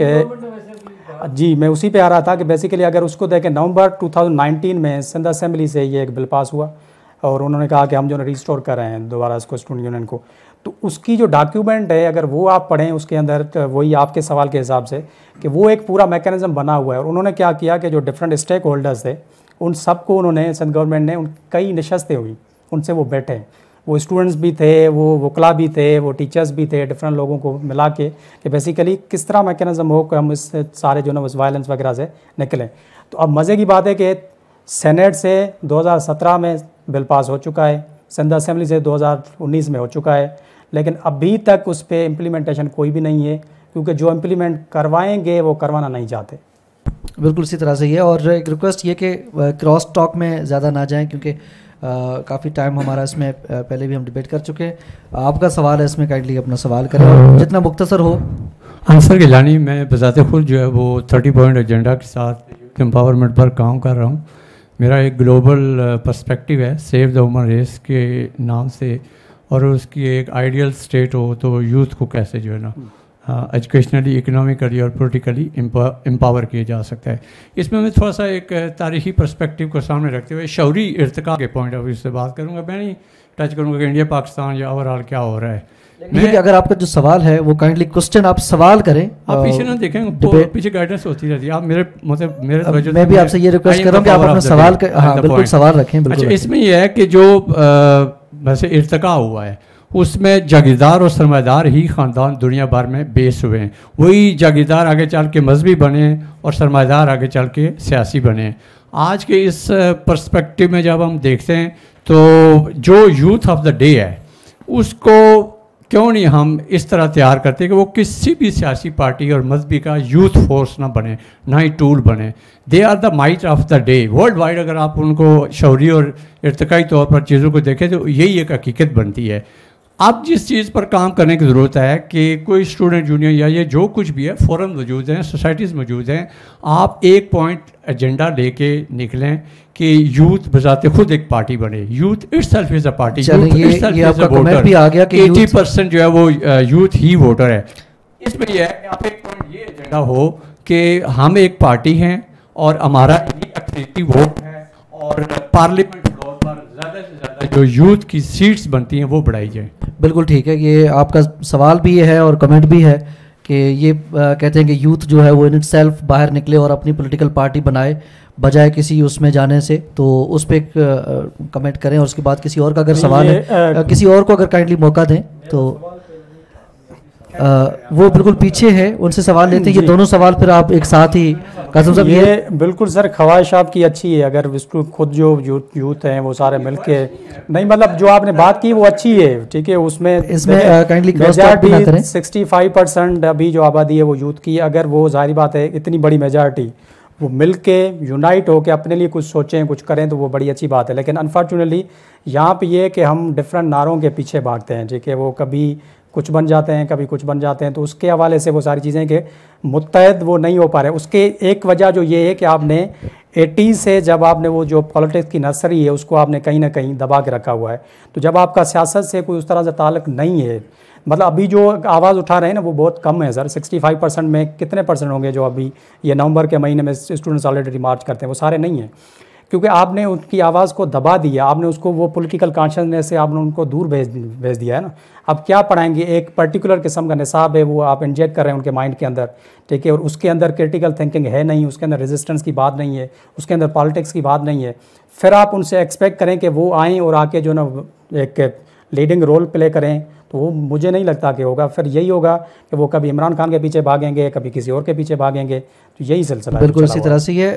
कि जी मैं उसी पे आ रहा था कि बेसिकली अगर उसको देखें नवंबर 2019 में सिंध असेंबली से ये एक बिल पास हुआ और उन्होंने कहा कि हम जो है रिस्टोर कर रहे हैं दोबारा इसको स्टूडेंट यूनियन को तो उसकी जो डॉक्यूमेंट है अगर वो आप पढ़ें उसके अंदर तो वही आपके सवाल के हिसाब से कि वो एक पूरा मैकेनिज़्म बना हुआ है और उन्होंने क्या किया कि जो डिफरेंट स्टेक होल्डर्स थे उन सबको उन्होंने सिंध गवर्नमेंट ने उन कई नशस्तें हुई उनसे वो बैठे वो स्टूडेंट्स भी थे वो वकला भी थे वो टीचर्स भी थे डिफरेंट लोगों को मिला के कि बेसिकली किस तरह मैकेनिज़्म हो कि हम इस सारे जो ना उस वायलेंस वगैरह से निकलें तो अब मज़े की बात है कि सेनेट से 2017 में बिल पास हो चुका है सिंध असम्बली से 2019 में हो चुका है लेकिन अभी तक उस पर इम्प्लीमेंटेशन कोई भी नहीं है क्योंकि जो इम्प्लीमेंट करवाएंगे वो करवाना नहीं चाहते बिल्कुल इसी तरह से ही है और एक रिक्वेस्ट ये कि क्रॉस टॉक में ज़्यादा ना जाएं क्योंकि काफ़ी टाइम हमारा इसमें पहले भी हम डिबेट कर चुके हैं आपका सवाल है इसमें काइंडली अपना सवाल करें जितना मुख्तसर हो आंसर हाँ के जानी मैं बजाते खुद जो है वो थर्टी पॉइंट एजेंडा के साथ एम्पावरमेंट पर काम कर रहा हूँ मेरा एक ग्लोबल पर्सपेक्टिव है सेव द वुमन रेस के नाम से और उसकी एक आइडियल स्टेट हो तो यूथ को कैसे जो है ना एजुकेशनली हाँ, इकोनॉमिकली और पोलिटिकली एम्पावर किया जा सकता है इसमें मैं थोड़ा सा एक तारीखी परस्पेक्टिव को सामने रखते हुए शौरी इरतका के पॉइंट ऑफ व्यू से बात करूँगा मैं नहीं टच करूँगा कि इंडिया पाकिस्तान या ओवरऑल क्या हो रहा है मैं अगर आपका जो सवाल है वो काइंडली क्वेश्चन आप सवाल करें आप पीछे ना देखें पीछे गाइडेंस होती रहती है आप मेरे मतलब मेरे मैं भी आपसे ये रिक्वेस्ट कर रहा हूँ कि आप अपना सवाल हाँ बिल्कुल सवाल रखें अच्छा इसमें यह है कि जो वैसे इरतका हुआ है उसमें जागीरदार और सरमादार ही ख़ानदान दुनिया भर में बेस हुए हैं वही जागीरदार आगे चल के मजहबी बने और सरमादार आगे चल के सियासी बने आज के इस परस्पेक्टिव में जब हम देखते हैं तो जो यूथ ऑफ द डे है उसको क्यों नहीं हम इस तरह तैयार करते कि वो किसी भी सियासी पार्टी और मजहबी का यूथ फोर्स ना बने ना ही टूल बने they are the might of the day world wide अगर आप उनको शौरी और इरतकई तौर पर चीज़ों को देखें तो यही एक हकीकत बनती है अब जिस चीज़ पर काम करने की ज़रूरत है कि कोई स्टूडेंट यूनियन या ये जो कुछ भी है फोरम मौजूद हैं सोसाइटीज़ मौजूद हैं आप एक पॉइंट एजेंडा लेके निकलें कि यूथ बजाते खुद एक पार्टी बने youth itself is a party eighty percent जो है वो यूथ ही वोटर है इसमें यह है कि आप एक पॉइंट ये एजेंडा हो कि हम एक पार्टी हैं और हमारा वोट है और पार्लियामेंट फ्लोर पर ज़्यादा से ज़्यादा जो यूथ की सीट्स बनती हैं वो बढ़ाई जाए बिल्कुल ठीक है ये आपका सवाल भी है और कमेंट भी है कि ये आ, कहते हैं कि यूथ जो है वो इन सेल्फ बाहर निकले और अपनी पॉलिटिकल पार्टी बनाए बजाय किसी उसमें जाने से तो उस पर कमेंट करें और उसके बाद किसी और का अगर सवाल है आ, किसी और को अगर काइंडली मौका दें तो आ, वो बिल्कुल पीछे है उनसे सवाल लेते हैं ये दोनों सवाल फिर आप एक साथ ही कसम साहब ये बिल्कुल सर ख्वाहिश आपकी अच्छी है अगर इसको खुद जो यूथ हैं वो सारे मिलके नहीं मतलब जो आपने बात की वो अच्छी है ठीक है उसमें इसमें काइंडली सिक्सटी फाइव परसेंट अभी जो आबादी है वो यूथ की अगर वो जाहिर बात है इतनी बड़ी मेजॉरिटी वो मिल के यूनाइट होकर अपने लिए कुछ सोचें कुछ करें तो वो बड़ी अच्छी बात है लेकिन अनफॉर्चुनेटली यहाँ पे ये कि हम डिफरेंट नारों के पीछे भागते हैं ठीक है वो कभी कुछ बन जाते हैं कभी कुछ बन जाते हैं तो उसके हवाले से वो सारी चीज़ें कि मुतहद वो नहीं हो पा रहे उसके एक वजह जो ये है कि आपने एटी से जब आपने वो जो पॉलिटिक्स की नर्सरी है उसको आपने कहीं ना कहीं दबा के रखा हुआ है तो जब आपका सियासत से कोई उस तरह से ताल्लक़ नहीं है मतलब अभी जो आवाज़ उठा रहे हैं ना वो बहुत कम है सर 65 परसेंट में कितने परसेंट होंगे जो अभी ये नवंबर के महीने में स्टूडेंट्स ऑलरेडी मार्च करते हैं वो सारे नहीं हैं क्योंकि आपने उनकी आवाज़ को दबा दिया आपने उसको वो पॉलिटिकल कॉन्शियसनेस से आपने उनको दूर भेज भेज दिया है ना अब क्या पढ़ाएंगे एक पर्टिकुलर किस्म का निसाब है वो आप इंजेक्ट कर रहे हैं उनके माइंड के अंदर ठीक है और उसके अंदर क्रिटिकल थिंकिंग है नहीं उसके अंदर रेजिस्टेंस की बात नहीं है उसके अंदर पॉलिटिक्स की बात नहीं है फिर आप उनसे एक्सपेक्ट करें कि वो आएँ और आके जो ना एक लीडिंग रोल प्ले करें तो वो मुझे नहीं लगता कि होगा फिर यही होगा कि वो कभी इमरान खान के पीछे भागेंगे कभी किसी और के पीछे भागेंगे तो यही सिलसिला बिल्कुल इसी तरह से ये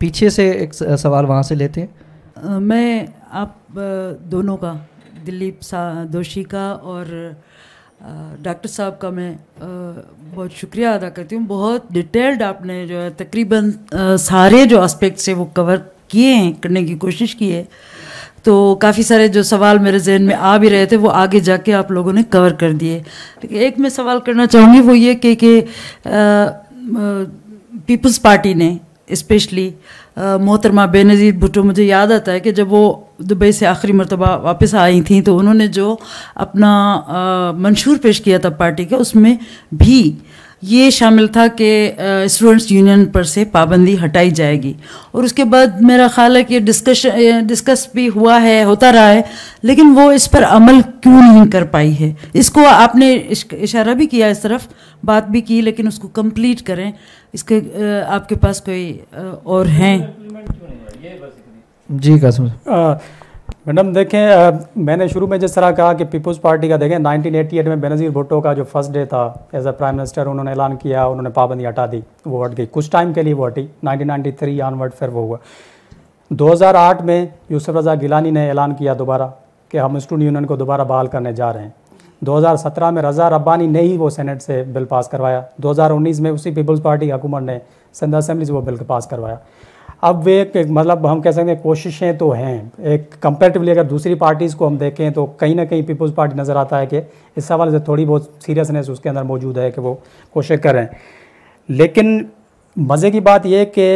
पीछे से एक सवाल वहाँ से लेते हैं मैं आप दोनों का दिलीप दोषी का और डॉक्टर साहब का मैं बहुत शुक्रिया अदा करती हूँ बहुत डिटेल्ड आपने जो है तकरीबन सारे जो आस्पेक्ट है वो कवर किए हैं करने की कोशिश की है तो काफ़ी सारे जो सवाल मेरे जहन में आ भी रहे थे वो आगे जाके आप लोगों ने कवर कर दिए एक मैं सवाल करना चाहूँगी वो ये कि पीपल्स पार्टी ने इस्पेशली मोहतरमा बेनज़ीर भुटो मुझे याद आता है कि जब वो दुबई से आखिरी मरतबा वापस आई थी तो उन्होंने जो अपना uh, मंशूर पेश किया था पार्टी का उसमें भी ये शामिल था कि स्टूडेंट्स यूनियन पर से पाबंदी हटाई जाएगी और उसके बाद मेरा ख्याल है कि डिस्कशन डिस्कस भी हुआ है होता रहा है लेकिन वो इस पर अमल क्यों नहीं कर पाई है इसको आपने इशारा भी किया इस तरफ बात भी की लेकिन उसको कंप्लीट करें इसके आपके पास कोई और हैं जी कसम मैडम देखें मैंने शुरू में जिस तरह कहा कि पीपल्स पार्टी का देखें 1988 में बेनज़ीर भुट्टो का जो फर्स्ट डे था एज अ प्राइम मिनिस्टर उन्होंने ऐलान किया उन्होंने पाबंदी हटा दी वो हट गई कुछ टाइम के लिए वो हटी 1993 ऑनवर्ड फिर वो हुआ 2008 में यूसुफ रजा गिलानी ने ऐलान किया दोबारा कि हम स्टूडेंट यूनियन को दोबारा बहाल करने जा रहे हैं 2017 में रजा रब्बानी ने ही वो सेनेट से बिल पास करवाया 2019 में उसी पीपल्स पार्टी हुकूमत ने सिंध असम्बली से वो बिल पास करवाया अब वे मतलब हम कह सकते हैं कोशिशें तो हैं एक कंपेरेटिवली अगर दूसरी पार्टीज़ को हम देखें तो कहीं ना कहीं पीपल्स पार्टी नज़र आता है कि इस सवाल से थोड़ी बहुत सीरियसनेस उसके अंदर मौजूद है कि वो कोशिश करें लेकिन मज़े की बात यह कि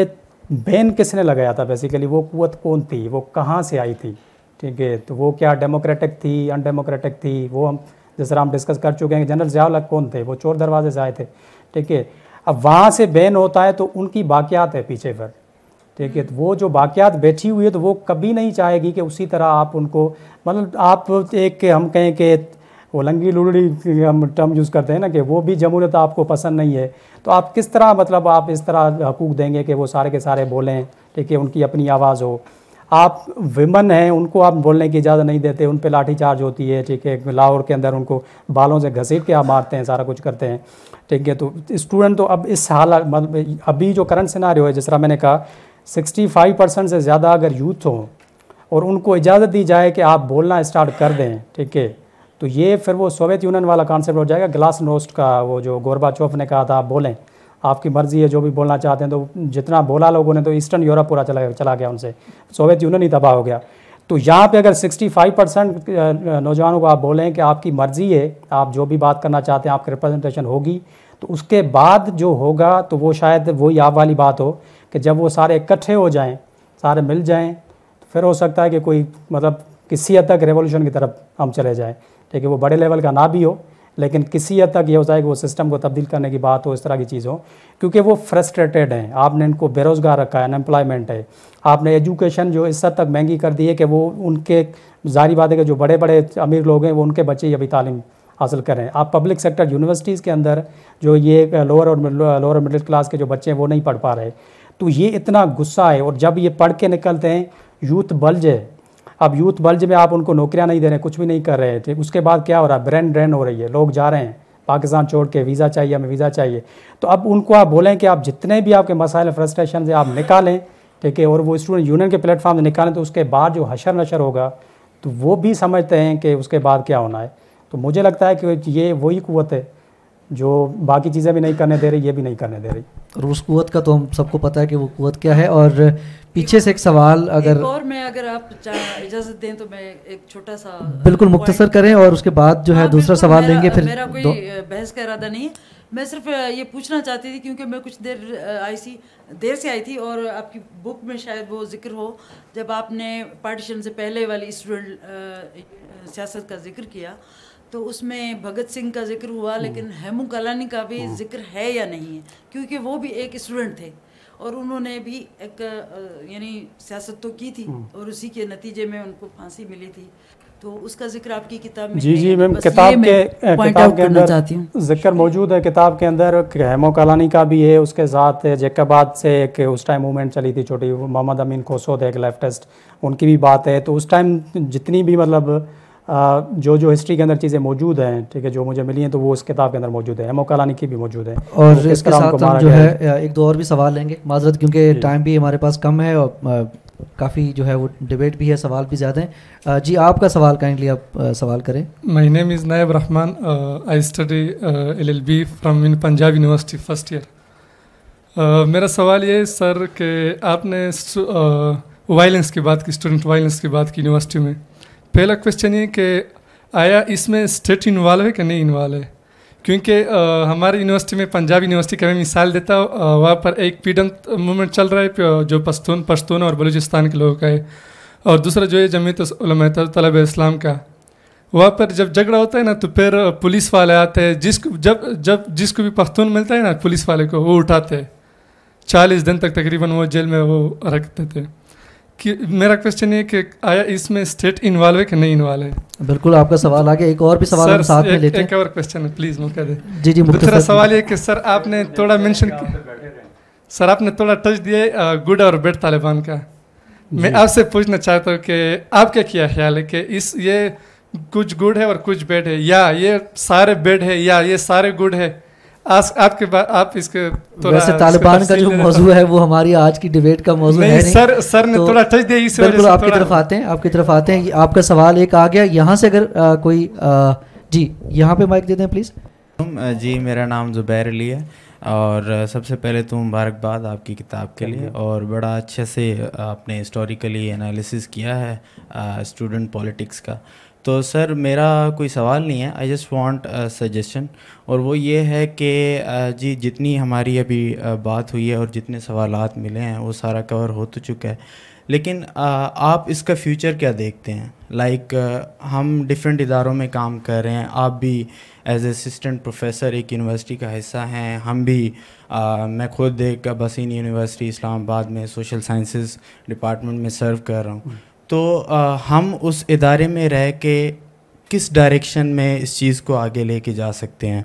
बैन किसने लगाया था बेसिकली वो कुत कौन थी वो कहाँ से आई थी ठीक है तो वो क्या डेमोक्रेटिक थी अनडेमोक्रेटिक थी वो हम जिस हम डिस्कस कर चुके हैं जनरल जयाल कौन थे वो चोर दरवाजे से आए थे ठीक है अब वहाँ से बैन होता है तो उनकी बाकियात है पीछे पर ठीक है तो वो जो बाक़ियात बैठी हुई है तो वो कभी नहीं चाहेगी कि उसी तरह आप उनको मतलब आप एक हम कहें कि वो लंगी लुड़ी हम टर्म यूज़ करते हैं ना कि वो भी जमहूरियत आपको पसंद नहीं है तो आप किस तरह मतलब आप इस तरह हकूक देंगे कि वो सारे के सारे बोलें ठीक है उनकी अपनी आवाज़ हो आप विमन हैं उनको आप बोलने की इजाज़त नहीं देते उन पर लाठीचार्ज होती है ठीक है लाहौर के अंदर उनको बालों से घसीट के आप मारते हैं सारा कुछ करते हैं ठीक है तो स्टूडेंट तो अब इस हाल मतलब अभी जो करंट सिनारियो है जिस तरह मैंने कहा 65 परसेंट से ज़्यादा अगर यूथ हों और उनको इजाज़त दी जाए कि आप बोलना स्टार्ट कर दें ठीक है तो ये फिर वो सोवियत यूनियन वाला कॉन्सेप्ट हो जाएगा ग्लास नोस्ट का वो जो चौफ ने कहा था आप बोलें आपकी मर्ज़ी है जो भी बोलना चाहते हैं तो जितना बोला लोगों ने तो ईस्टर्न यूरोप पूरा चला चला गया उनसे सोवियत यूनियन ही तबाह हो गया तो यहाँ पे अगर 65 परसेंट नौजवानों को आप बोलें कि आपकी मर्ज़ी है आप जो भी बात करना चाहते हैं आपकी रिप्रेजेंटेशन होगी तो उसके बाद जो होगा तो वो शायद वही आप वाली बात हो कि जब वो सारे इकट्ठे हो जाएं सारे मिल जाएं तो फिर हो सकता है कि कोई मतलब किसी हद तक रेवोल्यूशन की तरफ हम चले जाएं ठीक है वो बड़े लेवल का ना भी हो लेकिन किसी हद तक ये हो जाए कि वो सिस्टम को तब्दील करने की बात हो इस तरह की चीज़ हो क्योंकि वो फ्रस्ट्रेटेड हैं आपने इनको बेरोज़गार रखा है अनएम्प्लॉयमेंट है आपने एजुकेशन जो इस हद तक महंगी कर दी है कि वो उनके जारी बात है कि जो बड़े बड़े अमीर लोग हैं वो उनके बच्चे अभी तालीम हासिल कर रहे हैं आप पब्लिक सेक्टर यूनिवर्सिटीज़ के अंदर जो ये लोअर और लोअर मिडिल क्लास के जो बच्चे हैं वो नहीं पढ़ पा रहे तो ये इतना गुस्सा है और जब ये पढ़ के निकलते हैं यूथ बल्ज है अब यूथ बल्ज में आप उनको नौकरियाँ नहीं दे रहे कुछ भी नहीं कर रहे थे उसके बाद क्या हो रहा है ब्रेन ड्रेन हो रही है लोग जा रहे हैं पाकिस्तान छोड़ के वीज़ा चाहिए हमें वीज़ा चाहिए तो अब उनको आप बोलें कि आप जितने भी आपके मसाइल फ्रस्ट्रेशन से आप निकालें ठीक है और वो स्टूडेंट यूनियन के प्लेटफॉर्म से निकालें तो उसके बाद जो हशर नशर होगा तो वो भी समझते हैं कि उसके बाद क्या होना है तो मुझे लगता है कि ये वही कुत है जो बाकी चीज़ें भी नहीं करने दे रही ये भी नहीं करने दे रही और उस कुत का तो हम सबको पता है कि वो कुत क्या है और पीछे से एक सवाल अगर एक और मैं अगर आप इजाज़त दें तो मैं एक छोटा सा बिल्कुल मुख्तसर करें और उसके बाद जो है हाँ, दूसरा सवाल लेंगे फिर मेरा कोई बहस का इरादा नहीं मैं सिर्फ ये पूछना चाहती थी क्योंकि मैं कुछ देर आई सी देर से आई थी और आपकी बुक में शायद वो जिक्र हो जब आपने पार्टीशन से पहले वाली स्टूडेंट सियासत का जिक्र किया तो उसमें भगत सिंह का जिक्र हुआ हम्म। लेकिन हेमू कलानी का भी हम्म। जिक्र है या नहीं है क्योंकि वो भी एक स्टूडेंट थे और उन्होंने भी एक यानी सियासत तो की थी हम्म। और उसी के नतीजे में उनको फांसी मिली थी तो उसका जिक्र आपकी किताब में जी जी तो मैम किताब के किताब के अंदर जिक्र मौजूद है किताब के अंदर हेमो कलानी का भी है उसके साथ जैकबाद से एक उस टाइम मूवमेंट चली थी छोटी मोहम्मद अमीन खोसो थे एक लेफ्टिस्ट उनकी भी बात है तो उस टाइम जितनी भी मतलब जो जो हिस्ट्री के अंदर चीज़ें मौजूद हैं ठीक है जो मुझे मिली हैं तो वो उस किताब के अंदर मौजूद है एमओ की भी मौजूद तो है और इसके साथ हम जो है एक दो और भी सवाल लेंगे माजरत क्योंकि टाइम भी हमारे पास कम है और काफ़ी जो है वो डिबेट भी है सवाल भी ज़्यादा हैं जी आपका सवाल काइंडली आप सवाल करें मई name is Nayab Rehman I study L L B from Punjab University first year मेरा सवाल ये सर कि आपने वायलेंस uh, की बात की स्टूडेंट वायलेंस की बात की यूनिवर्सिटी में पहला क्वेश्चन ये कि आया इसमें स्टेट इन्वॉल्व है कि नहीं इन्वॉल्व है क्योंकि हमारी यूनिवर्सिटी में पंजाब यूनिवर्सिटी का मैं मिसाल देता हूँ वहाँ पर एक पीडम मूवमेंट चल रहा है जो पश्तून पश्तून और बलूचिस्तान के लोगों का है और दूसरा जो है जमीत तलब इस्लाम का वहाँ पर जब झगड़ा होता है ना तो फिर पुलिस वाले आते हैं जिसको जब जब जिसको भी पख्तून मिलता है ना पुलिस वाले को वो उठाते हैं चालीस दिन तक तकरीबन वो जेल में वो रखते थे कि मेरा क्वेश्चन ये कि आया इसमें स्टेट इन्वॉल्व है कि नहीं इन्वॉल्व है बिल्कुल आपका सवाल आगे एक और भी सवाल सर, साथ एक, में लेते हैं एक और क्वेश्चन है प्लीज मौका दे जी जी दूसरा सवाल ये कि सर आपने थोड़ा मेंशन सर आपने थोड़ा टच दिया गुड और बेड तालिबान का मैं आपसे पूछना चाहता हूँ कि आपका क्या ख्याल है कि इस ये कुछ गुड है और कुछ बेड है या ये सारे बेड है या ये सारे गुड है आज आपके आप इसके वैसे तालिबान का जो मौजू है वो हमारी आज की डिबेट का मौजू है नहीं सर सर ने तो थोड़ा टच दिया इस बिल्कुल आपकी तरफ आते हैं आपकी तरफ आते हैं आपका सवाल एक आ गया यहाँ से अगर आ, कोई आ, जी यहाँ पे माइक दे दें प्लीज़ जी मेरा नाम जुबैर अली है और सबसे पहले तो मुबारकबाद आपकी किताब के लिए और बड़ा अच्छे से आपने हिस्टोरिकली एनालिसिस किया है स्टूडेंट पॉलिटिक्स का तो सर मेरा कोई सवाल नहीं है आई जस्ट वांट सजेशन और वो ये है कि जी जितनी हमारी अभी बात हुई है और जितने सवाल मिले हैं वो सारा कवर हो तो चुका है लेकिन आप इसका फ्यूचर क्या देखते हैं लाइक हम डिफरेंट इदारों में काम कर रहे हैं आप भी एज असिस्टेंट प्रोफेसर एक यूनिवर्सिटी का हिस्सा हैं हम भी आ, मैं खुद एक बसीन यूनिवर्सिटी इस्लामाबाद में सोशल साइंसेस डिपार्टमेंट में सर्व कर रहा हूँ तो आ, हम उस इदारे में रह के किस डायरेक्शन में इस चीज़ को आगे लेके जा सकते हैं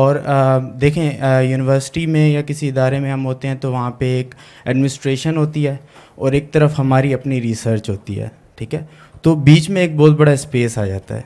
और आ, देखें यूनिवर्सिटी में या किसी इदारे में हम होते हैं तो वहाँ पे एक एडमिनिस्ट्रेशन होती है और एक तरफ हमारी अपनी रिसर्च होती है ठीक है तो बीच में एक बहुत बड़ा स्पेस आ जाता है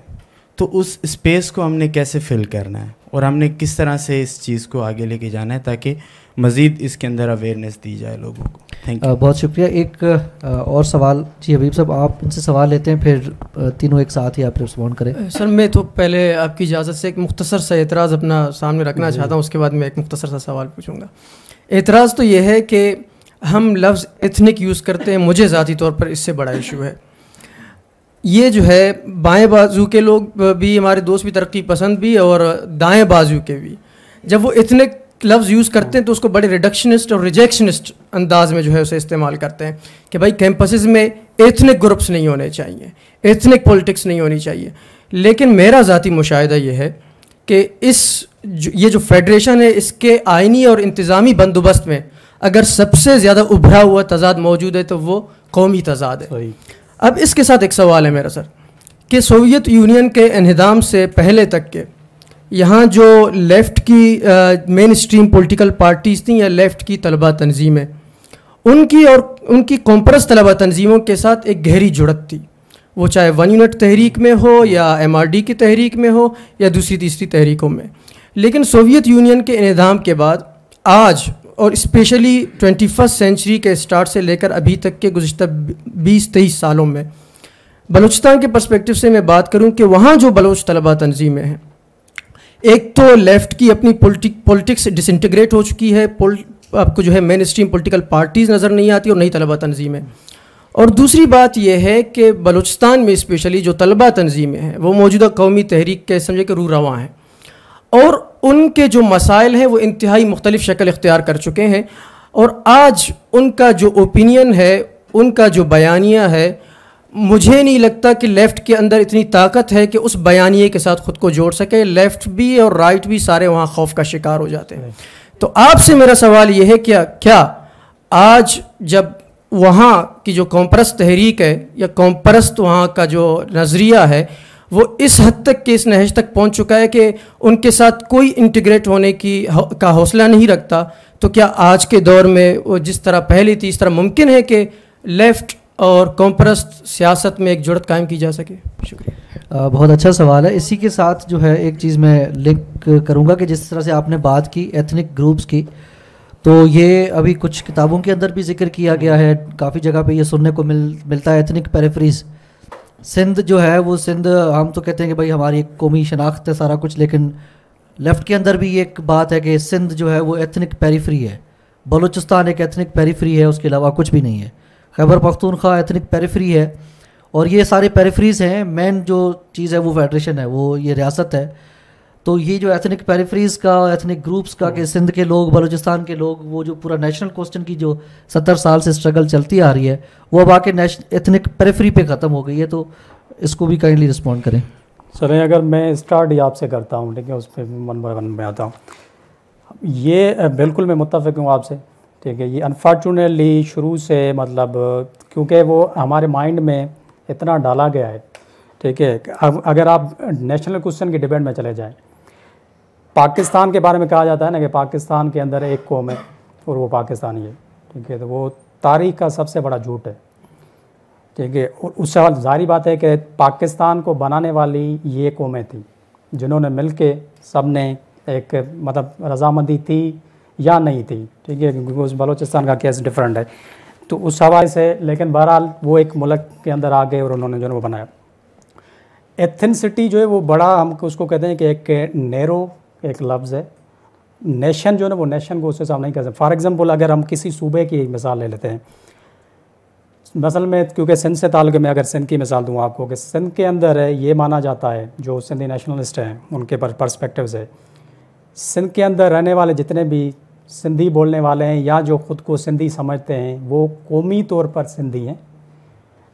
तो उस स्पेस को हमने कैसे फिल करना है और हमने किस तरह से इस चीज़ को आगे लेके जाना है ताकि मज़ीद इसके अंदर अवेयरनेस दी जाए लोगों को थैंक यू uh, बहुत शुक्रिया एक uh, और सवाल जी हबीब साहब आप उनसे सवाल लेते हैं फिर uh, तीनों एक साथ ही आप रिस्पॉन्ड करें सर मैं तो पहले आपकी इजाज़त से एक मुख्तसर सा एतराज़ अपना सामने रखना चाहता हूँ उसके बाद मैं एक मुख्तसर सा सवाल पूछूँगा एतराज़ तो यह है कि हम लफ्ज़ इथनिक यूज़ करते हैं मुझे ज़ाती तौर पर इससे बड़ा इशू है ये जो है बाएं बाजू के लोग भी हमारे दोस्त भी तरक्की पसंद भी और दाएं बाजू के भी जब वो इथनिक लफ्ज़ यूज़ करते हैं तो उसको बड़े रिडक्शनिस्ट और रिजेक्शनिस्ट अंदाज में जो है उसे इस्तेमाल करते हैं कि भाई कैंपसेस में एथनिक ग्रुप्स नहीं होने चाहिए एथनिक पॉलिटिक्स नहीं होनी चाहिए लेकिन मेरा ज़ाती मुशाह ये है कि इस जो, ये जो फेडरेशन है इसके आइनी और इंतज़ामी बंदोबस्त में अगर सबसे ज़्यादा उभरा हुआ तजाद मौजूद है तो वो कौमी तजाद है अब इसके साथ एक सवाल है मेरा सर कि सोवियत यूनियन के इहदाम से पहले तक के यहाँ जो लेफ़्ट की मेन स्ट्रीम पोलिटिकल पार्टीज़ थी या लेफ़्ट की तलबा तनजीमें उनकी और उनकी कॉम्प्रस तलबा तनजीमों के साथ एक गहरी जुड़त थी वो चाहे वन यूनिट तहरीक में हो या एम आर डी की तहरीक में हो या दूसरी तीसरी तहरीकों में लेकिन सोवियत यूनियन के इनदाम के बाद आज और इस्पेशली ट्वेंटी फर्स्ट सेंचुरी के स्टार्ट से लेकर अभी तक के गुज्त बीस तेईस सालों में बलोचिस्तान के परस्पेक्टिव से मैं बात करूँ कि वहाँ जो बलोच तलबा तनजीमें हैं एक तो लेफ्ट की अपनी पॉलिटिक पॉलिटिक्स डिसइंटीग्रेट हो चुकी है आपको जो है मेन स्ट्रीम पोलिटिकल पार्टीज़ नज़र नहीं आती और नई तलबा तनज़ीमें और दूसरी बात यह है कि बलूचिस्तान में स्पेशली जो तलबा तनजीमें हैं वो मौजूदा कौमी तहरीक के समझे कि रू रवा हैं और उनके जो मसाइल हैं वो इंतहाई मुख्तलिफ शक्ल इख्तियार कर चुके हैं और आज उनका जो ओपिनियन है उनका जो बयानिया है मुझे नहीं लगता कि लेफ़्ट के अंदर इतनी ताकत है कि उस बयानिए के साथ ख़ुद को जोड़ सके लेफ़्ट भी और राइट भी सारे वहाँ खौफ का शिकार हो जाते हैं तो आपसे मेरा सवाल यह है क्या क्या आज जब वहाँ की जो कॉम्परस तहरीक है या कॉम्परस्त वहाँ का जो नज़रिया है वो इस हद तक के इस नहज तक पहुँच चुका है कि उनके साथ कोई इंटीग्रेट होने की हो, का हौसला नहीं रखता तो क्या आज के दौर में वो जिस तरह पहले थी इस तरह मुमकिन है कि लेफ़्ट और कॉम्प्रस्ट सियासत में एक जुड़त कायम की जा सके शुक्रिया बहुत अच्छा सवाल है इसी के साथ जो है एक चीज़ मैं लिंक करूँगा कि जिस तरह से आपने बात की एथनिक ग्रुप्स की तो ये अभी कुछ किताबों के अंदर भी जिक्र किया गया है काफ़ी जगह पे ये सुनने को मिल मिलता है एथनिक पेरेफ्रीज सिंध जो है वो सिंध हम तो कहते हैं कि भाई हमारी एक कौमी शनाख्त है सारा कुछ लेकिन लेफ़्ट के अंदर भी ये एक बात है कि सिंध जो है वो एथनिक पेरीफ्री है बलूचिस्तान एक एथनिक पेरीफ्री है उसके अलावा कुछ भी नहीं है खैबर पख्तूनख्वा एथनिक पेरीफ्री है और ये सारे पेरीफ्रीज हैं मेन जो चीज़ है वो फेडरेशन है वो ये रियासत है तो ये जो एथनिक पेरीफ्रीज का एथनिक ग्रुप्स का कि सिंध के लोग बलूचिस्तान के लोग वो जो पूरा नेशनल क्वेश्चन की जो सत्तर साल से स्ट्रगल चलती आ रही है वो अब आके एथनिक पेरीफ्री पे ख़त्म हो गई है तो इसको भी काइंडली रिस्पॉन्ड करें सर अगर मैं स्टार्ट ही आपसे करता हूँ ठीक है उस पर वन बाई वन में आता हूँ ये बिल्कुल मैं मुतफ़ हूँ आपसे ठीक है ये अनफॉर्चुनेटली शुरू से मतलब क्योंकि वो हमारे माइंड में इतना डाला गया है ठीक है अब अगर आप नेशनल क्वेश्चन के डिबेट में चले जाएं पाकिस्तान के बारे में कहा जाता है ना कि पाकिस्तान के अंदर एक कौम है और वो पाकिस्तानी है ठीक है तो वो तारीख का सबसे बड़ा झूठ है ठीक है और उससे जारी बात है कि पाकिस्तान को बनाने वाली ये कौमें थी जिन्होंने मिल के सब ने एक मतलब रजामंदी थी या नहीं थी ठीक है क्योंकि बलोचिस्तान का केस डिफरेंट है तो उस हवाले से लेकिन बहरहाल वो एक मुल्क के अंदर आ गए और उन्होंने जो है वो बनाया एथेंसिटी जो है वो बड़ा हम उसको कहते हैं कि एक नैरो एक लफ्ज़ है नेशन जो है ना वो नेशन को उससे सामने नहीं कर सकते फॉर एग्ज़ाम्पल अगर हम किसी सूबे की मिसाल ले लेते हैं मसल में क्योंकि सिंध से ताल्लुक़ में अगर सिंध की मिसाल दूँ आपको कि सिंध के अंदर है ये माना जाता है जो सिंधी नेशनलिस्ट हैं उनके पर पर्सपेक्टिव्स है सिंध के अंदर रहने वाले जितने भी सिंधी बोलने वाले हैं या जो ख़ुद को सिंधी समझते हैं वो कौमी तौर पर सिंधी हैं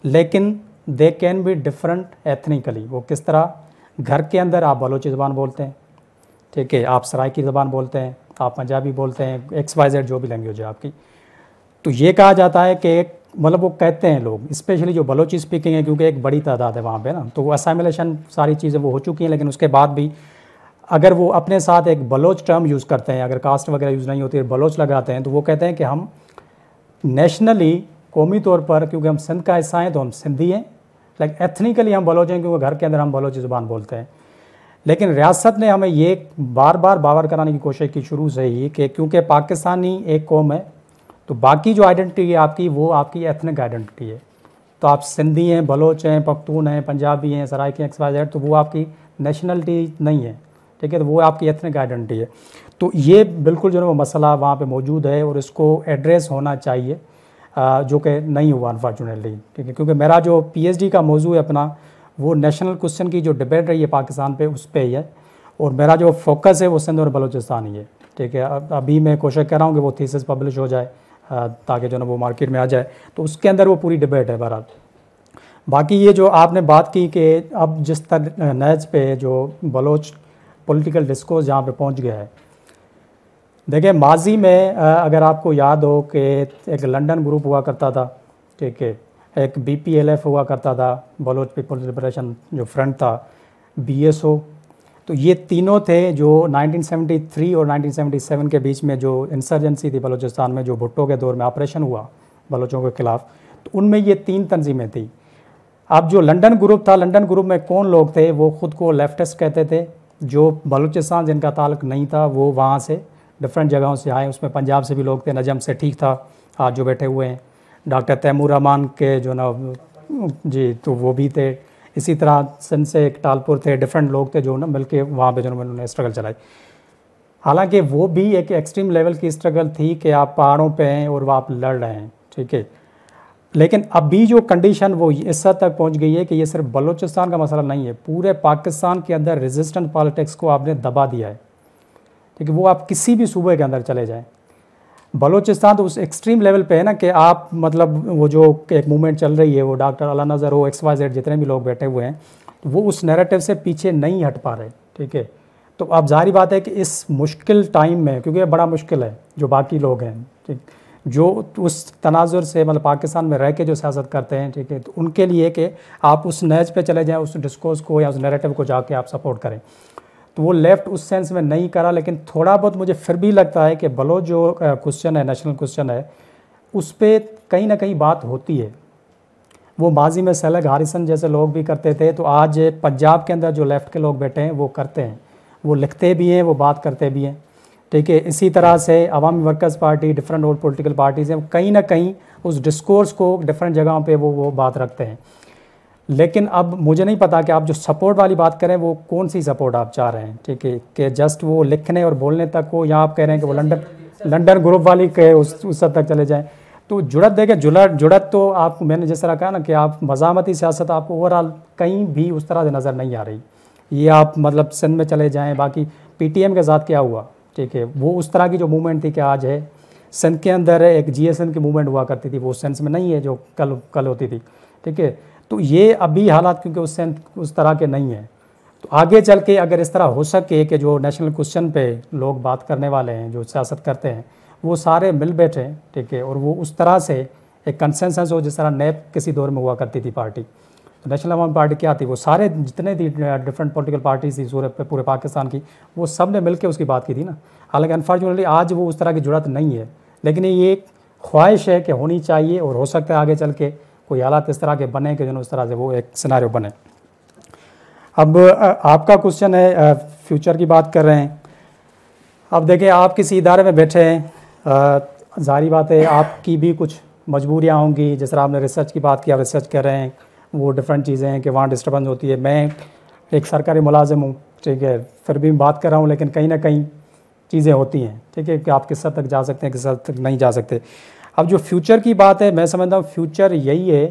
लेकिन they can be different ethnically वो किस तरह घर के अंदर आप बलोची ज़बान बोलते हैं ठीक है आप सराय की ज़बान बोलते हैं आप पंजाबी बोलते हैं एक्स वाई जेड जो भी लैंग्वेज है आपकी तो ये कहा जाता है कि एक मतलब वो कहते हैं लोग स्पेशली जो बलोची स्पीकिंग है क्योंकि एक बड़ी तादाद है वहाँ पे ना तो वो असामिलेशन सारी चीज़ें वो हो चुकी हैं लेकिन उसके बाद भी अगर वो अपने साथ एक बलोच टर्म यूज़ करते हैं अगर कास्ट वगैरह यूज़ नहीं होती है बलोच लगाते हैं तो वो कहते हैं कि हम नेशनली कौमी तौर पर क्योंकि हम सिंध का हिस्सा हैं तो हम सिंधी हैं लाइक एथनिकली हम बलोच हैं क्योंकि घर के अंदर हम बलोची ज़ुबान बोलते हैं लेकिन रियासत ने हमें ये बार बार बावर कराने की कोशिश की शुरू से ही कि क्योंकि पाकिस्तानी एक कौम है तो बाकी जो आइडेंटिटी है आपकी वो आपकी एथनिक आइडेंटिटी है तो आप सिंधी हैं बलोच हैं पख्तून हैं पंजाबी हैं सराइकी एक्स तो वो आपकी नेशनलिटी नहीं है ठीक है तो वो आपकी एथनिक आइडेंटिटी है तो ये बिल्कुल जो है वो मसला वहाँ पे मौजूद है और इसको एड्रेस होना चाहिए जो कि नहीं हुआ अनफॉर्चुनेटली ठीक है क्योंकि मेरा जो पीएचडी का मौजू है अपना वो नेशनल क्वेश्चन की जो डिबेट रही है पाकिस्तान पे उस पर ही है और मेरा जो फोकस है वो सिंध और बलोचिस्तान ही है ठीक है अभी मैं कोशिश कर रहा हूँ कि वो थीसिस पब्लिश हो जाए ताकि जो ना वो मार्केट में आ जाए तो उसके अंदर वो पूरी डिबेट है बहरहाल बाकी ये जो आपने बात की कि अब जिस तरह नैज पे जो बलोच पॉलिटिकल डिस्कोर्स जहाँ पे पहुँच गया है देखिए माजी में अगर आपको याद हो कि एक लंदन ग्रुप हुआ करता था ठीक है एक बी पी एल एफ हुआ करता था बलोच पीपल्स लिबरेशन जो फ्रंट था बी एस ओ तो ये तीनों थे जो 1973 और 1977 के बीच में जो इंसर्जेंसी थी बलोचिस्तान में जो भुट्टो के दौर में ऑपरेशन हुआ बलोचों के खिलाफ तो उनमें ये तीन तनजीमें थी अब जो लंदन ग्रुप था लंदन ग्रुप में कौन लोग थे वो ख़ुद को लेफ्टिस्ट कहते थे जो बलूचिस्तान जिनका ताल्लुक नहीं था वो वहाँ से डिफरेंट जगहों से आए उसमें पंजाब से भी लोग थे नजम से ठीक था आज जो बैठे हुए हैं डॉक्टर तैमूर रहमान के जो ना जी तो वो भी थे इसी तरह सिंध से एक टालपुर थे डिफरेंट लोग थे जो ना मिल के वहाँ पर जो उन्होंने स्ट्रगल चलाई हालांकि वो भी एक एक्सट्रीम लेवल की स्ट्रगल थी कि आप पहाड़ों पे हैं और वह आप लड़ रहे हैं ठीक है लेकिन अभी जो कंडीशन वो इस हद तक पहुंच गई है कि ये सिर्फ बलूचिस्तान का मसला नहीं है पूरे पाकिस्तान के अंदर रेजिस्टेंट पॉलिटिक्स को आपने दबा दिया है ठीक है वो आप किसी भी सूबे के अंदर चले जाएँ बलूचिस्तान तो उस एक्सट्रीम लेवल पे है ना कि आप मतलब वो जो एक मूवमेंट चल रही है वो डॉक्टर अला नज़र हो एक्स वाई जेड जितने भी लोग बैठे हुए हैं तो वो उस नैरेटिव से पीछे नहीं हट पा रहे ठीक है तो अब जारी बात है कि इस मुश्किल टाइम में क्योंकि बड़ा मुश्किल है जो बाकी लोग हैं ठीक जो उस तनाजुर से मतलब पाकिस्तान में रह के जो सियासत करते हैं ठीक है तो उनके लिए कि आप उस नज पे चले जाएं उस डिस्कोर्स को या उस नरेटिव को जाके आप सपोर्ट करें तो वो लेफ़्ट उस सेंस में नहीं करा लेकिन थोड़ा बहुत मुझे फिर भी लगता है कि बलो जो क्वेश्चन है नेशनल क्वेश्चन है उस पर कहीं ना कहीं बात होती है वो माजी में सैलग हारिसन जैसे लोग भी करते थे तो आज पंजाब के अंदर जो लेफ़्ट के लोग बैठे हैं वो करते हैं वो लिखते भी हैं वो बात करते भी हैं ठीक है इसी तरह से अवामी वर्कर्स पार्टी डिफरेंट और पॉलिटिकल पार्टीज़ हैं कहीं ना कहीं उस डिस्कोर्स को डिफरेंट जगहों पे वो वो बात रखते हैं लेकिन अब मुझे नहीं पता कि आप जो सपोर्ट वाली बात करें वो कौन सी सपोर्ट आप चाह रहे हैं ठीक है कि जस्ट वो लिखने और बोलने तक हो या आप कह रहे हैं कि वो लंडन लंडन ग्रुप वाली के उस उस हद तक चले जाएँ तो जुड़त देखें जुड़त जुड़त तो आप मैंने जिस तरह कहा ना कि आप मजामती सियासत आपको ओवरऑल कहीं भी उस तरह से नज़र नहीं आ रही ये आप मतलब सिंध में चले जाएँ बाकी पीटीएम के साथ क्या हुआ ठीक है वो उस तरह की जो मूवमेंट थी कि आज है सेंथ के अंदर एक जी एस एन की मूवमेंट हुआ करती थी वो सेंस में नहीं है जो कल कल होती थी ठीक है तो ये अभी हालात क्योंकि उस सेंस उस तरह के नहीं हैं तो आगे चल के अगर इस तरह हो सके कि जो नेशनल क्वेश्चन पे लोग बात करने वाले हैं जो सियासत करते हैं वो सारे मिल बैठे ठीक है और वो उस तरह से एक कंसेंसस हो जिस तरह नैप किसी दौर में हुआ करती थी पार्टी नेशनल अवामी पार्टी क्या थी वो सारे जितने थी डिफरेंट पॉलिटिकल पार्टीज थी सूरत पूरे पाकिस्तान की वो सब ने मिलकर उसकी बात की थी ना हालांकि अनफॉर्चुनेटली आज वो उस तरह की जरूरत नहीं है लेकिन ये एक ख्वाहिश है कि होनी चाहिए और हो सकता है आगे चल के कोई हालात इस तरह के बने कि जो उस तरह से वो एक सिनारियो बने अब आपका क्वेश्चन है फ्यूचर की बात कर रहे हैं अब देखें आप किसी इदारे में बैठे हैं जारी बात है आपकी भी कुछ मजबूरियाँ होंगी जिस तरह आपने रिसर्च की बात की आप रिसर्च कर रहे हैं वो डिफरेंट चीज़ें हैं कि वहाँ डिस्टर्बेंस होती है मैं एक सरकारी मुलाजिम हूँ ठीक है फिर भी बात कर रहा हूँ लेकिन कहीं ना कहीं चीज़ें होती हैं ठीक है कि आप किस हद तक जा सकते हैं किस हद तक नहीं जा सकते अब जो फ्यूचर की बात है मैं समझता हूँ फ्यूचर यही है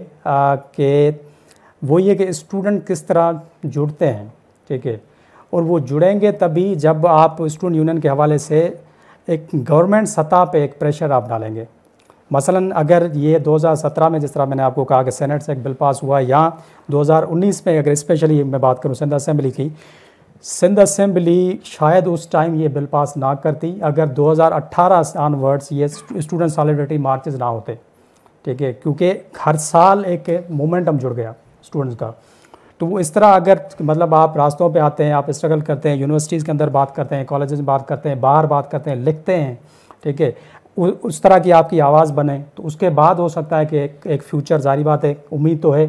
कि वो ये कि स्टूडेंट किस तरह जुड़ते हैं ठीक है और वो जुड़ेंगे तभी जब आप स्टूडेंट यूनियन के हवाले से एक गवर्नमेंट सतह पे एक प्रेशर आप डालेंगे मसलन अगर ये 2017 में जिस तरह मैंने आपको कहा कि सेनेट से एक बिल पास हुआ या 2019 में अगर स्पेशली मैं बात करूँ सिंध असम्बली की सिंध असम्बली शायद उस टाइम ये बिल पास ना करती अगर 2018 ऑनवर्ड्स ये स्टूडेंट सॉलिडरिटी मार्चेज ना होते ठीक है क्योंकि हर साल एक मोमेंटम जुड़ गया स्टूडेंट्स का तो वो इस तरह अगर मतलब आप रास्तों पे आते हैं आप स्ट्रगल करते हैं यूनिवर्सिटीज़ के अंदर बात करते हैं कॉलेज में बात करते हैं बाहर बात करते हैं लिखते हैं ठीक है उस तरह की आपकी आवाज़ बने तो उसके बाद हो सकता है कि एक, एक फ्यूचर जारी बात है उम्मीद तो है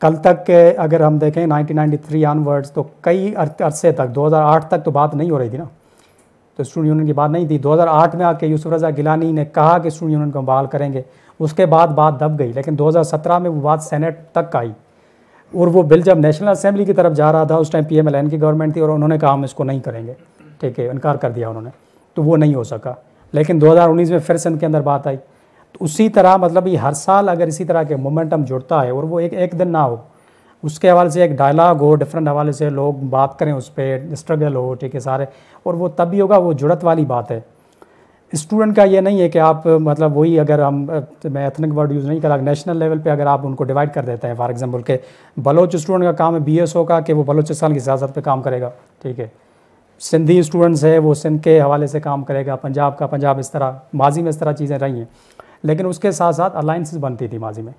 कल तक के अगर हम देखें 1993 ऑनवर्ड्स तो कई अरसे तक 2008 तक तो बात नहीं हो रही थी ना तो स्टूडेंट यूनियन की बात नहीं थी 2008 में आके यूसुफ रजा गिलानी ने कहा कि स्टूडेंट यूनियन को बहाल करेंगे उसके बाद बात दब गई लेकिन 2017 में वो बात सेनेट तक आई और वो बिल जब नेशनल असेंबली की तरफ जा रहा था उस टाइम पी की गवर्नमेंट थी और उन्होंने कहा हम इसको नहीं करेंगे ठीक है इनकार कर दिया उन्होंने तो वो नहीं हो सका लेकिन 2019 में फिर से इनके अंदर बात आई तो उसी तरह मतलब ये हर साल अगर इसी तरह के मोमेंटम जुड़ता है और वो एक एक दिन ना हो उसके हवाले से एक डायलॉग हो डिफरेंट हवाले से लोग बात करें उस पर स्ट्रगल हो ठीक है सारे और वो तब भी होगा वो जुड़त वाली बात है स्टूडेंट का ये नहीं है कि आप मतलब वही अगर हम मैं एथनिक वर्ड यूज़ नहीं रहा नेशनल लेवल पे अगर आप उनको डिवाइड कर देते हैं फॉर एग्जांपल के बलोच स्टूडेंट का काम है बीएसओ का कि वो बलोचिस्तान की सियासत पे काम करेगा ठीक है सिंधी स्टूडेंट्स है वो सिंध के हवाले से काम करेगा पंजाब का पंजाब इस तरह माजी में इस तरह चीज़ें रही हैं लेकिन उसके साथ साथ अलाइंसिस बनती थी माजी में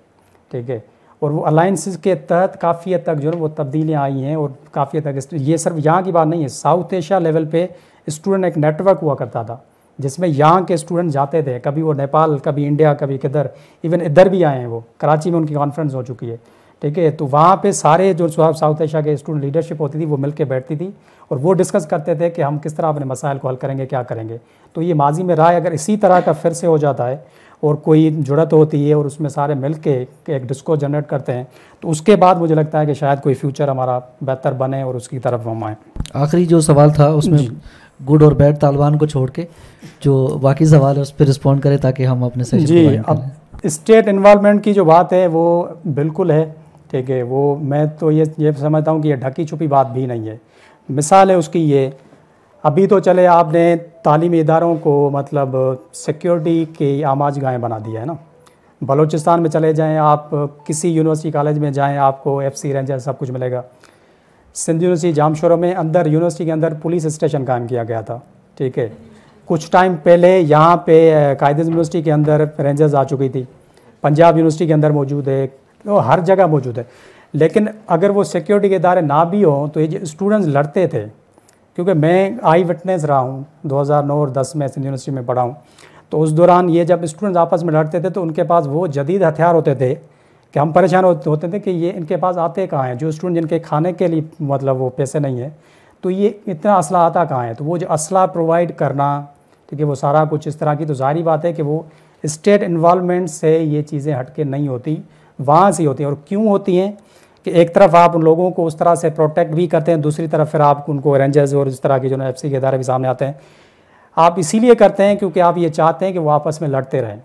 ठीक है और वो अलाइंसिस के तहत काफ़ी हद तक जो है वो तब्दीलियाँ आई हैं और काफ़ी हद तक ये सिर्फ यहाँ की बात नहीं है साउथ एशिया लेवल पे स्टूडेंट एक नेटवर्क हुआ करता था जिसमें यहाँ के स्टूडेंट जाते थे कभी वो नेपाल कभी इंडिया कभी किधर इवन इधर भी आए हैं वो कराची में उनकी कॉन्फ्रेंस हो चुकी है ठीक है तो वहाँ पे सारे जो साउथ एशिया के स्टूडेंट लीडरशिप होती थी वो मिल के बैठती थी और वो डिस्कस करते थे कि हम किस तरह अपने मसाइल को हल करेंगे क्या करेंगे तो ये माजी में राय अगर इसी तरह का फिर से हो जाता है और कोई जुड़त होती है और उसमें सारे मिल के एक डिस्को जनरेट करते हैं तो उसके बाद मुझे लगता है कि शायद कोई फ्यूचर हमारा बेहतर बने और उसकी तरफ हम आएँ आखिरी जो सवाल था उसमें गुड और बैड तालिबान को छोड़ के जो बाकी सवाल है उस पर रिस्पॉन्ड करें ताकि हम अपने जी अब स्टेट इन्वॉलमेंट की जो बात है वो बिल्कुल है ठीक है वो मैं तो ये ये समझता हूँ कि ये ढकी छुपी बात भी नहीं है मिसाल है उसकी ये अभी तो चले आपने तालीमी इदारों को मतलब सिक्योरिटी की आमाज गायें बना दी है ना बलूचिस्तान में चले जाएं आप किसी यूनिवर्सिटी कॉलेज में जाएं आपको एफ सी रेंजर सब कुछ मिलेगा सिंध यूनिवर्सिटी जामशोरों में अंदर यूनिवर्सिटी के अंदर पुलिस स्टेशन कायम किया गया था ठीक है कुछ टाइम पहले यहाँ पे कायदे यूनिवर्सिटी के अंदर रेंजर्स आ चुकी थी पंजाब यूनिवर्सिटी के अंदर मौजूद है वो हर जगह मौजूद है लेकिन अगर वो सिक्योरिटी के इदारे ना भी हों तो ये स्टूडेंट्स लड़ते थे क्योंकि मैं आई विटनेस रहा हूँ 2009 और 10 में सिंध यूनिवर्सिटी में पढ़ा हूँ तो उस दौरान ये जब स्टूडेंट्स आपस में लड़ते थे तो उनके पास वो जदीद हथियार होते थे कि हम परेशान होते थे कि ये इनके पास आते कहाँ हैं जो स्टूडेंट जिनके खाने के लिए मतलब वो पैसे नहीं हैं तो ये इतना असला आता कहाँ है तो वो जो असला प्रोवाइड करना ठीक है वो सारा कुछ इस तरह की तो जाहिर बात है कि वो स्टेट इन्वॉलमेंट से ये चीज़ें हटके नहीं होती वहाँ से होती हैं और क्यों होती हैं कि एक तरफ आप उन लोगों को उस तरह से प्रोटेक्ट भी करते हैं दूसरी तरफ फिर आप उनको रेंजर्स और इस तरह के जो है एफ सी के इदारे भी सामने आते हैं आप इसीलिए करते हैं क्योंकि आप ये चाहते हैं कि वो आपस में लड़ते रहें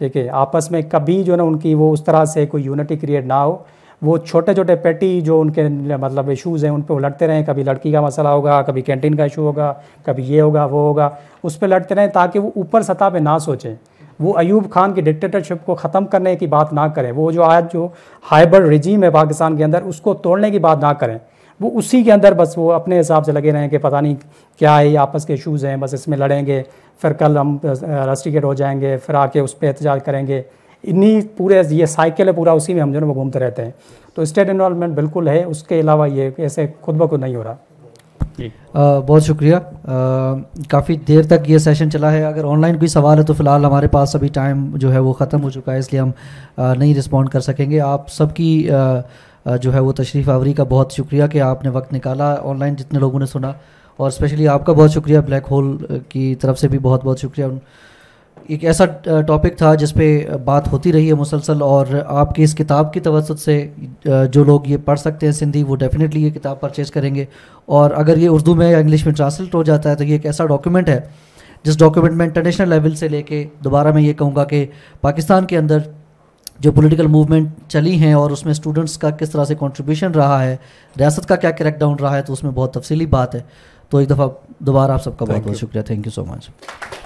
ठीक है आपस में कभी जो ना उनकी वो उस तरह से कोई यूनिटी क्रिएट ना हो वो छोटे छोटे पेटी जो उनके मतलब इशूज़ हैं उन पर वो लड़ते रहें कभी लड़की का मसला होगा कभी कैंटीन का इशू होगा कभी ये होगा वो होगा उस पर लड़ते रहें ताकि वो ऊपर सतह पर ना सोचें वो अयूब खान की डिक्टेटरशिप को ख़त्म करने की बात ना करें वो जो आज जो हाइबर रिजीम है पाकिस्तान के अंदर उसको तोड़ने की बात ना करें वो उसी के अंदर बस वो अपने हिसाब से लगे रहें कि पता नहीं क्या है ये आपस के इशूज़ हैं बस इसमें लड़ेंगे फिर कल हम रस्टिकेट हो जाएंगे फिर आके उस पर एहतजाज करेंगे इन्हीं पूरे ये साइकिल है पूरा उसी में हम जो है वो घूमते रहते हैं तो स्टेट इन्वॉलमेंट बिल्कुल है उसके अलावा ये ऐसे खुद ब खुद नहीं हो रहा बहुत शुक्रिया काफ़ी देर तक ये सेशन चला है अगर ऑनलाइन कोई सवाल है तो फ़िलहाल हमारे पास अभी टाइम जो है वो ख़त्म हो चुका है इसलिए हम नहीं रिस्पॉन्ड कर सकेंगे आप सबकी जो है वो तशरीफ़ आवरी का बहुत शुक्रिया कि आपने वक्त निकाला ऑनलाइन जितने लोगों ने सुना और स्पेशली आपका बहुत शुक्रिया ब्लैक होल की तरफ से भी बहुत बहुत शुक्रिया एक ऐसा टॉपिक था जिस पे बात होती रही है मुसलसल और आपकी इस किताब की तवसत से जो लोग ये पढ़ सकते हैं सिंधी वो डेफिनेटली ये किताब परचेज़ करेंगे और अगर ये उर्दू में या इंग्लिश में ट्रांसलेट हो जाता है तो ये एक ऐसा डॉक्यूमेंट है जिस डॉक्यूमेंट में इंटरनेशनल लेवल से लेके दोबारा मैं ये कहूँगा कि पाकिस्तान के अंदर जो पॉलिटिकल मूवमेंट चली हैं और उसमें स्टूडेंट्स का किस तरह से कंट्रीब्यूशन रहा है रियासत का क्या क्रैकडाउन रहा है तो उसमें बहुत तफसली बात है तो एक दफ़ा दोबारा आप सबका बहुत बहुत शुक्रिया थैंक यू सो मच